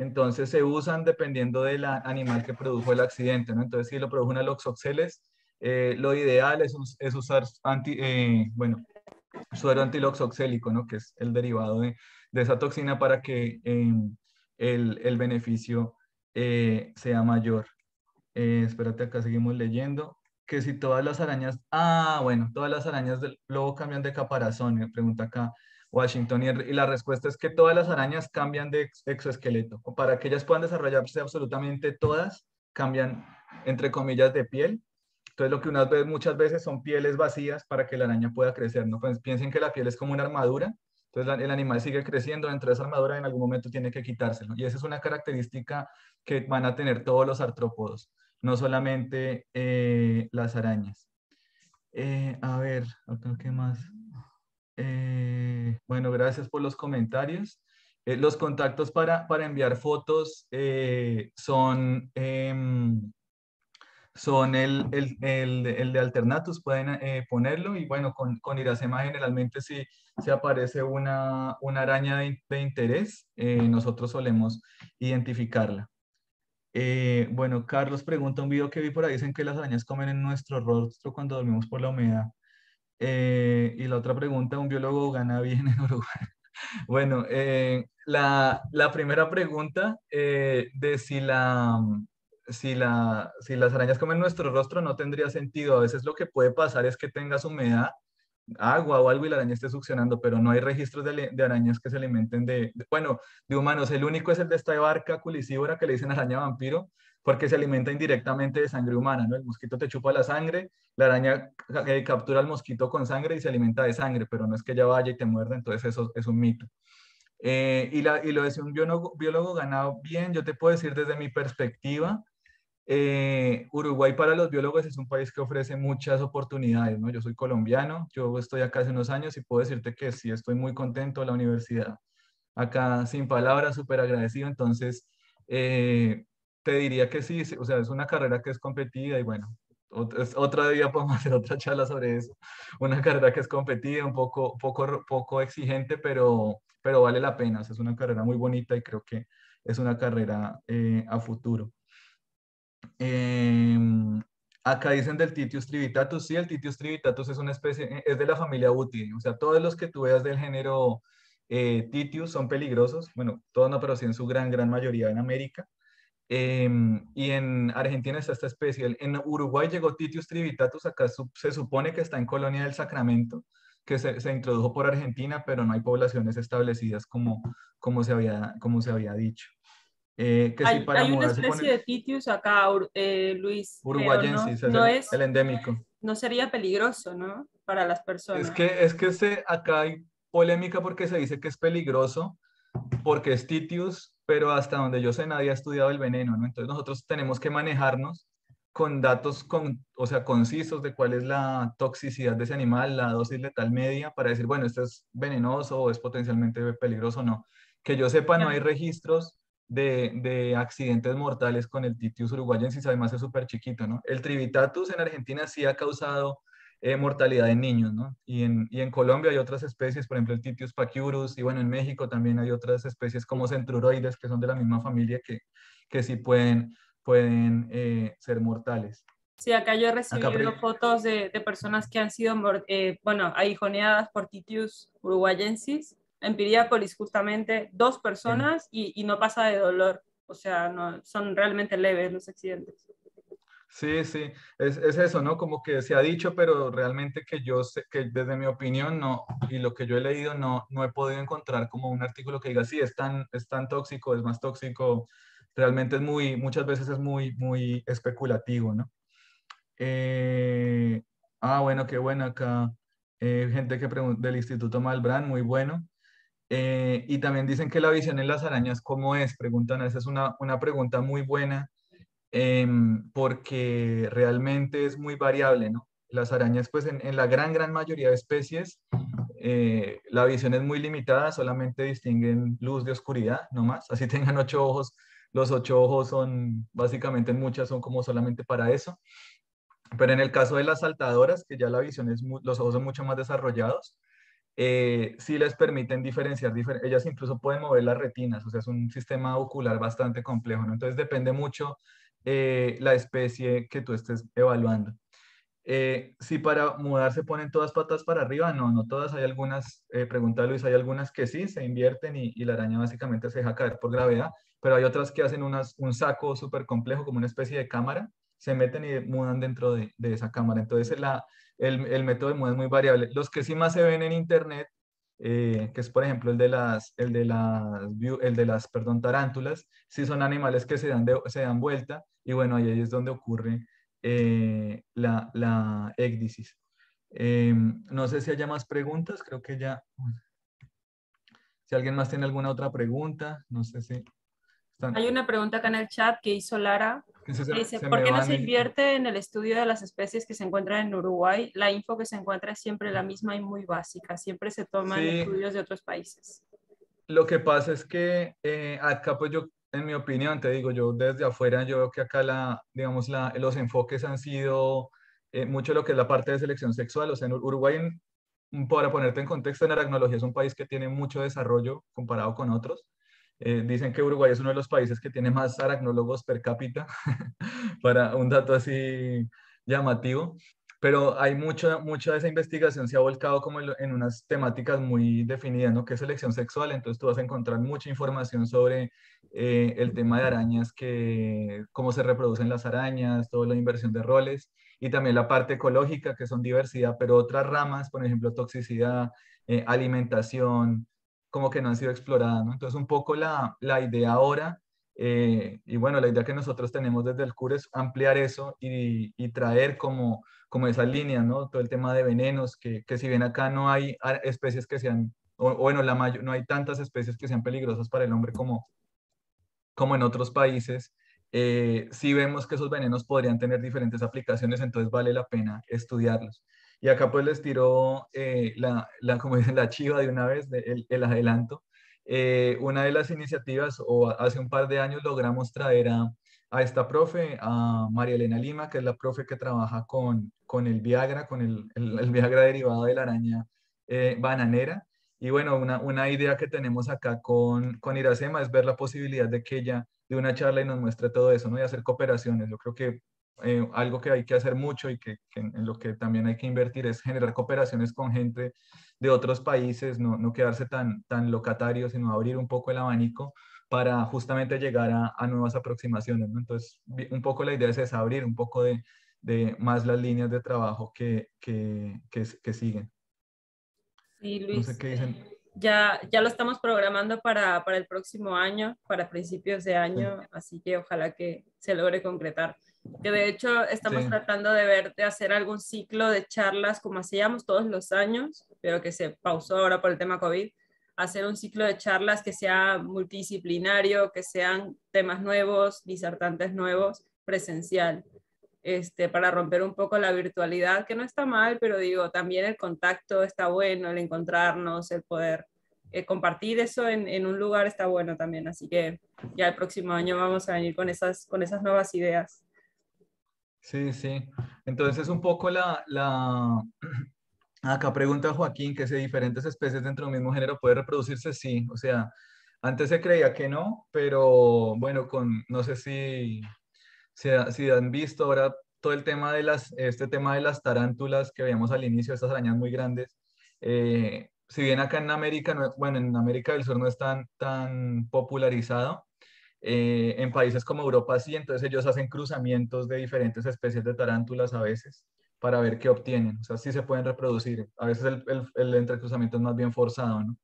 entonces se usan dependiendo del animal que produjo el accidente, ¿no? Entonces si lo produjo una loxoxeles, eh, lo ideal es, usar eh, suero antiloxoxélico, ¿no? Que es el derivado de, esa toxina para que em, el, beneficio eh, sea mayor. espérate, acá seguimos leyendo. Que si todas las arañas, ah, bueno, todas las arañas luego cambian de caparazón, me pregunta acá Washington? Y, la respuesta es que todas las arañas cambian de exoesqueleto. Para que ellas puedan desarrollarse absolutamente todas, cambian, entre comillas, de piel. Entonces, lo que unas veces, muchas veces son pieles vacías para que la araña pueda crecer. ¿no? Pues piensen que la piel es como una armadura. Entonces, el animal sigue creciendo dentro de esa armadura y en algún momento tiene que quitárselo. Y esa es una característica que van a tener todos los artrópodos, no solamente eh, las arañas. Eh, a ver, ¿qué más? Eh, bueno, gracias por los comentarios. Eh, los contactos para, enviar fotos eh, son, em, son el, de Alternatus, pueden ponerlo y bueno, con, con Iracema generalmente si se aparece una, araña de, interés, nosotros solemos identificarla. bueno, Carlos pregunta un video que vi por ahí, dicen que las arañas comen en nuestro rostro cuando dormimos por la humedad. Eh, y la otra pregunta, ¿un biólogo gana bien en Uruguay? bueno, eh, la, primera pregunta eh, de si, mm, si, las arañas comen nuestro rostro no tendría sentido. A veces lo que puede pasar es que tengas humedad, agua o algo y la araña esté succionando, pero no hay registros de, arañas que se alimenten de, bueno, de humanos. El único es el de esta barca culicívora que le dicen araña vampiro, porque se alimenta indirectamente de sangre humana, ¿no? El mosquito te chupa la sangre, la araña eh, captura al mosquito con sangre y se alimenta de sangre, pero no es que ella vaya y te muerda, entonces eso es un mito. Eh, y, la, lo decía un biólogo, ganado bien, yo te puedo decir desde mi perspectiva, eh, Uruguay para los biólogos es un país que ofrece muchas oportunidades, ¿no? Yo soy colombiano, yo estoy acá hace unos años y puedo decirte que sí, estoy muy contento la universidad. Acá sin palabras, súper agradecido, entonces... Eh, te diría que sí, o sea, es una carrera que es competida y bueno, otra día podemos hacer otra charla sobre eso. Una carrera que es competida, un poco, poco, poco exigente, pero, pero vale la pena. es una carrera muy bonita y creo que es una carrera eh, a futuro. Em, acá dicen del Titius trivitatus. Sí, el Titius trivitatus es una especie, e, es de la familia útil. O sea, todos los que tú veas del género eh, Titius son peligrosos. Bueno, todos no, pero sí en su gran, gran mayoría en América. Em, y en Argentina está esta especie. En Uruguay llegó Titius trivitatus, acá se supone que está en Colonia del Sacramento, que se, introdujo por Argentina, pero no hay poblaciones establecidas como, como, se, había, como se había dicho. Eh, hay, una especie de Titius acá, eh, Luis. Uruguayensis, no, el, es, el endémico. No sería peligroso, ¿no? Para las personas. Es que, es que acá hay polémica porque se dice que es peligroso, porque es Titius pero hasta donde yo sé nadie ha estudiado el veneno, ¿no? Entonces nosotros tenemos que manejarnos con datos, con, o sea, concisos de cuál es la toxicidad de ese animal, la dosis letal media, para decir, bueno, esto es venenoso o es potencialmente peligroso o no. Que yo sepa, no hay registros de, accidentes mortales con el titius uruguayensis, además es súper chiquito, ¿no? El trivitatus en Argentina sí ha causado eh, mortalidad en niños, ¿no? Y en, y en, Colombia hay otras especies, por ejemplo el Titius pacurus y bueno, en México también hay otras especies como centruroides, que son de la misma familia, que, que sí pueden, pueden eh, ser mortales. Sí, acá yo he recibido fotos de, de, personas que han sido, eh, bueno, aguijoneadas por Titius uruguayensis, en Piriápolis justamente, dos personas y, y no pasa de dolor, o sea, no, son realmente leves los accidentes. Sí, sí, es, eso, ¿no? Como que se ha dicho, pero realmente que yo sé que desde mi opinión no, y lo que yo he leído, no, he podido encontrar como un artículo que diga, sí, es tan, es tan tóxico, es más tóxico, realmente es muy, muchas veces es muy, muy especulativo, ¿no? Eh, ah, bueno, qué bueno acá. Eh, gente que pregunta del Instituto Malbrán, muy bueno. Eh, y también dicen que la visión en las arañas, ¿cómo es? Preguntan, esa es una pregunta muy buena Em, porque realmente es muy variable, ¿no? Las arañas, pues en, la gran, gran mayoría de especies, eh, la visión es muy limitada, solamente distinguen luz de oscuridad, no más. Así tengan ocho ojos, los ocho ojos son, básicamente en muchas son como solamente para eso. Pero en el caso de las saltadoras, que ya la visión es, los ojos son mucho más desarrollados, eh, sí les permiten diferenciar, ellas incluso pueden mover las retinas, o sea, es un sistema ocular bastante complejo, ¿no? Entonces depende mucho eh, la especie que tú estés evaluando. Eh, si para mudar se ponen todas patas para arriba, no, no todas. Hay algunas, eh, pregunta Luis, hay algunas que sí, se invierten y, la araña básicamente se deja caer por gravedad, pero hay otras que hacen un saco súper complejo, como una especie de cámara, se meten y mudan dentro de, esa cámara. Entonces el, método de muda es muy variable. Los que sí más se ven en internet eh, que es por ejemplo el de las, el de las, el de las, perdón, tarántulas, sí son animales que se dan, se dan vuelta y bueno, ahí es donde ocurre eh, la, la eh, no sé si haya más preguntas, creo que ya... Si alguien más tiene alguna otra pregunta, no sé si... Hay una pregunta acá en el chat que hizo Lara Dice, ¿por qué no se invierte en el estudio de las especies que se encuentran en Uruguay? La info que se encuentra es siempre la misma y muy básica. Siempre se toman estudios de otros países. Lo que pasa es que eh, acá, pues yo, en mi opinión, te digo, yo desde afuera, yo veo que acá, la, digamos, la, los enfoques han sido eh, mucho lo que es la parte de selección sexual. O sea, en Uruguay, para ponerte en contexto, en aracnología es un país que tiene mucho desarrollo comparado con otros. Eh, dicen que Uruguay es uno de los países que tiene más aracnólogos per cápita, para un dato así llamativo. Pero hay mucha, mucha de esa investigación se ha volcado como en unas temáticas muy definidas, ¿no? Que es selección sexual, entonces tú vas a encontrar mucha información sobre eh, el tema de arañas, que, cómo se reproducen las arañas, toda la inversión de roles, y también la parte ecológica, que son diversidad, pero otras ramas, por ejemplo, toxicidad, eh, alimentación, como que no han sido exploradas. Entonces, un poco la, idea ahora, eh, y bueno, la idea que nosotros tenemos desde el CUR es ampliar eso y, traer como, esa línea, ¿no? todo el tema de venenos, que, si bien acá no hay ah, especies que sean, o, bueno, la mayor, no hay tantas especies que sean peligrosas para el hombre como, como en otros países. Eh, si vemos que esos venenos podrían tener diferentes aplicaciones, entonces vale la pena estudiarlos. Y acá pues les tiró eh, la, la, como dicen, la chiva de una vez, el, adelanto. Eh, una de las iniciativas, o hace un par de años logramos traer a, esta profe, a María Elena Lima, que es la profe que trabaja con, con el Viagra, con el, el, Viagra derivado de la araña eh, bananera. Y bueno, una, idea que tenemos acá con, con Iracema es ver la posibilidad de que ella de una charla y nos muestre todo eso, ¿no? Y hacer cooperaciones. Yo creo que eh, algo que hay que hacer mucho y que, en lo que también hay que invertir es generar cooperaciones con gente de otros países, no, no quedarse tan, tan locatario, sino abrir un poco el abanico para justamente llegar a, a nuevas aproximaciones. Entonces, un poco la idea es, abrir un poco de, de, más las líneas de trabajo que, que, que siguen. Sí, Luis. Eh, ya, ya lo estamos programando para, para, el próximo año, para principios de año, así que ojalá que se logre concretar que de hecho estamos tratando de verte hacer algún ciclo de charlas como hacíamos todos los años, pero que se pausó ahora por el tema COVID, hacer un ciclo de charlas que sea multidisciplinario, que sean temas nuevos, disertantes nuevos, presencial, este, para romper un poco la virtualidad, que no está mal, pero digo, también el contacto está bueno, el encontrarnos, el poder eh, compartir eso en, en, un lugar está bueno también, así que ya el próximo año vamos a venir con esas, con esas nuevas ideas. Sí, sí. Entonces, un poco la, la... Acá pregunta Joaquín que si diferentes especies dentro del mismo género pueden reproducirse, sí. O sea, antes se creía que no, pero bueno, con, no sé si, si, han visto ahora todo el tema de las, este tema de las tarántulas que veíamos al inicio, estas arañas muy grandes. Eh, si bien acá en América, bueno, en América del Sur no es tan, tan popularizado, eh, en países como Europa sí, entonces ellos hacen cruzamientos de diferentes especies de tarántulas a veces para ver qué obtienen. O sea, sí se pueden reproducir. A veces el, el, el entrecruzamiento es más bien forzado, ¿no?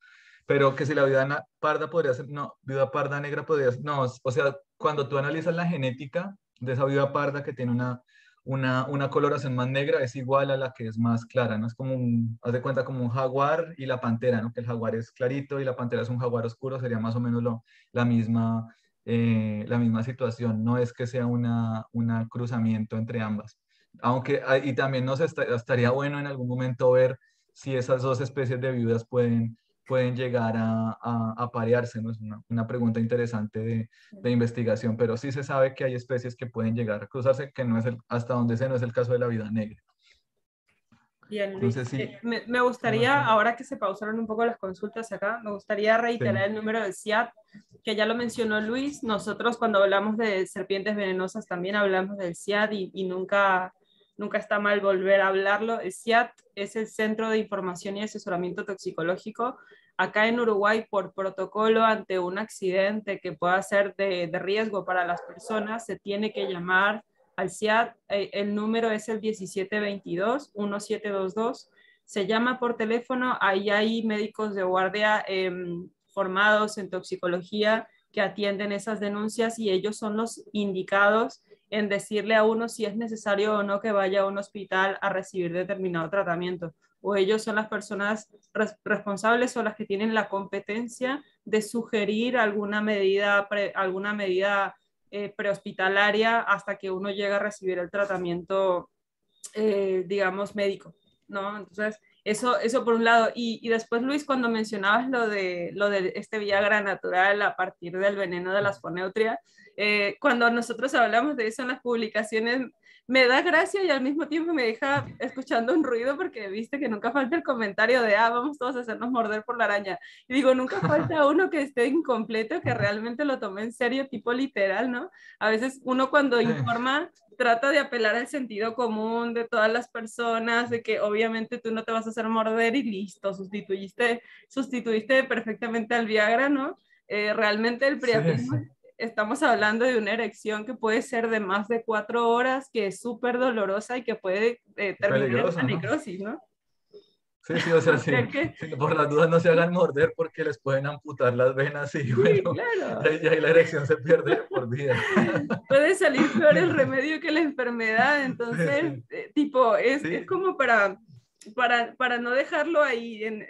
Pero que si la viuda parda podría ser, no, viuda parda negra podría ser, no, o sea, cuando tú analizas la genética de esa viuda parda que tiene una, una, una, coloración más negra es igual a la que es más clara, ¿no? Es como un, haz de cuenta, como un jaguar y la pantera, ¿no? Que el jaguar es clarito y la pantera es un jaguar oscuro, sería más o menos lo, la misma eh, la misma situación, no es que sea un una cruzamiento entre ambas. Aunque, ah, y también nos estaría bueno en algún momento ver si esas dos especies de viudas pueden, pueden llegar a, a, parearse, ¿no? Es una, pregunta interesante de, investigación, pero sí se sabe que hay especies que pueden llegar a cruzarse, que no es hasta donde se no es el caso de la vida negra. Bien, Luis, eh, me, gustaría, ahora que se pausaron un poco las consultas acá, me gustaría reiterar el número del CIAT, que ya lo mencionó Luis. Nosotros cuando hablamos de serpientes venenosas también hablamos del CIAT y, nunca, nunca está mal volver a hablarlo. El CIAT es el Centro de Información y Asesoramiento Toxicológico. Acá en Uruguay, por protocolo ante un accidente que pueda ser de, de riesgo para las personas, se tiene que llamar al CIAD, eh, el número es el 1722-1722. Se llama por teléfono, ahí hay médicos de guardia em, formados en toxicología que atienden esas denuncias y ellos son los indicados en decirle a uno si es necesario o no que vaya a un hospital a recibir determinado tratamiento. O ellos son las personas responsables o las que tienen la competencia de sugerir alguna medida, alguna medida eh, prehospitalaria hasta que uno llega a recibir el tratamiento, eh, digamos, médico, ¿no? Entonces, eso, eso por un lado. Y, después, Luis, cuando mencionabas lo de, lo de este Viagra natural a partir del veneno de las poneutrias, mm. eh, cuando nosotros hablamos de eso en las publicaciones, me da gracia y al mismo tiempo me deja escuchando un ruido porque viste que nunca falta el comentario de, ah, vamos todos a hacernos morder por la araña. Y digo, nunca falta uno que esté incompleto, que realmente lo tome en serio, tipo literal, ¿no? A veces uno cuando informa trata de apelar al sentido común de todas las personas, de que obviamente tú no te vas a hacer morder y listo, sustituiste, sustituiste perfectamente al Viagra, ¿no? Eh, realmente el priapismo estamos hablando de una erección que puede ser de más de cuatro horas, que es súper dolorosa y que puede eh, terminar en necrosis, ¿no? Sí, sí, o sea, sí, por las dudas no se hagan morder porque les pueden amputar las venas y bueno, sí, claro. y la erección se pierde por vida. Puede salir peor el remedio que la enfermedad, entonces, eh, tipo, es, es como para para, para no dejarlo ahí en...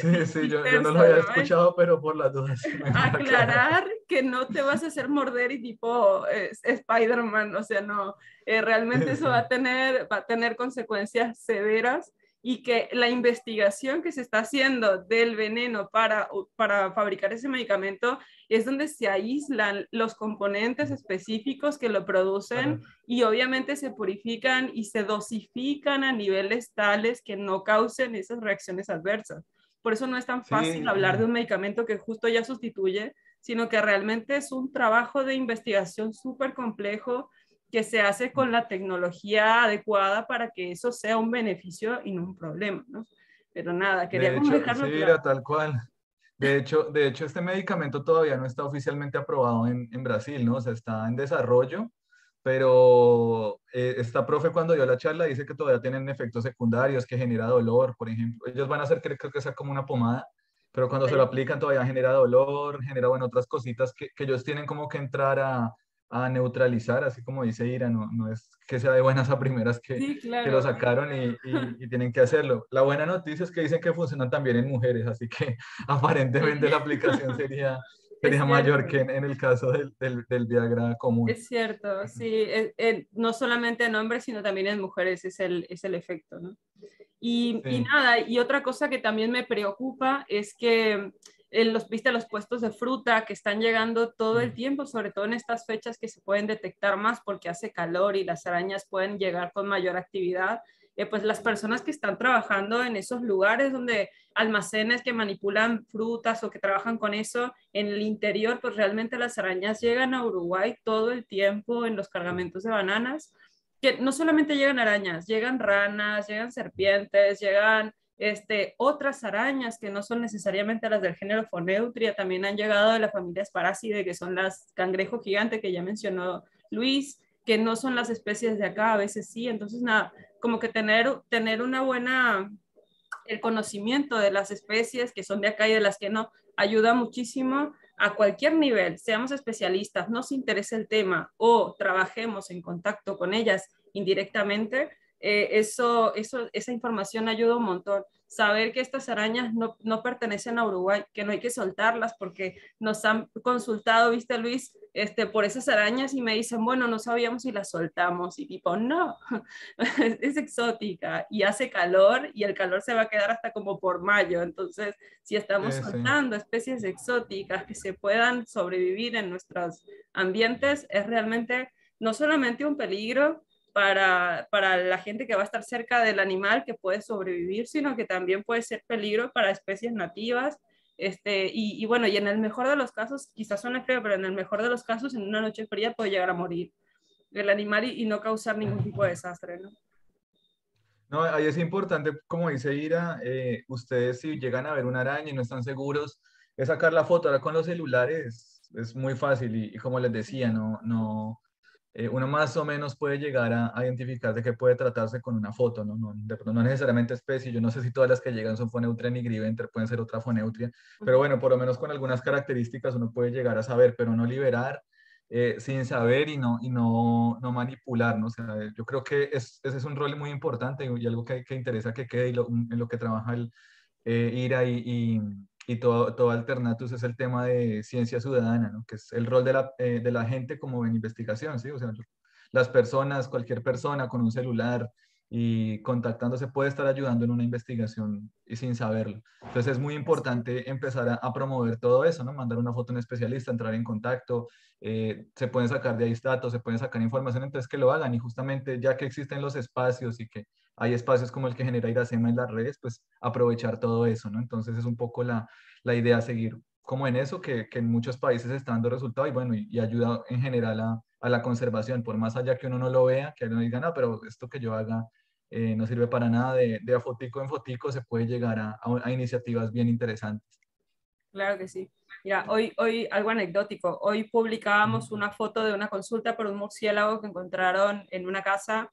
sí, sí, yo, no lo había escuchado, pero por las dudas. Aclarar que no te vas a hacer morder y tipo eh, Spider-Man, o sea, no, eh, realmente eso va a, tener, va a tener consecuencias severas y que la investigación que se está haciendo del veneno para, fabricar ese medicamento es donde se aíslan los componentes específicos que lo producen y obviamente se purifican y se dosifican a niveles tales que no causen esas reacciones adversas. Por eso no es tan fácil hablar de un medicamento que justo ya sustituye, sino que realmente es un trabajo de investigación súper complejo que se hace con la tecnología adecuada para que eso sea un beneficio y no un problema, ¿no? Pero nada, quería de hecho, sí, mira, tal cual. De hecho, de hecho, este medicamento todavía no está oficialmente aprobado en, en Brasil, ¿no? O sea, está en desarrollo, pero eh, esta profe cuando dio la charla dice que todavía tienen efectos secundarios, que genera dolor, por ejemplo. Ellos van a hacer, creo, que sea como una pomada, pero cuando se lo aplican todavía genera dolor, genera, bueno, otras cositas que, que ellos tienen como que entrar a, a neutralizar, así como dice Ira, no, no es que sea de buenas a primeras que, lo sacaron y, tienen que hacerlo. La buena noticia es que dicen que funcionan también en mujeres, así que aparentemente la aplicación sería, sería mayor que en, el caso del, del, Viagra común. Es cierto, sí, no solamente en hombres, sino también en mujeres es el, es el efecto, ¿no? Y, y nada, y otra cosa que también me preocupa es que en eh, los, viste los puestos de fruta que están llegando todo el tiempo, sobre todo en estas fechas que se pueden detectar más porque hace calor y las arañas pueden llegar con mayor actividad. Eh, pues las personas que están trabajando en esos lugares donde almacenes que manipulan frutas o que trabajan con eso en el interior, pues realmente las arañas llegan a Uruguay todo el tiempo en los cargamentos de bananas, que no solamente llegan arañas, llegan ranas, llegan serpientes, llegan este, otras arañas que no son necesariamente las del género Foneutria también han llegado de la familia parásides, que son las cangrejo gigante que ya mencionó Luis, que no son las especies de acá, a veces sí. Entonces, nada, como que tener, tener una buena, el conocimiento de las especies que son de acá y de las que no, ayuda muchísimo a cualquier nivel, seamos especialistas, nos interesa el tema o trabajemos en contacto con ellas indirectamente, eh, eso, eso, esa información ayuda un montón. Saber que estas arañas no, pertenecen a Uruguay, que no hay que soltarlas porque nos han consultado, viste Luis, este, por esas arañas y me dicen, bueno, no sabíamos si las soltamos y tipo, no, es, exótica y hace calor y el calor se va a quedar hasta como por mayo. Entonces, si estamos soltando especies exóticas que se puedan sobrevivir en nuestros ambientes, es realmente no solamente un peligro, para, para la gente que va a estar cerca del animal que puede sobrevivir, sino que también puede ser peligro para especies nativas. Este, y, y, bueno, y en el mejor de los casos, quizás son feo, pero en el mejor de los casos, en una noche fría puede llegar a morir el animal y, no causar ningún tipo de desastre, ¿no? No, ahí es importante, como dice Ira, eh, ustedes si llegan a ver una araña y no están seguros, es sacar la foto ahora con los celulares, es muy fácil y, y como les decía, no, no, eh, uno más o menos puede llegar a, identificar de qué puede tratarse con una foto, ¿no? no no necesariamente especie, yo no sé si todas las que llegan son foneutria ni griventer, pueden ser otra foneutria, pero bueno, por lo menos con algunas características uno puede llegar a saber, pero no liberar eh, sin saber y no, y no, no manipular, O sea, eh, yo creo que es, ese es un rol muy importante y algo que, que interesa que quede y en lo que trabaja el IRA y y todo, todo Alternatus es el tema de ciencia ciudadana, ¿no? que es el rol eh, de la, gente como en investigación, ¿sí? O sea, las personas, cualquier persona con un celular y contactándose puede estar ayudando en una investigación y sin saberlo. Entonces es muy importante empezar a, promover todo eso, ¿no? Mandar una foto a un especialista, entrar en contacto, eh, se pueden sacar de ahí datos, se pueden sacar información, entonces que lo hagan y justamente ya que existen los espacios y que hay espacios como el que genera Iracema en las redes, pues aprovechar todo eso, ¿no? Entonces es un poco la, idea seguir como en eso, que, en muchos países está dando resultado y bueno, y, ayuda en general a, la conservación, por más allá que uno no lo vea, que no diga, no, pero esto que yo haga eh, no sirve para nada, de, de, a fotico en fotico se puede llegar a, iniciativas bien interesantes. Claro que sí. Mira, hoy, hoy algo anecdótico. Hoy publicábamos una foto de una consulta por un murciélago que encontraron en una casa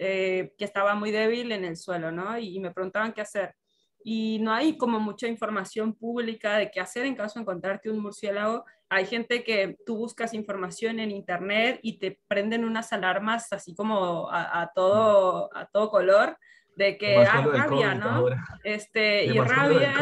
eh, que estaba muy débil en el suelo, ¿no? Y, me preguntaban qué hacer. Y no hay como mucha información pública de qué hacer en caso de encontrarte un murciélago. Hay gente que tú buscas información en internet y te prenden unas alarmas así como a, todo, a todo color de que hay ah, rabia, ¿no? Este, y rabia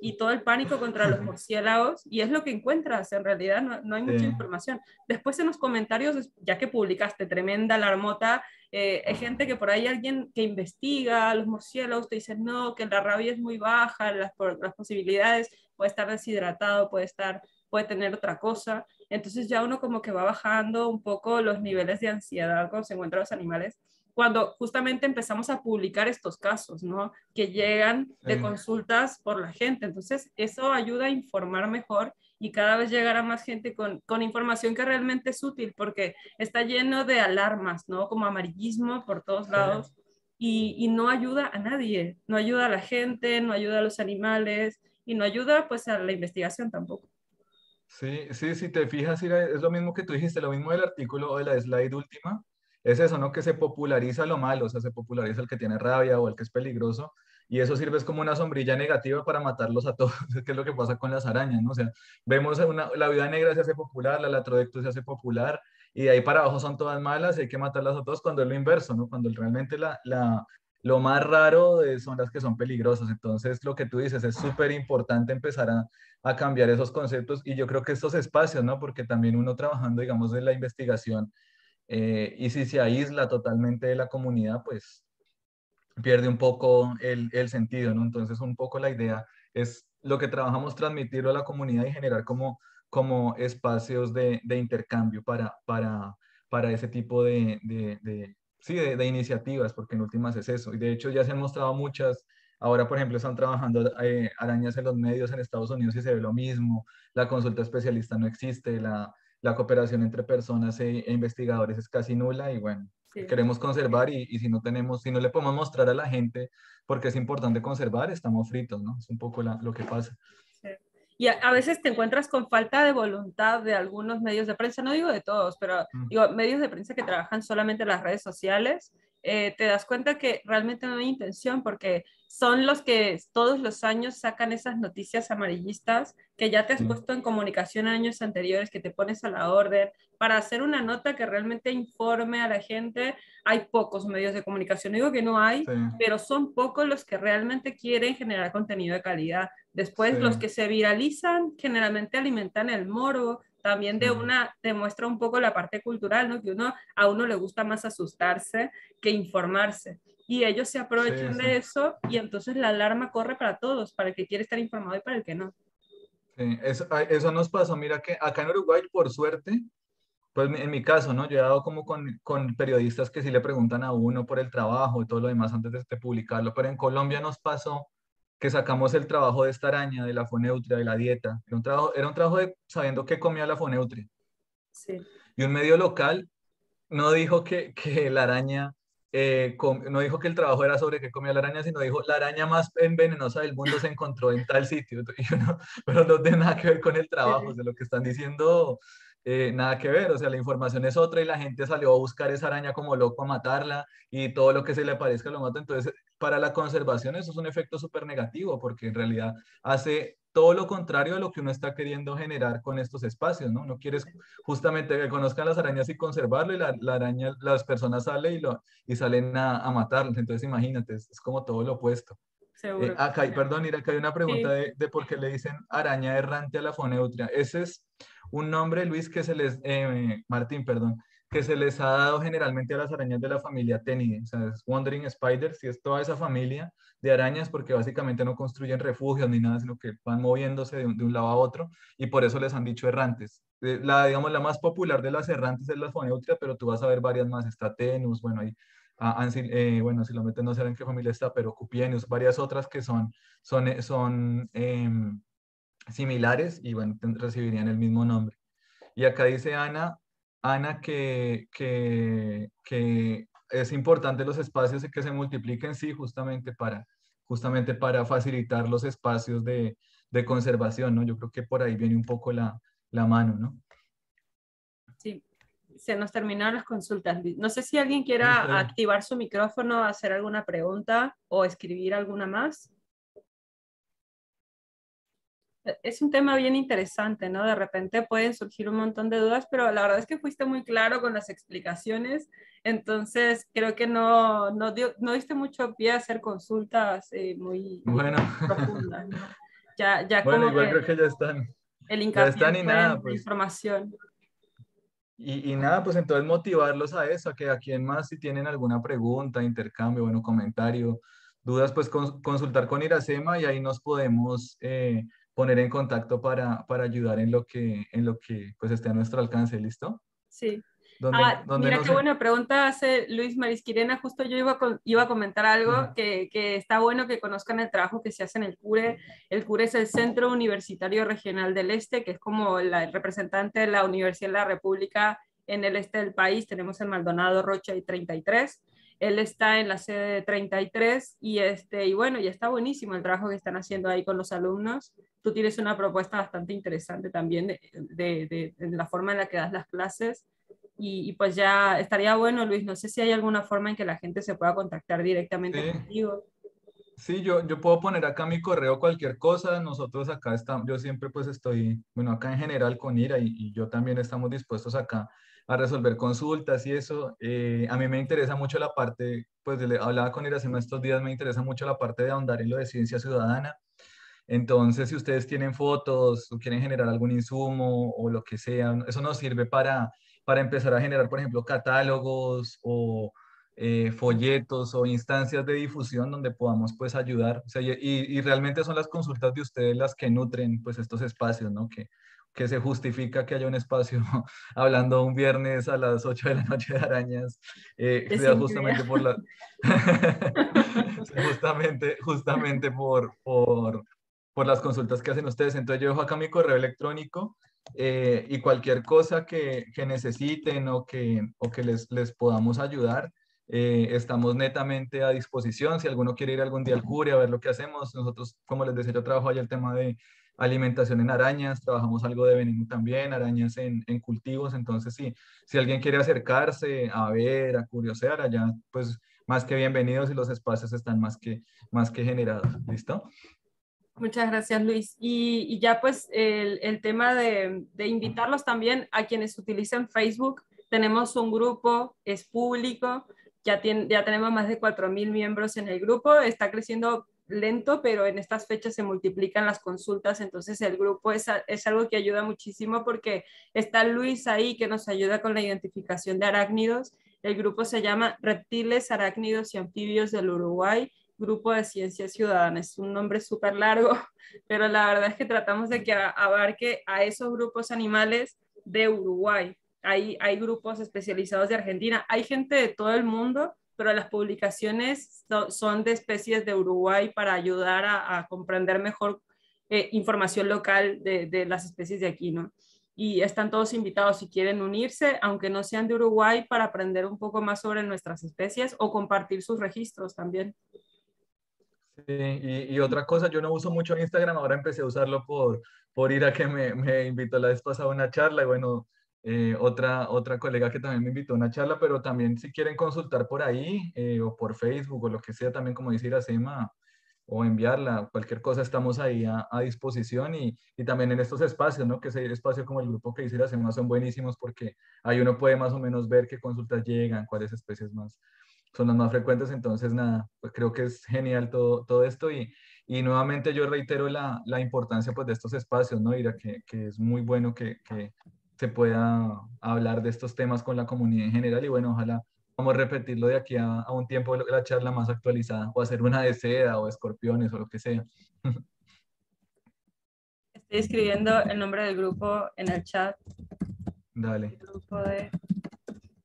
y, todo el pánico contra los murciélagos, y es lo que encuentras, en realidad no, hay mucha información. Después en los comentarios, ya que publicaste tremenda alarmota eh, hay gente que por ahí alguien que investiga a los murciélagos te dice, no, que la rabia es muy baja, las, las posibilidades, puede estar deshidratado, puede, estar, puede tener otra cosa. Entonces ya uno como que va bajando un poco los niveles de ansiedad cuando se encuentran los animales cuando justamente empezamos a publicar estos casos, ¿no? Que llegan de consultas por la gente. Entonces, eso ayuda a informar mejor y cada vez llegará más gente con, con información que realmente es útil, porque está lleno de alarmas, ¿no? Como amarillismo por todos lados. Y, y, no ayuda a nadie, no ayuda a la gente, no ayuda a los animales y no ayuda pues a la investigación tampoco. Sí, sí, si te fijas, es lo mismo que tú dijiste, lo mismo del artículo o de la slide última, es eso, ¿no? Que se populariza lo malo, o sea, se populariza el que tiene rabia o el que es peligroso y eso sirve como una sombrilla negativa para matarlos a todos, que es lo que pasa con las arañas, ¿no? O sea, vemos una, la vida negra se hace popular, la latrodectus se hace popular, y de ahí para abajo son todas malas y hay que matarlas a todos, cuando es lo inverso, ¿no? Cuando realmente la, la lo más raro son las que son peligrosas. Entonces, lo que tú dices es súper importante empezar a, a, cambiar esos conceptos y yo creo que estos espacios, ¿no? Porque también uno trabajando, digamos, en la investigación eh, y si se aísla totalmente de la comunidad, pues pierde un poco el, sentido, ¿no? Entonces, un poco la idea es lo que trabajamos transmitirlo a la comunidad y generar como, como espacios de, de intercambio para, para, para ese tipo de, de, de sí, de, iniciativas, porque en últimas es eso. Y de hecho ya se han mostrado muchas, ahora por ejemplo están trabajando eh, arañas en los medios en Estados Unidos y se ve lo mismo, la consulta especialista no existe, la, la cooperación entre personas e, e investigadores es casi nula y bueno, queremos conservar y, si no tenemos, si no le podemos mostrar a la gente porque es importante conservar, estamos fritos, ¿no? Es un poco lo que pasa. Y a, veces te encuentras con falta de voluntad de algunos medios de prensa, no digo de todos, pero mm. medios de prensa que trabajan solamente en las redes sociales, eh, te das cuenta que realmente no hay intención porque son los que todos los años sacan esas noticias amarillistas que ya te has puesto en comunicación años anteriores, que te pones a la orden, para hacer una nota que realmente informe a la gente. Hay pocos medios de comunicación, digo que no hay, pero son pocos los que realmente quieren generar contenido de calidad. Después, los que se viralizan generalmente alimentan el morbo, también de una demuestra un poco la parte cultural, ¿no? Que uno a uno le gusta más asustarse que informarse y ellos se aprovechan de eso y entonces la alarma corre para todos, para el que quiere estar informado y para el que no. eso, eso, nos pasó, mira que acá en Uruguay, por suerte, pues en mi caso, ¿no? Yo he dado como con, con periodistas que sí le preguntan a uno por el trabajo y todo lo demás antes de, publicarlo, pero en Colombia nos pasó que sacamos el trabajo de esta araña, de la foneutria, de la dieta. Era un trabajo, era un trabajo de sabiendo qué comía la foneutria. Y un medio local no dijo que, que la araña eh, no dijo que el trabajo era sobre qué comía la araña, sino dijo la araña más envenenosa del mundo se encontró en tal sitio. pero no tiene nada que ver con el trabajo, de lo que están diciendo, eh, nada que ver. O sea, la información es otra y la gente salió a buscar esa araña como loco a matarla y todo lo que se le parezca lo mata. Entonces, para la conservación, eso es un efecto súper negativo porque en realidad hace todo lo contrario de lo que uno está queriendo generar con estos espacios, ¿no? No quieres justamente que conozcan las arañas y conservarlo y la, araña, las personas salen y, lo, y salen a, a matarlos. Entonces imagínate, es, como todo lo opuesto. Eh, acá, perdón, ir acá hay una pregunta de, de, por qué le dicen araña errante a la foneutria. Ese es un nombre, Luis, que se les, eh, Martín, perdón, que se les ha dado generalmente a las arañas de la familia Tenide, o sea, es Wandering Spiders, y es toda esa familia de arañas porque básicamente no construyen refugios ni nada, sino que van moviéndose de un, lado a otro y por eso les han dicho errantes. Eh, la, digamos, la más popular de las errantes es la Foneutria, pero tú vas a ver varias más, está Tenus, bueno, hay ah, eh, bueno, si lo meten no sé en qué familia está, pero Cupienus, varias otras que son, son, eh, son em, similares y bueno, recibirían el mismo nombre. Y acá dice Ana, Ana, que, es importante los espacios y que se multipliquen, sí, justamente para, justamente para facilitar los espacios de, conservación, ¿no? Yo creo que por ahí viene un poco la, mano, ¿no? Sí, se nos terminaron las consultas. No sé si alguien quiera activar su micrófono, hacer alguna pregunta o escribir alguna más. E, es un tema bien interesante, ¿no? De repente pueden surgir un montón de dudas, pero la verdad es que fuiste muy claro con las explicaciones, entonces creo que no, no, dio, no diste mucho pie a hacer consultas eh, muy bueno. Ya, bueno, igual creo que ya están. El ya están y nada, pues. información. Y, y, nada, pues entonces motivarlos a eso, a que a quien más si tienen alguna pregunta, intercambio, bueno, comentario, dudas, pues consultar con Iracema y ahí nos podemos... Eh, poner en contacto para, para ayudar en lo que, en lo que pues, esté a nuestro alcance, ¿listo? Sí. Ah, mira, qué buena pregunta hace Luis Marisquirena. Justo yo iba, iba a comentar algo que, que, está bueno que conozcan el trabajo que se hace en el CURE. El CURE es el Centro Universitario Regional del Este, que es como el representante de la Universidad de la República en el este del país. Tenemos en Maldonado, Rocha y 33. Él está en la sede 33 y, este, y bueno, ya está buenísimo el trabajo que están haciendo ahí con los alumnos. Tú tienes una propuesta bastante interesante también de, la forma en la que das las clases. Y, pues ya estaría bueno, Luis, no sé si hay alguna forma en que la gente se pueda contactar directamente contigo. Sí, yo, yo puedo poner acá mi correo, cualquier cosa. Nosotros acá estamos, yo siempre pues estoy, bueno, acá en general con IRA y, y yo también estamos dispuestos acá a resolver consultas y eso. Eh, a mí me interesa mucho la parte, pues hablaba con Iracema estos días, me interesa mucho la parte de ahondar en lo de ciencia ciudadana. Entonces, si ustedes tienen fotos o quieren generar algún insumo o lo que sea, eso nos sirve para, para empezar a generar, por ejemplo, catálogos o eh, folletos o instancias de difusión donde podamos pues ayudar. y, realmente son las consultas de ustedes las que nutren pues estos espacios, ¿no? Que, que se justifica que haya un espacio hablando un viernes a las 8 de la noche de arañas, eh, justamente por justamente, justamente por, por, por, las consultas que hacen ustedes. Entonces yo dejo acá mi correo electrónico eh, y cualquier cosa que, que, necesiten o que, o que les, les podamos ayudar. Eh, estamos netamente a disposición. Si alguno quiere ir algún día al CURE a ver lo que hacemos, nosotros, como les decía, yo trabajo ahí el tema de alimentación en arañas, trabajamos algo de veneno también, arañas en, en cultivos, entonces sí, si alguien quiere acercarse a ver, a curiosear allá, pues más que bienvenidos y los espacios están más que, más que generados, ¿listo? Muchas gracias, Luis. Y, ya pues el, el tema de, de, invitarlos también a quienes utilizan Facebook. Tenemos un grupo, es público, ya, tiene, ya tenemos más de 4.000 miembros en el grupo, está creciendo lento, pero en estas fechas se multiplican las consultas, entonces el grupo es, algo que ayuda muchísimo porque está Luis ahí que nos ayuda con la identificación de arácnidos. El grupo se llama Reptiles, Arácnidos y Anfibios del Uruguay, Grupo de Ciencias Ciudadanas, Es un nombre súper largo, pero la verdad es que tratamos de que abarque a esos grupos animales de Uruguay. Hay, hay grupos especializados de Argentina, hay gente de todo el mundo pero las publicaciones son de especies de Uruguay para ayudar a, comprender mejor eh, información local de, de, las especies de aquí, ¿no? Y están todos invitados si quieren unirse, aunque no sean de Uruguay, para aprender un poco más sobre nuestras especies o compartir sus registros también. Sí, y, otra cosa, yo no uso mucho Instagram, ahora empecé a usarlo por, por ir a que me, me invitó la vez pasada a una charla y bueno, eh, otra, otra colega que también me invitó a una charla, pero también si quieren consultar por ahí eh, o por Facebook o lo que sea, también como dice Iracema, o enviarla, cualquier cosa, estamos ahí a, disposición y, y, también en estos espacios, ¿no? Que el espacio como el grupo que dice Iracema son buenísimos porque ahí uno puede más o menos ver qué consultas llegan, cuáles especies más son las más frecuentes, entonces nada, pues creo que es genial todo, todo esto y, nuevamente yo reitero la, importancia pues de estos espacios, ¿no? Ira, que, es muy bueno que se pueda hablar de estos temas con la comunidad en general y bueno, ojalá vamos a repetirlo de aquí a, un tiempo la charla más actualizada o hacer una de seda o escorpiones o lo que sea. Estoy escribiendo el nombre del grupo en el chat. Dale.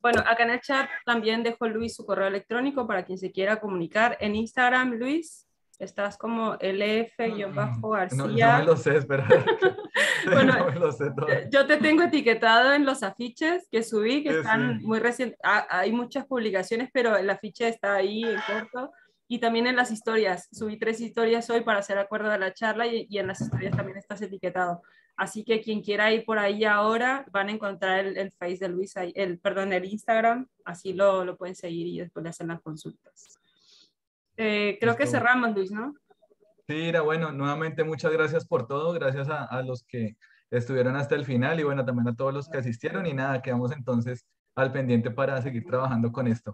Bueno, acá en el chat también dejó Luis su correo electrónico para quien se quiera comunicar. En Instagram, Luis estás como LF-García. No, lo sé, espera. no lo sé yo te tengo etiquetado en los afiches que subí, que están muy recientes. Ah, hay muchas publicaciones, pero el afiche está ahí en corto. Y también en las historias. Subí tres historias hoy para hacer acuerdo de la charla y, en las historias también estás etiquetado. Así que quien quiera ir por ahí ahora, van a encontrar el, Face de Luis, el, perdón, el Instagram, así lo, lo pueden seguir y después le hacen las consultas. Eh, creo que cerramos, Luis, ¿no? Sí, era bueno. Nuevamente, muchas gracias por todo. Gracias a, los que estuvieron hasta el final y bueno, también a todos los que asistieron y nada, quedamos entonces al pendiente para seguir trabajando con esto.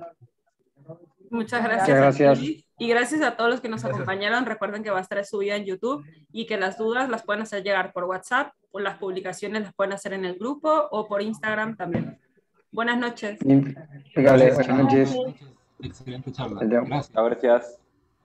Muchas gracias. gracias. Y gracias a todos los que nos acompañaron. Recuerden que va a estar subida en YouTube y que las dudas las pueden hacer llegar por WhatsApp, o las publicaciones las pueden hacer en el grupo o por Instagram también. Buenas noches. buenas noches. Excelente charla. Gracias. Gracias.